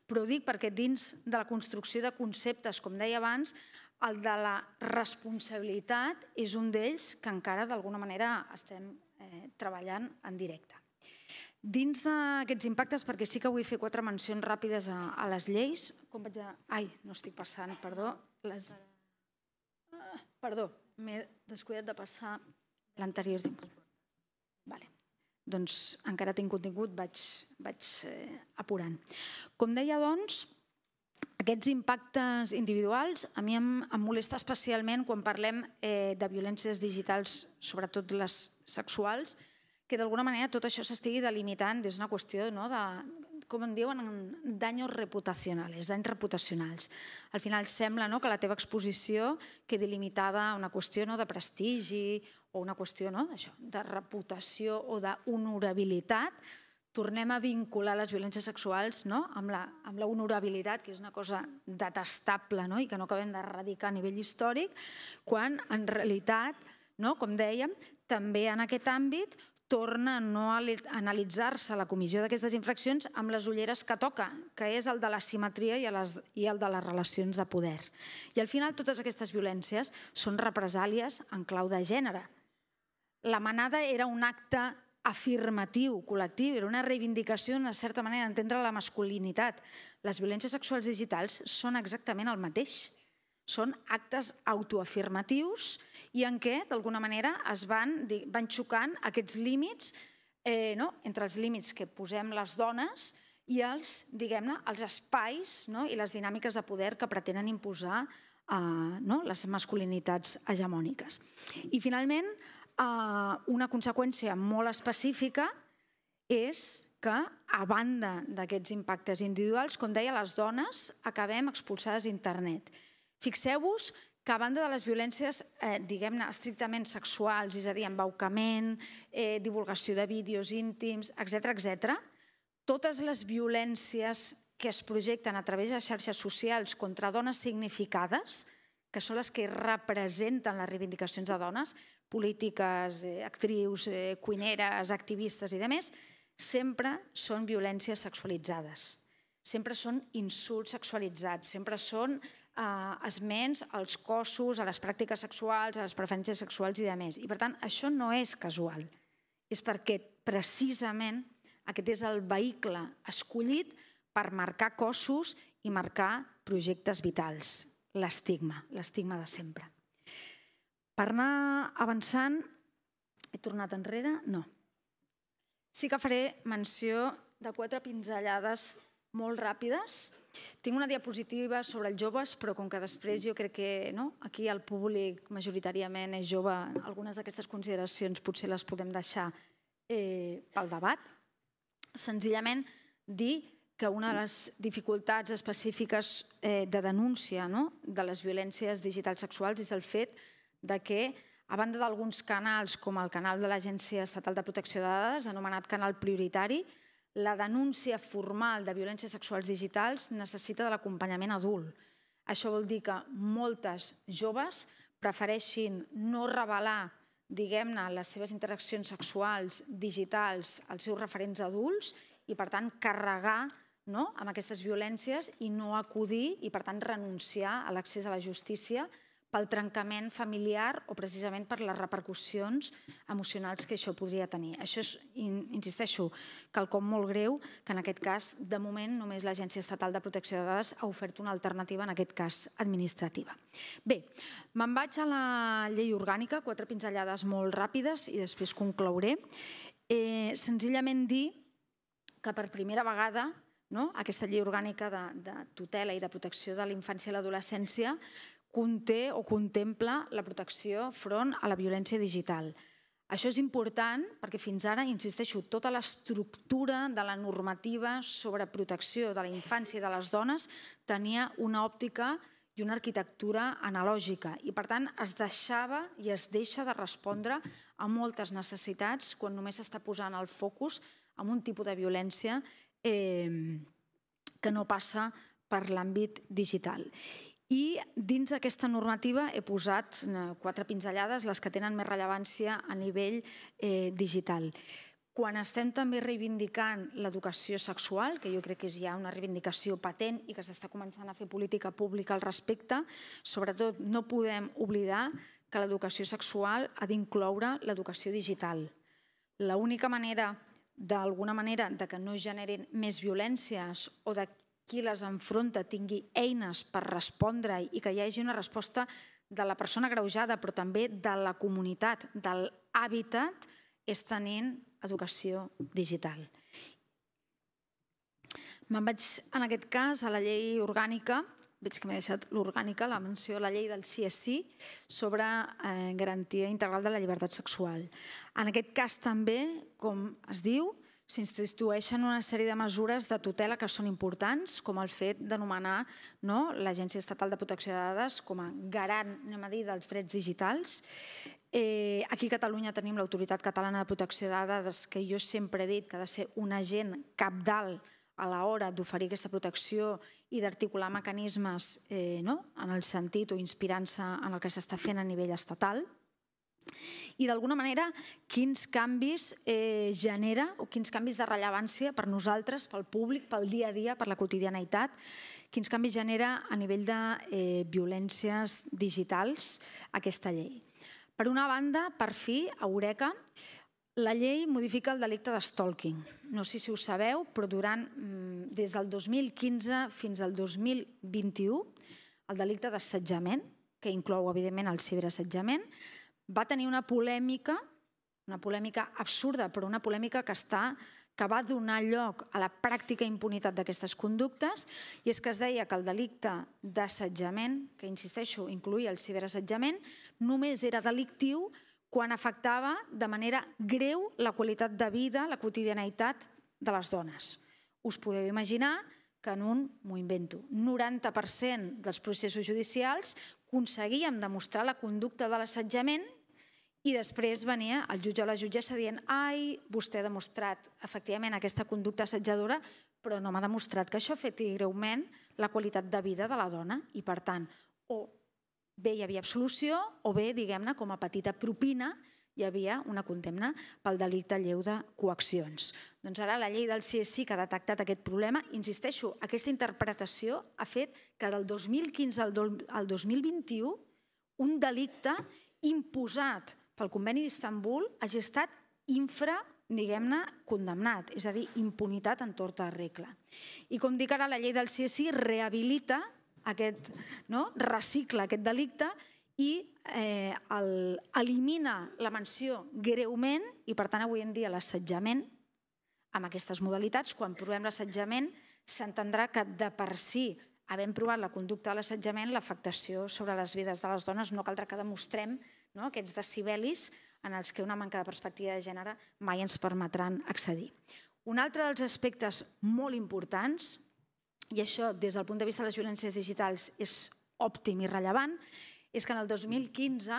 però ho dic perquè dins de la construcció de conceptes, com deia abans, el de la responsabilitat és un d'ells que encara d'alguna manera estem eh, treballant en directe. Dins d'aquests impactes, perquè sí que vull fer quatre mencions ràpides a, a les lleis, com vaig a... Ai, no estic passant, perdó. Les... Ah, perdó, m'he descuidat de passar l'anterior. Vale. Doncs encara tinc contingut, vaig, vaig eh, apurant. Com deia, doncs, aquests impactes individuals a mi em, em molesta especialment quan parlem eh, de violències digitals, sobretot les sexuals, que d'alguna manera tot això s'estigui delimitant des d'una qüestió no, de, com en diuen, danys reputacionals, danys reputacionals. Al final sembla no, que la teva exposició quedi limitada a una qüestió no, de prestigi o una qüestió no, de reputació o d'honorabilitat, tornem a vincular les violències sexuals no? amb, la, amb la honorabilitat, que és una cosa detestable no? i que no acabem d'erradicar a nivell històric, quan en realitat, no? com dèiem, també en aquest àmbit torna a no analitzar-se la comissió d'aquestes infraccions amb les ulleres que toca, que és el de la simetria i, les, i el de les relacions de poder. I al final totes aquestes violències són represàlies en clau de gènere. La manada era un acte afirmatiu, col·lectiu, era una reivindicació, en certa manera, d'entendre la masculinitat. Les violències sexuals digitals són exactament el mateix. Són actes autoafirmatius i en què, d'alguna manera, es van, van xocant aquests límits eh, no? entre els límits que posem les dones i els, diguem-ne, els espais no? i les dinàmiques de poder que pretenen imposar eh, no? les masculinitats hegemòniques. I finalment, Eh, una conseqüència molt específica és que, a banda d'aquests impactes individuals, com deia, les dones acabem expulsades d'internet. Fixeu-vos que a banda de les violències, eh, diguem-ne, estrictament sexuals, és a dir, embaucament, eh, divulgació de vídeos íntims, etc etc, totes les violències que es projecten a través de xarxes socials contra dones significades, que són les que representen les reivindicacions de dones, polítiques, eh, actrius, eh, cuineres, activistes i demés, sempre són violències sexualitzades, sempre són insults sexualitzats, sempre són eh, esments als cossos, a les pràctiques sexuals, a les preferències sexuals i demés. I per tant, això no és casual, és perquè precisament aquest és el vehicle escollit per marcar cossos i marcar projectes vitals, l'estigma, l'estigma de sempre. Per anar avançant, he tornat enrere? No. Sí que faré menció de quatre pinzellades molt ràpides. Tinc una diapositiva sobre els joves, però com que després jo crec que no, aquí el públic majoritàriament és jove, algunes d'aquestes consideracions potser les podem deixar eh, pel debat. Senzillament dir que una de les dificultats específiques eh, de denúncia no, de les violències digitals sexuals és el fet que de que a banda d'alguns canals, com el canal de l'Agència Estatal de Protecció de Dades, anomenat canal prioritari, la denúncia formal de violències sexuals digitals necessita de l'acompanyament adult. Això vol dir que moltes joves prefereixin no revelar diguem-ne, les seves interaccions sexuals, digitals, els seus referents adults i, per tant, carregar no, amb aquestes violències i no acudir i, per tant, renunciar a l'accés a la justícia pel trencament familiar o precisament per les repercussions emocionals que això podria tenir. Això és, insisteixo, quelcom molt greu, que en aquest cas, de moment, només l'Agència Estatal de Protecció de Dades ha ofert una alternativa, en aquest cas, administrativa. Bé, me'n vaig a la llei orgànica, quatre pinzellades molt ràpides i després conclouré. Eh, senzillament dir que per primera vegada no? aquesta llei orgànica de, de tutela i de protecció de la infància i l'adolescència conté o contempla la protecció front a la violència digital. Això és important perquè fins ara, insisteixo, tota l'estructura de la normativa sobre protecció de la infància i de les dones tenia una òptica i una arquitectura analògica i, per tant, es deixava i es deixa de respondre a moltes necessitats quan només s'està posant el focus en un tipus de violència eh, que no passa per l'àmbit digital. I dins d'aquesta normativa he posat eh, quatre pinzellades, les que tenen més rellevància a nivell eh, digital. Quan estem també reivindicant l'educació sexual, que jo crec que és ja una reivindicació patent i que s'està començant a fer política pública al respecte, sobretot no podem oblidar que l'educació sexual ha d'incloure l'educació digital. L'única manera d'alguna manera de que no generin més violències o de qui les enfronta tingui eines per respondre i que hi hagi una resposta de la persona greujada, però també de la comunitat, del l'hàbitat, és tenint educació digital. Me'n vaig, en aquest cas, a la llei orgànica, veig que m'he deixat l'orgànica, la menció de la llei del CSI sobre eh, garantia integral de la llibertat sexual. En aquest cas també, com es diu, s'institueixen una sèrie de mesures de tutela que són importants, com el fet d'anomenar no, l'Agència Estatal de Protecció de Dades com a garant anem a dir, dels drets digitals. Eh, aquí a Catalunya tenim l'Autoritat Catalana de Protecció de Dades, que jo sempre he dit que ha de ser un agent capdal a l'hora d'oferir aquesta protecció i d'articular mecanismes eh, no? en el sentit o inspirant-se en el que s'està fent a nivell estatal i d'alguna manera quins canvis eh, genera o quins canvis de rellevància per nosaltres, pel públic, pel dia a dia, per la quotidianitat, quins canvis genera a nivell de eh, violències digitals aquesta llei. Per una banda, per fi, a Eureka, la llei modifica el delicte de stalking. No sé si ho sabeu, però durant, mm, des del 2015 fins al 2021, el delicte d'assetjament, que inclou, evidentment, el ciberassetjament, va tenir una polèmica, una polèmica absurda, però una polèmica que està que va donar lloc a la pràctica impunitat d'aquestes conductes i és que es deia que el delicte d'assetjament, que insisteixo, incluïa el ciberassetjament, només era delictiu quan afectava de manera greu la qualitat de vida, la quotidianitat de les dones. Us podeu imaginar que en un, m'ho invento, 90% dels processos judicials aconseguíem demostrar la conducta de l'assetjament i després venia el jutge o la jutgessa dient ai, vostè ha demostrat efectivament aquesta conducta assetjadora, però no m'ha demostrat que això afecti greument la qualitat de vida de la dona i, per tant, o bé hi havia absolució o bé, diguem-ne, com a petita propina hi havia una condemna pel delicte lleu de coaccions. Doncs ara la llei del CSI que ha detectat aquest problema, insisteixo, aquesta interpretació ha fet que del 2015 al 2021 un delicte imposat pel conveni d'Istanbul hagi estat infra diguem-ne, condemnat, és a dir, impunitat en torta regla. I com dic ara, la llei del CSI rehabilita aquest, no? recicla aquest delicte i eh, el, elimina la menció greument i, per tant, avui en dia l'assetjament amb aquestes modalitats, quan provem l'assetjament, s'entendrà que de per si havent provat la conducta de l'assetjament, l'afectació sobre les vides de les dones no caldrà que demostrem no? aquests decibelis en els que una manca de perspectiva de gènere mai ens permetran accedir. Un altre dels aspectes molt importants, i això des del punt de vista de les violències digitals és òptim i rellevant, és que en el 2015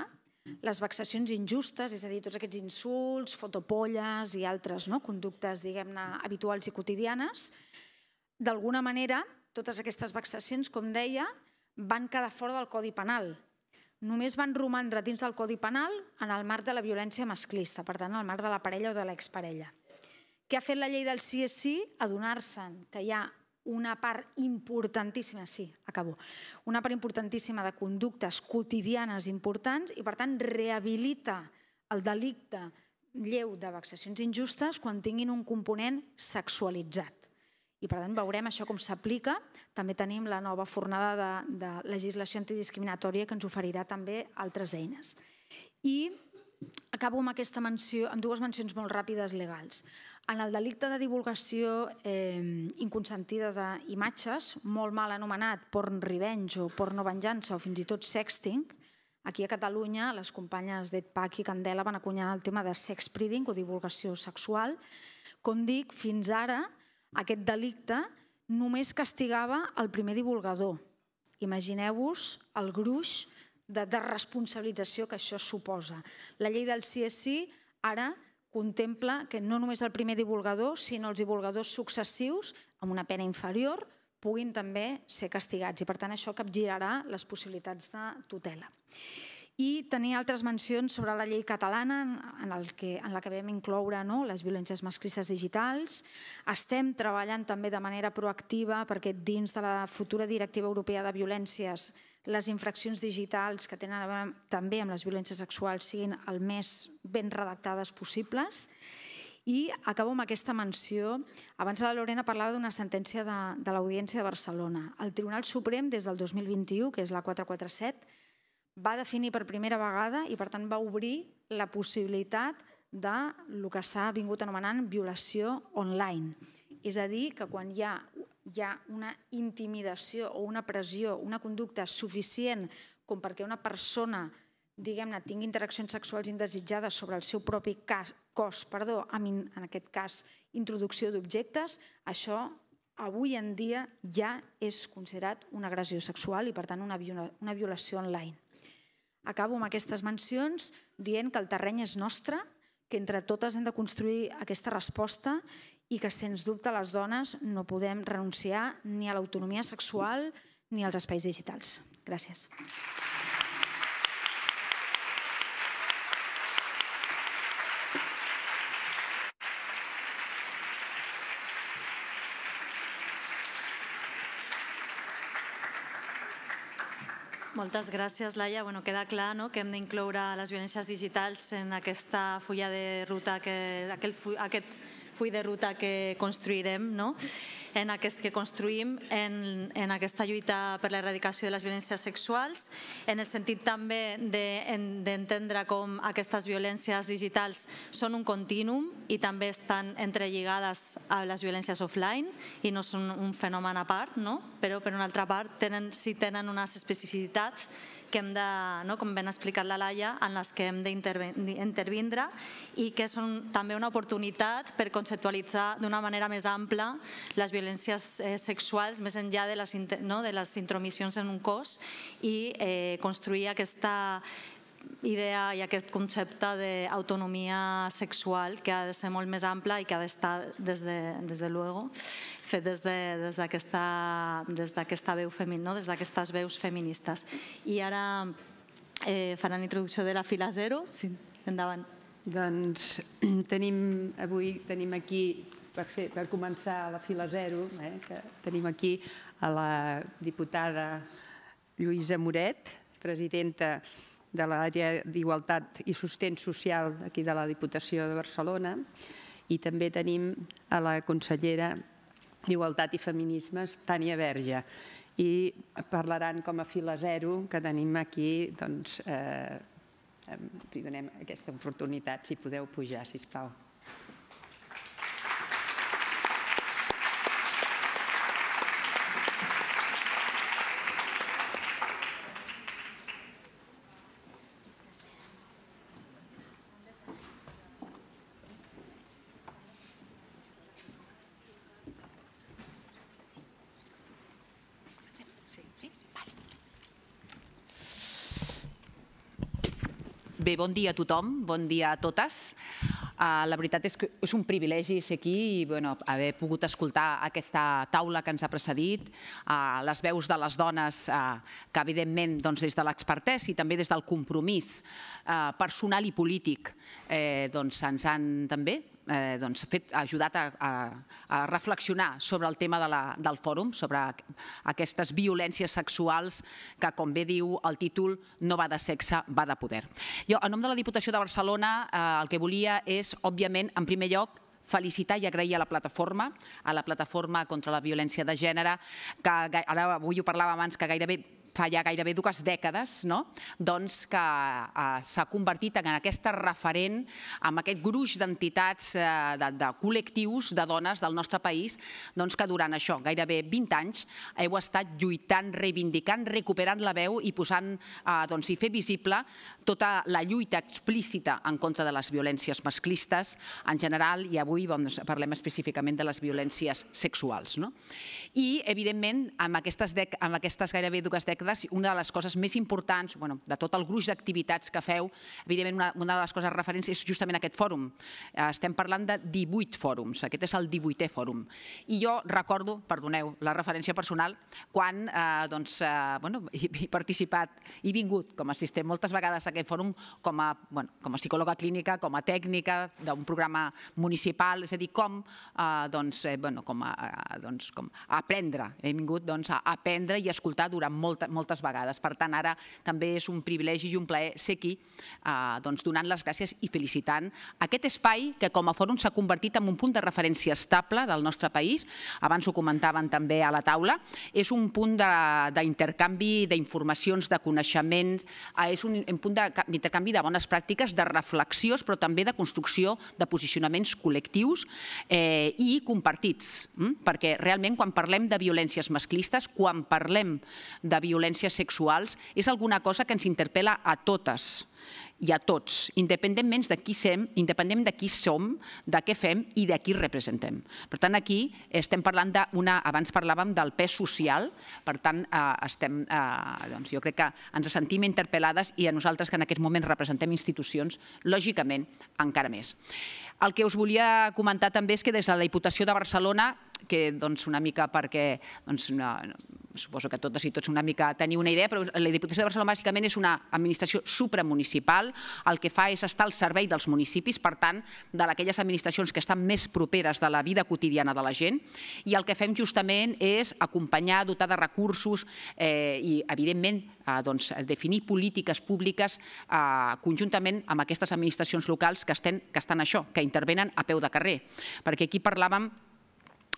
les vexacions injustes, és a dir, tots aquests insults, fotopolles i altres no? conductes, diguem-ne, habituals i quotidianes, d'alguna manera, totes aquestes vexacions, com deia, van quedar fora del Codi Penal, només van romandre dins del Codi Penal en el marc de la violència masclista, per tant, en el marc de la parella o de l'exparella. Què ha fet la llei del sí és sí? Adonar-se'n que hi ha una part importantíssima, sí, acabo, una part importantíssima de conductes quotidianes importants i, per tant, rehabilita el delicte lleu de vexacions injustes quan tinguin un component sexualitzat. I per tant veurem això com s'aplica. També tenim la nova fornada de, de legislació antidiscriminatòria que ens oferirà també altres eines. I acabo amb, aquesta menció, amb dues mencions molt ràpides legals. En el delicte de divulgació eh, inconsentida d'imatges, molt mal anomenat porn revenge o porno venjança o fins i tot sexting, aquí a Catalunya les companyes d'Edpac i Candela van acunyar el tema de sex spreading o divulgació sexual. Com dic, fins ara aquest delicte només castigava el primer divulgador. Imagineu-vos el gruix de, de responsabilització que això suposa. La llei del CSI ara contempla que no només el primer divulgador, sinó els divulgadors successius, amb una pena inferior, puguin també ser castigats i, per tant, això capgirarà les possibilitats de tutela i tenir altres mencions sobre la llei catalana en, el que, en la que vam incloure no? les violències masclistes digitals. Estem treballant també de manera proactiva perquè dins de la futura directiva europea de violències les infraccions digitals que tenen a veure també amb les violències sexuals siguin el més ben redactades possibles. I acabo amb aquesta menció. Abans la Lorena parlava d'una sentència de, de l'Audiència de Barcelona. El Tribunal Suprem, des del 2021, que és la 447, va definir per primera vegada i per tant va obrir la possibilitat de el que s'ha vingut anomenant violació online. És a dir, que quan hi ha, hi ha una intimidació o una pressió, una conducta suficient com perquè una persona diguem-ne, tingui interaccions sexuals indesitjades sobre el seu propi cas, cos, perdó, amb, en aquest cas, introducció d'objectes, això avui en dia ja és considerat una agressió sexual i, per tant, una, viola, una violació online. Acabo amb aquestes mencions dient que el terreny és nostre, que entre totes hem de construir aquesta resposta i que, sens dubte, les dones no podem renunciar ni a l'autonomia sexual ni als espais digitals. Gràcies. Gràcies.
moltes gràcies, Laia. Bueno, queda clar no?, que hem d'incloure les violències digitals en aquesta fulla de ruta, que, aquest, aquest full de ruta que construirem, no? en aquest que construïm en, en aquesta lluita per l'erradicació de les violències sexuals, en el sentit també d'entendre de, com aquestes violències digitals són un contínuum i també estan entrelligades a les violències offline i no són un fenomen a part, no? però per una altra part tenen, sí tenen unes especificitats que hem de, no, com ben explicat la Laia, en les que hem d'intervindre i que són també una oportunitat per conceptualitzar d'una manera més ampla les violències eh, sexuals més enllà de les, no, de les intromissions en un cos i eh, construir aquesta idea i aquest concepte d'autonomia sexual que ha de ser molt més ample i que ha d'estar des de, des de luego fet des d'aquesta de, des d'aquesta veu feminista, no? des d'aquestes veus feministes. I ara eh, faran introducció de la fila zero. Sí, endavant.
Doncs tenim, avui tenim aquí per, fer, per començar la fila zero, eh, que tenim aquí a la diputada Lluïsa Moret, presidenta de de l'àrea d'igualtat i sostén social aquí de la Diputació de Barcelona i també tenim a la consellera d'Igualtat i Feminismes, Tània Verge, i parlaran com a fila zero que tenim aquí, doncs, eh, li donem aquesta oportunitat, si podeu pujar, sisplau. plau. bon dia a tothom, bon dia a totes. Ah, la veritat és que és un privilegi ser aquí i bueno, haver pogut escoltar aquesta taula que ens ha precedit, ah, les veus de les dones ah, que evidentment doncs, des de l'expertès i també des del compromís personal i polític eh, doncs, ens han també eh, doncs, fet, ajudat a, a, a reflexionar sobre el tema de la, del fòrum, sobre aquestes violències sexuals que, com bé diu el títol, no va de sexe, va de poder. Jo, en nom de la Diputació de Barcelona, eh, el que volia és, òbviament, en primer lloc, felicitar i agrair a la plataforma, a la plataforma contra la violència de gènere, que ara avui ho parlava abans, que gairebé fa ja gairebé dues dècades no? doncs que eh, s'ha convertit en aquesta referent amb aquest gruix d'entitats, eh, de, de col·lectius de dones del nostre país doncs que durant això, gairebé 20 anys, heu estat lluitant, reivindicant, recuperant la veu i posant eh, doncs, i fer visible tota la lluita explícita en contra de les violències masclistes en general i avui doncs, parlem específicament de les violències sexuals. No? I, evidentment, amb aquestes, amb aquestes gairebé dues dècades dècades, una de les coses més importants, bueno, de tot el gruix d'activitats que feu, evidentment una, una de les coses referents és justament aquest fòrum. Eh, estem parlant de 18 fòrums, aquest és el 18è fòrum. I jo recordo, perdoneu, la referència personal, quan eh, doncs, eh, bueno, he, participat, i vingut com a assistent moltes vegades a aquest fòrum com a, bueno, com a psicòloga clínica, com a tècnica d'un programa municipal, és a dir, com, eh, doncs, eh, bueno, com, a, eh, doncs, com aprendre. He vingut doncs, a aprendre i a escoltar durant moltes vegades. Per tant, ara també és un privilegi i un plaer ser aquí eh, doncs, donant les gràcies i felicitant aquest espai que com a fòrum s'ha convertit en un punt de referència estable del nostre país. Abans ho comentaven també a la taula. És un punt d'intercanvi d'informacions, de coneixements, eh, és un, punt d'intercanvi de bones pràctiques, de reflexiós, però també de construcció de posicionaments col·lectius eh, i compartits. Mm? Perquè realment quan parlem de violències masclistes, quan parlem de violències violències sexuals és alguna cosa que ens interpel·la a totes i a tots, independentment de qui som, independent de qui som, de què fem i de qui representem. Per tant, aquí estem parlant d'una... Abans parlàvem del pes social, per tant, eh, estem, eh, doncs jo crec que ens sentim interpel·lades i a nosaltres que en aquest moments representem institucions, lògicament, encara més. El que us volia comentar també és que des de la Diputació de Barcelona, que doncs una mica perquè doncs, una, suposo que totes i tots una mica teniu una idea, però la Diputació de Barcelona bàsicament és una administració supramunicipal, el que fa és estar al servei dels municipis, per tant, de aquelles administracions que estan més properes de la vida quotidiana de la gent, i el que fem justament és acompanyar, dotar de recursos eh, i, evidentment, eh, doncs, definir polítiques públiques eh, conjuntament amb aquestes administracions locals que estan, que estan això, que intervenen a peu de carrer. Perquè aquí parlàvem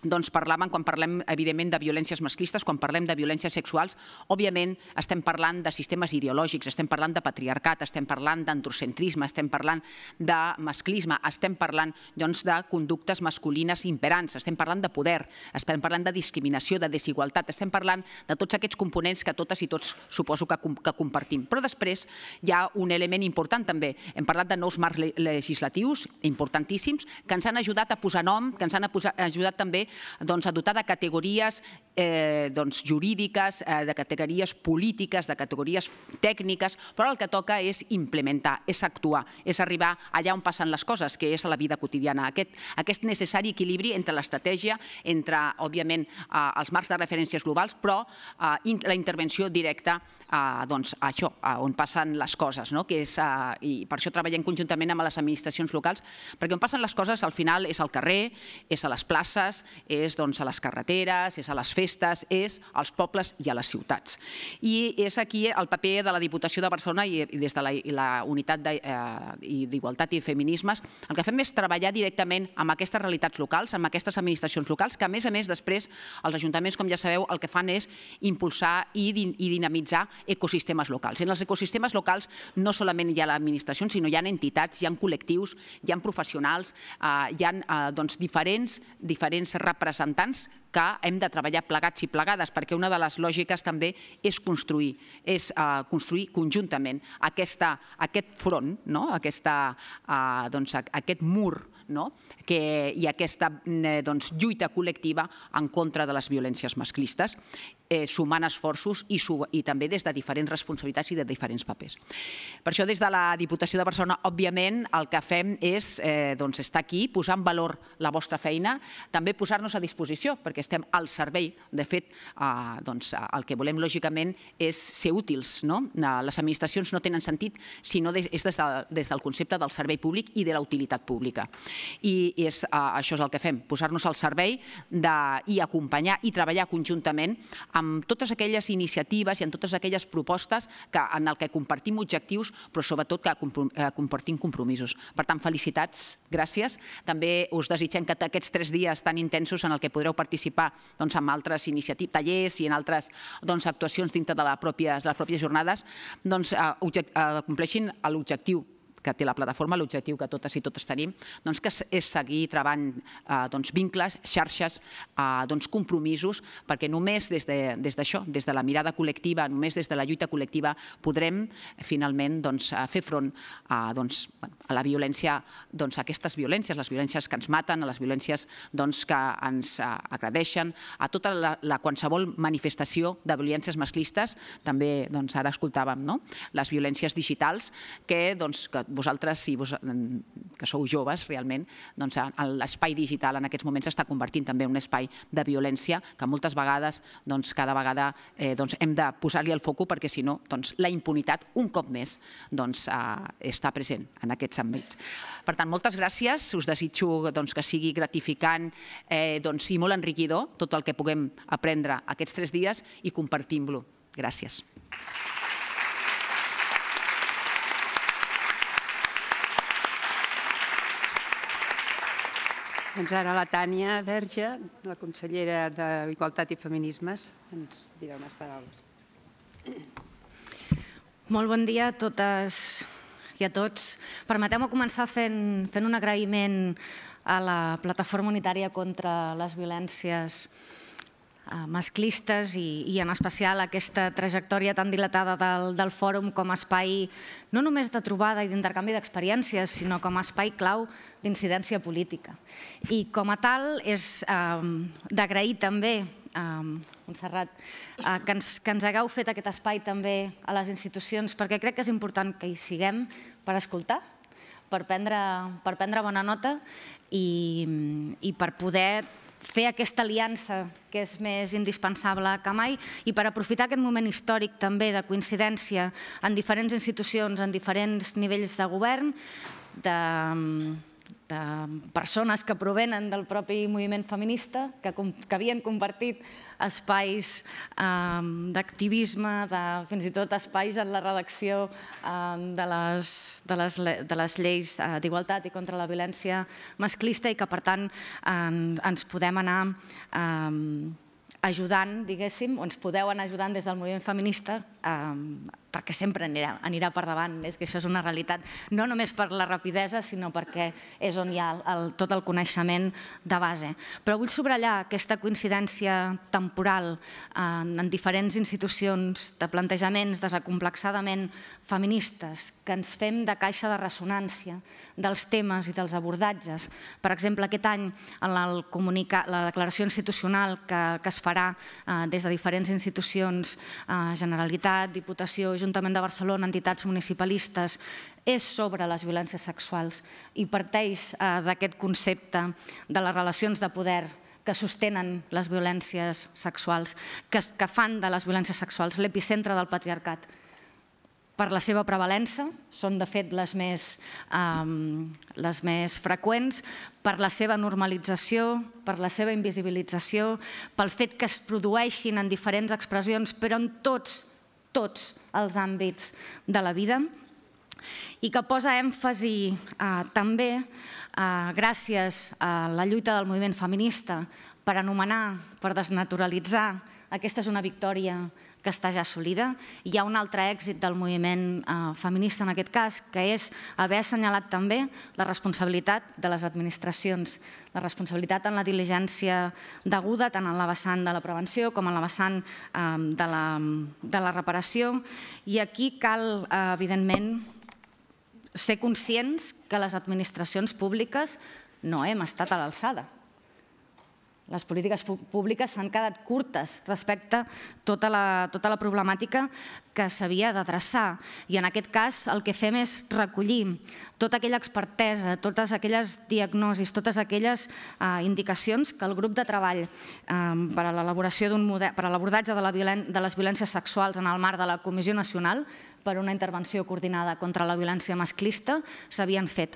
doncs parlaven, quan parlem evidentment de violències masclistes, quan parlem de violències sexuals, òbviament estem parlant de sistemes ideològics, estem parlant de patriarcat, estem parlant d'androcentrisme, estem parlant de masclisme, estem parlant doncs, de conductes masculines imperants, estem parlant de poder, estem parlant de discriminació, de desigualtat, estem parlant de tots aquests components que totes i tots suposo que, que compartim. Però després hi ha un element important també. Hem parlat de nous marcs legislatius importantíssims que ens han ajudat a posar nom, que ens han ajudat també doncs, a dotar de categories eh, doncs, jurídiques, eh, de categories polítiques, de categories tècniques, però el que toca és implementar, és actuar, és arribar allà on passen les coses, que és a la vida quotidiana. Aquest, aquest necessari equilibri entre l'estratègia, entre, òbviament, eh, els marcs de referències globals, però eh, la intervenció directa a, eh, doncs, a això, a on passen les coses, no? que és, a, eh, i per això treballem conjuntament amb les administracions locals, perquè on passen les coses al final és al carrer, és a les places, és doncs, a les carreteres, és a les festes, és als pobles i a les ciutats. I és aquí el paper de la Diputació de Barcelona i des de la, la Unitat eh, d'Igualtat i Feminismes, el que fem és treballar directament amb aquestes realitats locals, amb aquestes administracions locals, que a més a més després els ajuntaments, com ja sabeu, el que fan és impulsar i, dinamitzar ecosistemes locals. En els ecosistemes locals no solament hi ha l'administració, sinó hi ha entitats, hi ha col·lectius, hi ha professionals, eh, hi ha eh, doncs, diferents, diferents representants que hem de treballar plegats i plegades, perquè una de les lògiques també és construir, és eh, construir conjuntament aquesta, aquest front, no? aquesta, eh, doncs, aquest mur no? que, i aquesta eh, doncs, lluita col·lectiva en contra de les violències masclistes eh, sumant esforços i, i també des de diferents responsabilitats i de diferents papers. Per això des de la Diputació de Barcelona, òbviament, el que fem és eh, doncs, estar aquí, posar en valor la vostra feina, també posar-nos a disposició, perquè estem al servei. De fet, eh, doncs, el que volem, lògicament, és ser útils. No? Eh, les administracions no tenen sentit si no és des, de, des del concepte del servei públic i de la utilitat pública. I és, eh, això és el que fem, posar-nos al servei de, i acompanyar i treballar conjuntament amb totes aquelles iniciatives i amb totes aquelles propostes que, en el que compartim objectius, però sobretot que eh, compartim compromisos. Per tant, felicitats, gràcies. També us desitgem que aquests tres dies tan intensos en el que podreu participar doncs, altres iniciatives, tallers i en altres doncs, actuacions dintre de les pròpies, les pròpies jornades, doncs, eh, eh, compleixin l'objectiu que té la plataforma, l'objectiu que totes i totes tenim, doncs, que és seguir treballant eh, doncs, vincles, xarxes, eh, doncs, compromisos, perquè només des d'això, de, des, des de la mirada col·lectiva, només des de la lluita col·lectiva, podrem eh, finalment doncs, eh, fer front a, eh, doncs, a la violència, doncs, a aquestes violències, les violències que ens maten, a les violències doncs, que ens agradeixen, a tota la, la qualsevol manifestació de violències masclistes, també doncs, ara escoltàvem no? les violències digitals, que, doncs, que vosaltres, si vos, mm, que sou joves realment, doncs l'espai digital en aquests moments s'està convertint també en un espai de violència que moltes vegades, doncs, cada vegada eh, doncs, hem de posar-li el foc perquè si no, doncs, la impunitat un cop més doncs, eh, està present en aquests àmbits. Per tant, moltes gràcies, us desitjo doncs, que sigui gratificant eh, doncs, i molt enriquidor tot el que puguem aprendre aquests tres dies i compartim-lo. Gràcies. Doncs ara la Tània Verge, la consellera d'Igualtat i Feminismes, ens dirà unes paraules.
Molt bon dia a totes i a tots. Permeteu-me començar fent, fent un agraïment a la Plataforma Unitària contra les Violències eh, masclistes i, i en especial aquesta trajectòria tan dilatada del, del fòrum com a espai no només de trobada i d'intercanvi d'experiències, sinó com a espai clau d'incidència política. I com a tal és ehm, d'agrair també ehm, Montserrat, eh, que ens, que ens hagueu fet aquest espai també a les institucions, perquè crec que és important que hi siguem per escoltar, per prendre, per prendre bona nota i, i per poder fer aquesta aliança que és més indispensable que mai i per aprofitar aquest moment històric també de coincidència en diferents institucions, en diferents nivells de govern, de, de persones que provenen del propi moviment feminista, que, que havien compartit espais eh, d'activisme, fins i tot espais en la redacció eh, de, les, de, les, de les lleis eh, d'igualtat i contra la violència masclista i que, per tant, eh, ens podem anar ehm, ajudant, diguéssim, o ens podeu anar ajudant des del moviment feminista ehm, perquè sempre anirà, anirà per davant, és que això és una realitat, no només per la rapidesa, sinó perquè és on hi ha el, el, tot el coneixement de base. Però vull sobrellar aquesta coincidència temporal en, en diferents institucions de plantejaments desacomplexadament feministes que ens fem de caixa de ressonància dels temes i dels abordatges. Per exemple, aquest any en la, la declaració institucional que, que es farà eh, des de diferents institucions, eh, Generalitat, Diputació Ajuntament de Barcelona, entitats municipalistes, és sobre les violències sexuals i parteix eh, d'aquest concepte de les relacions de poder que sostenen les violències sexuals, que, que fan de les violències sexuals l'epicentre del patriarcat. Per la seva prevalença, són de fet les més, ehm, les més freqüents, per la seva normalització, per la seva invisibilització, pel fet que es produeixin en diferents expressions, però en tots tots els àmbits de la vida i que posa èmfasi eh, també, eh, gràcies a la lluita del moviment feminista, per anomenar, per desnaturalitzar, aquesta és una victòria feminista que està ja assolida. Hi ha un altre èxit del moviment eh, feminista en aquest cas, que és haver assenyalat també la responsabilitat de les administracions, la responsabilitat en la diligència deguda, tant en la vessant de la prevenció com en la vessant eh, de la, de la reparació. I aquí cal, eh, evidentment, ser conscients que les administracions públiques no hem estat a l'alçada les polítiques públiques s'han quedat curtes respecte a tota la, tota la problemàtica que s'havia d'adreçar. I en aquest cas el que fem és recollir tota aquella expertesa, totes aquelles diagnosis, totes aquelles eh, indicacions que el grup de treball eh, per a l'elaboració d'un model, per l'abordatge de, la de les violències sexuals en el marc de la Comissió Nacional per una intervenció coordinada contra la violència masclista s'havien fet.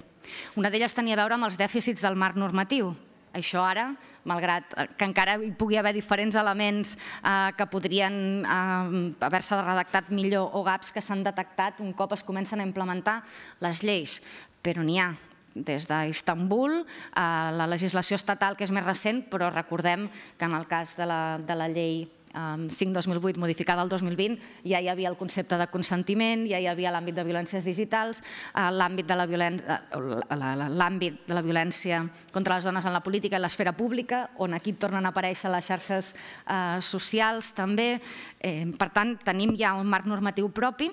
Una d'elles tenia a veure amb els dèficits del marc normatiu, això ara, malgrat eh, que encara hi pugui haver diferents elements eh, que podrien eh, haver-se redactat millor o gaps que s'han detectat un cop es comencen a implementar les lleis, però n'hi ha, des d'Istanbul, eh, la legislació estatal que és més recent, però recordem que en el cas de la, de la llei 5-2008 modificada al 2020, ja hi havia el concepte de consentiment, ja hi havia l'àmbit de violències digitals, eh, l'àmbit de, la eh, de la violència contra les dones en la política i l'esfera pública, on aquí tornen a aparèixer les xarxes eh, socials també. Per tant, tenim ja un marc normatiu propi.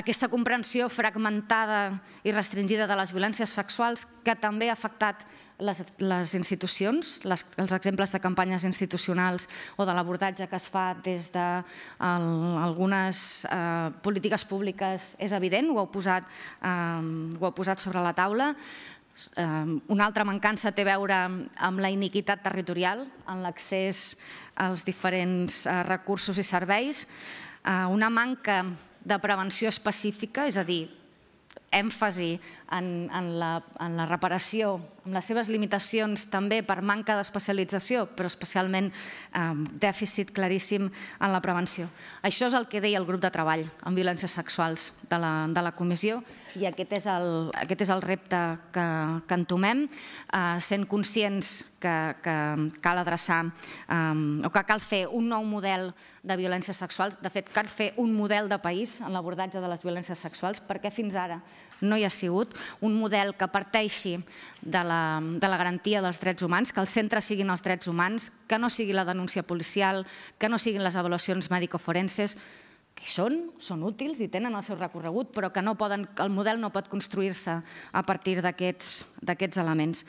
Aquesta comprensió fragmentada i restringida de les violències sexuals que també ha afectat les, les institucions, els exemples de campanyes institucionals o de l'abordatge que es fa des de algunes eh, polítiques públiques és evident, ho heu posat, eh, posat sobre la taula. Eh, una altra mancança té a veure amb la iniquitat territorial en l'accés als diferents eh, recursos i serveis, una manca de prevenció específica, és a dir, èmfasi en, en, la, en la reparació, amb les seves limitacions també per manca d'especialització, però especialment eh, dèficit claríssim en la prevenció. Això és el que deia el grup de treball en violències sexuals de la, de la comissió i aquest és el, aquest és el repte que, que entomem, eh, sent conscients que, que cal adreçar eh, o que cal fer un nou model de violències sexuals. De fet, cal fer un model de país en l'abordatge de les violències sexuals perquè fins ara no hi ha sigut, un model que parteixi de la, de la garantia dels drets humans, que el centre siguin els drets humans, que no sigui la denúncia policial, que no siguin les avaluacions mèdico-forenses, que són, són útils i tenen el seu recorregut, però que no poden, el model no pot construir-se a partir d'aquests elements.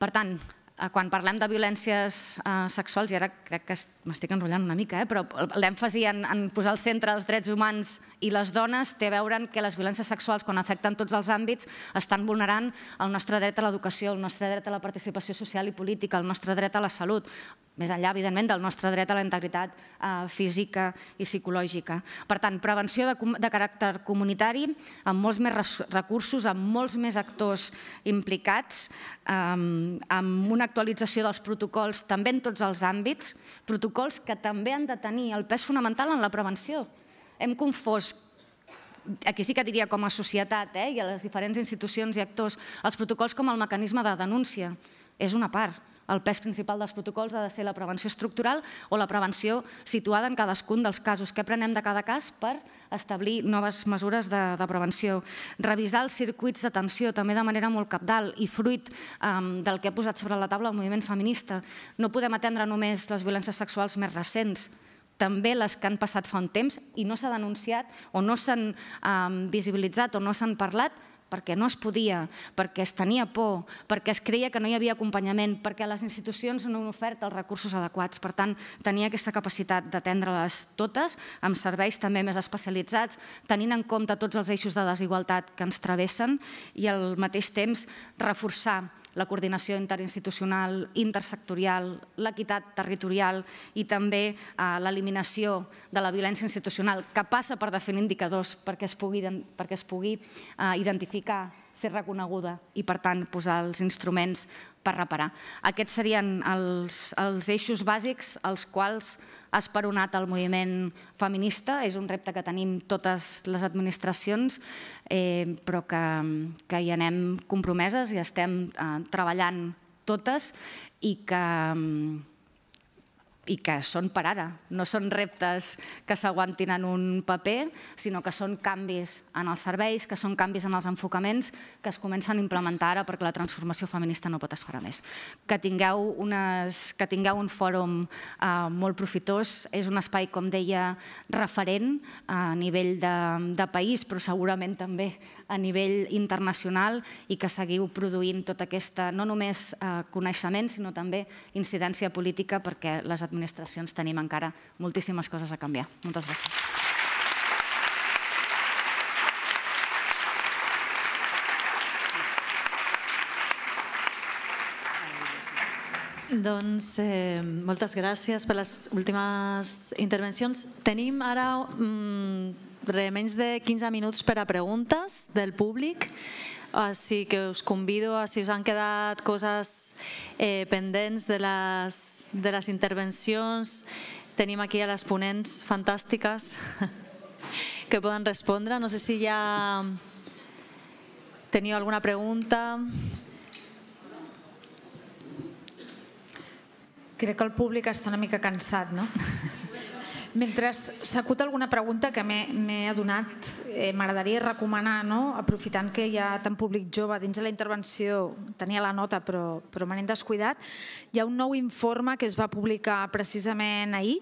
Per tant, Eh, quan parlem de violències eh, sexuals, i ara crec que m'estic enrotllant una mica, eh, però l'èmfasi en, en posar al centre els drets humans i les dones té a veure que les violències sexuals, quan afecten tots els àmbits, estan vulnerant el nostre dret a l'educació, el nostre dret a la participació social i política, el nostre dret a la salut, més enllà, evidentment, del nostre dret a la integritat eh, física i psicològica. Per tant, prevenció de, caràcter comunitari, amb molts més recursos, amb molts més actors implicats, eh, amb una actualització dels protocols també en tots els àmbits, protocols que també han de tenir el pes fonamental en la prevenció. Hem confós aquí sí que diria com a societat eh, i a les diferents institucions i actors, els protocols com el mecanisme de denúncia. És una part el pes principal dels protocols ha de ser la prevenció estructural o la prevenció situada en cadascun dels casos. Què prenem de cada cas per establir noves mesures de, de prevenció? Revisar els circuits d'atenció també de manera molt capdalt i fruit um, del que ha posat sobre la taula el moviment feminista. No podem atendre només les violències sexuals més recents, també les que han passat fa un temps i no s'ha denunciat o no s'han um, visibilitzat o no s'han parlat, perquè no es podia, perquè es tenia por, perquè es creia que no hi havia acompanyament, perquè les institucions no han ofert els recursos adequats. Per tant, tenia aquesta capacitat d'atendre-les totes, amb serveis també més especialitzats, tenint en compte tots els eixos de desigualtat que ens travessen i al mateix temps reforçar la coordinació interinstitucional, intersectorial, l'equitat territorial i també eh, l'eliminació de la violència institucional, que passa per definir indicadors perquè es pugui, perquè es pugui eh, identificar ser reconeguda i, per tant, posar els instruments per reparar. Aquests serien els, els eixos bàsics als quals ha esperonat el moviment feminista. És un repte que tenim totes les administracions, eh, però que, que hi anem compromeses i estem eh, treballant totes i que... Eh, i que són per ara. No són reptes que s'aguantin en un paper, sinó que són canvis en els serveis, que són canvis en els enfocaments que es comencen a implementar ara perquè la transformació feminista no pot esperar més. Que tingueu, unes, que tingueu un fòrum eh, molt profitós, és un espai, com deia, referent eh, a nivell de, de país, però segurament també a nivell internacional i que seguiu produint tota aquesta, no només eh, coneixement, sinó també incidència política, perquè les administracions tenim encara moltíssimes coses a canviar. Moltes gràcies.
Doncs eh, moltes gràcies per les últimes intervencions. Tenim ara mm, re, menys de 15 minuts per a preguntes del públic, així que us convido a si us han quedat coses eh, pendents de les, de les intervencions. Tenim aquí a les ponents fantàstiques que poden respondre. No sé si ja teniu alguna pregunta.
Crec que el públic està una mica cansat, no? Mentre s'acut alguna pregunta que m'he adonat, eh, m'agradaria recomanar, no? aprofitant que hi ha tant públic jove dins de la intervenció, tenia la nota però, però me n'hem descuidat, hi ha un nou informe que es va publicar precisament ahir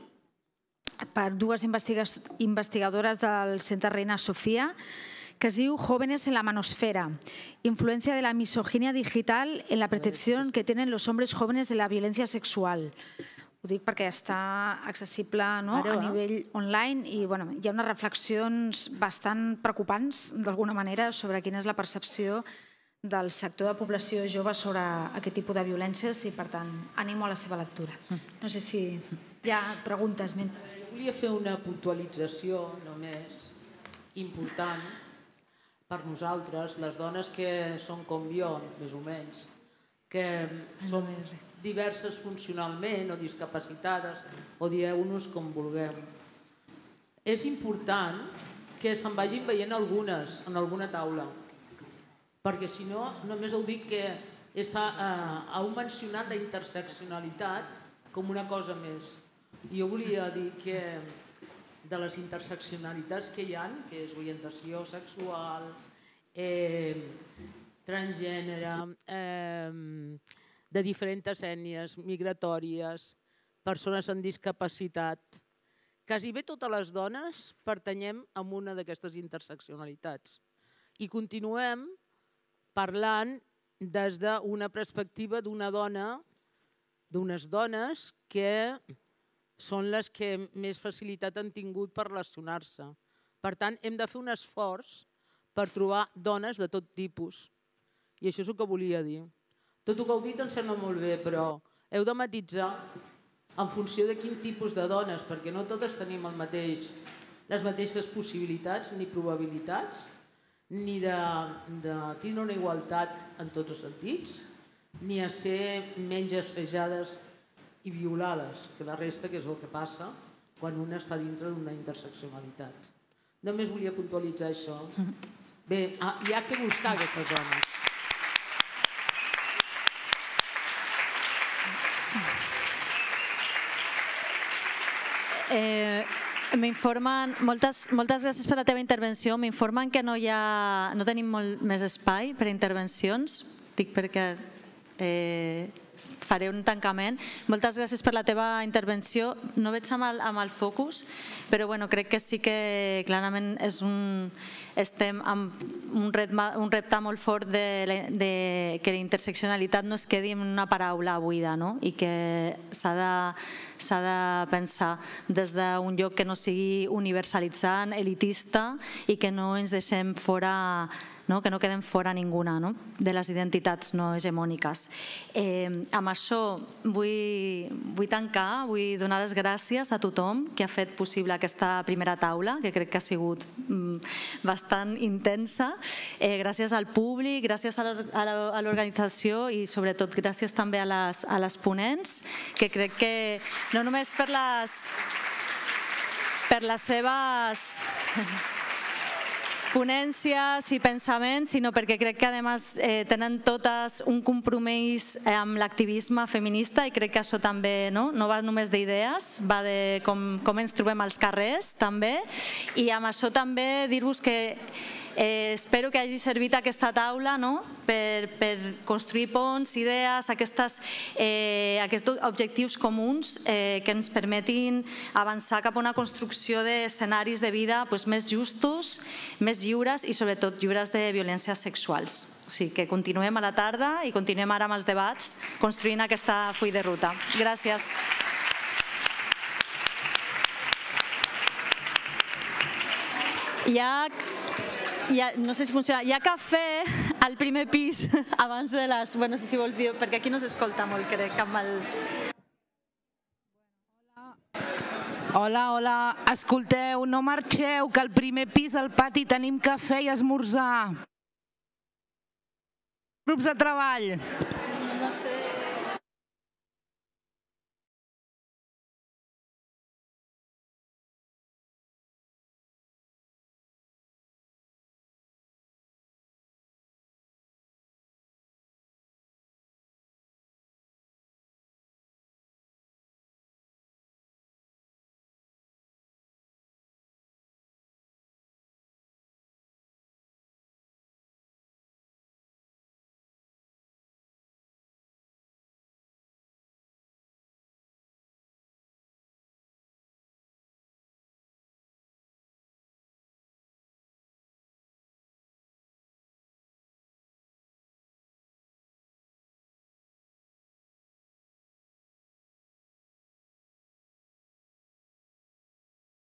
per dues investigadores del Centre Reina Sofia, que es diu Jóvenes en la manosfera, influencia de la misoginia digital en la percepción que tienen los hombres jóvenes de la violencia sexual dic perquè està accessible no? a eh? nivell online i bueno, hi ha unes reflexions bastant preocupants, d'alguna manera, sobre quina és la percepció del sector de població jove sobre aquest tipus de violències i, per tant, animo a la seva lectura. Mm. No sé si hi ha preguntes. Mentre... Volia
fer una puntualització només important per nosaltres, les dones que són com jo, més o menys, que som diverses funcionalment o discapacitades, o dieu-nos com vulgueu. És important que se'n vagin veient algunes en alguna taula, perquè si no, només heu dit que està, eh, heu mencionat la interseccionalitat com una cosa més. Jo volia dir que de les interseccionalitats que hi han, que és orientació sexual, eh, transgènere, eh, de diferents ètnies, migratòries, persones amb discapacitat. Quasi bé totes les dones pertanyem a una d'aquestes interseccionalitats i continuem parlant des d'una perspectiva d'una dona, d'unes dones que són les que més facilitat han tingut per relacionar-se. Per tant, hem de fer un esforç per trobar dones de tot tipus. I això és el que volia dir. Tot el que heu dit em sembla molt bé, però heu de matitzar en funció de quin tipus de dones, perquè no totes tenim el mateix, les mateixes possibilitats ni probabilitats, ni de, de tenir una igualtat en tots els sentits, ni a ser menys assajades i violades que la resta, que és el que passa quan una està dintre d'una interseccionalitat. Només volia puntualitzar això. Bé, ah, hi ha que buscar aquestes dones. Eh,
M'informen, moltes, moltes gràcies per la teva intervenció, m'informen que no, hi ha, no tenim molt més espai per intervencions, dic perquè eh, faré un tancament. Moltes gràcies per la teva intervenció. No veig amb el, amb el focus, però bueno, crec que sí que clarament és un, estem amb un, retma, un repte molt fort de, de que la interseccionalitat no es quedi en una paraula buida no? i que s'ha de, de pensar des d'un lloc que no sigui universalitzant, elitista i que no ens deixem fora no? que no quedem fora ninguna no? de les identitats no hegemòniques. Eh, amb això vull, vull tancar, vull donar les gràcies a tothom que ha fet possible aquesta primera taula, que crec que ha sigut mm, bastant intensa. Eh, gràcies al públic, gràcies a l'organització i sobretot gràcies també a les, a les ponents, que crec que no només per les per les seves ponències i pensaments, sinó perquè crec que a més eh, tenen totes un compromís eh, amb l'activisme feminista i crec que això també no, no va només d'idees, va de com, com ens trobem als carrers també i amb això també dir-vos que Eh, espero que hagi servit aquesta taula no? per, per construir ponts, idees, aquestes, eh, aquests objectius comuns eh, que ens permetin avançar cap a una construcció d'escenaris de vida doncs, més justos, més lliures i sobretot lliures de violències sexuals. O sigui que continuem a la tarda i continuem ara amb els debats construint aquesta full de ruta. Gràcies. ja ha, no sé si funciona, hi ha cafè al primer pis abans de les... Bueno, no sé si vols dir, perquè aquí no s'escolta molt, crec, amb el...
Hola, hola, escolteu, no marxeu, que al primer pis al pati tenim cafè i esmorzar. Grups de treball.
No sé...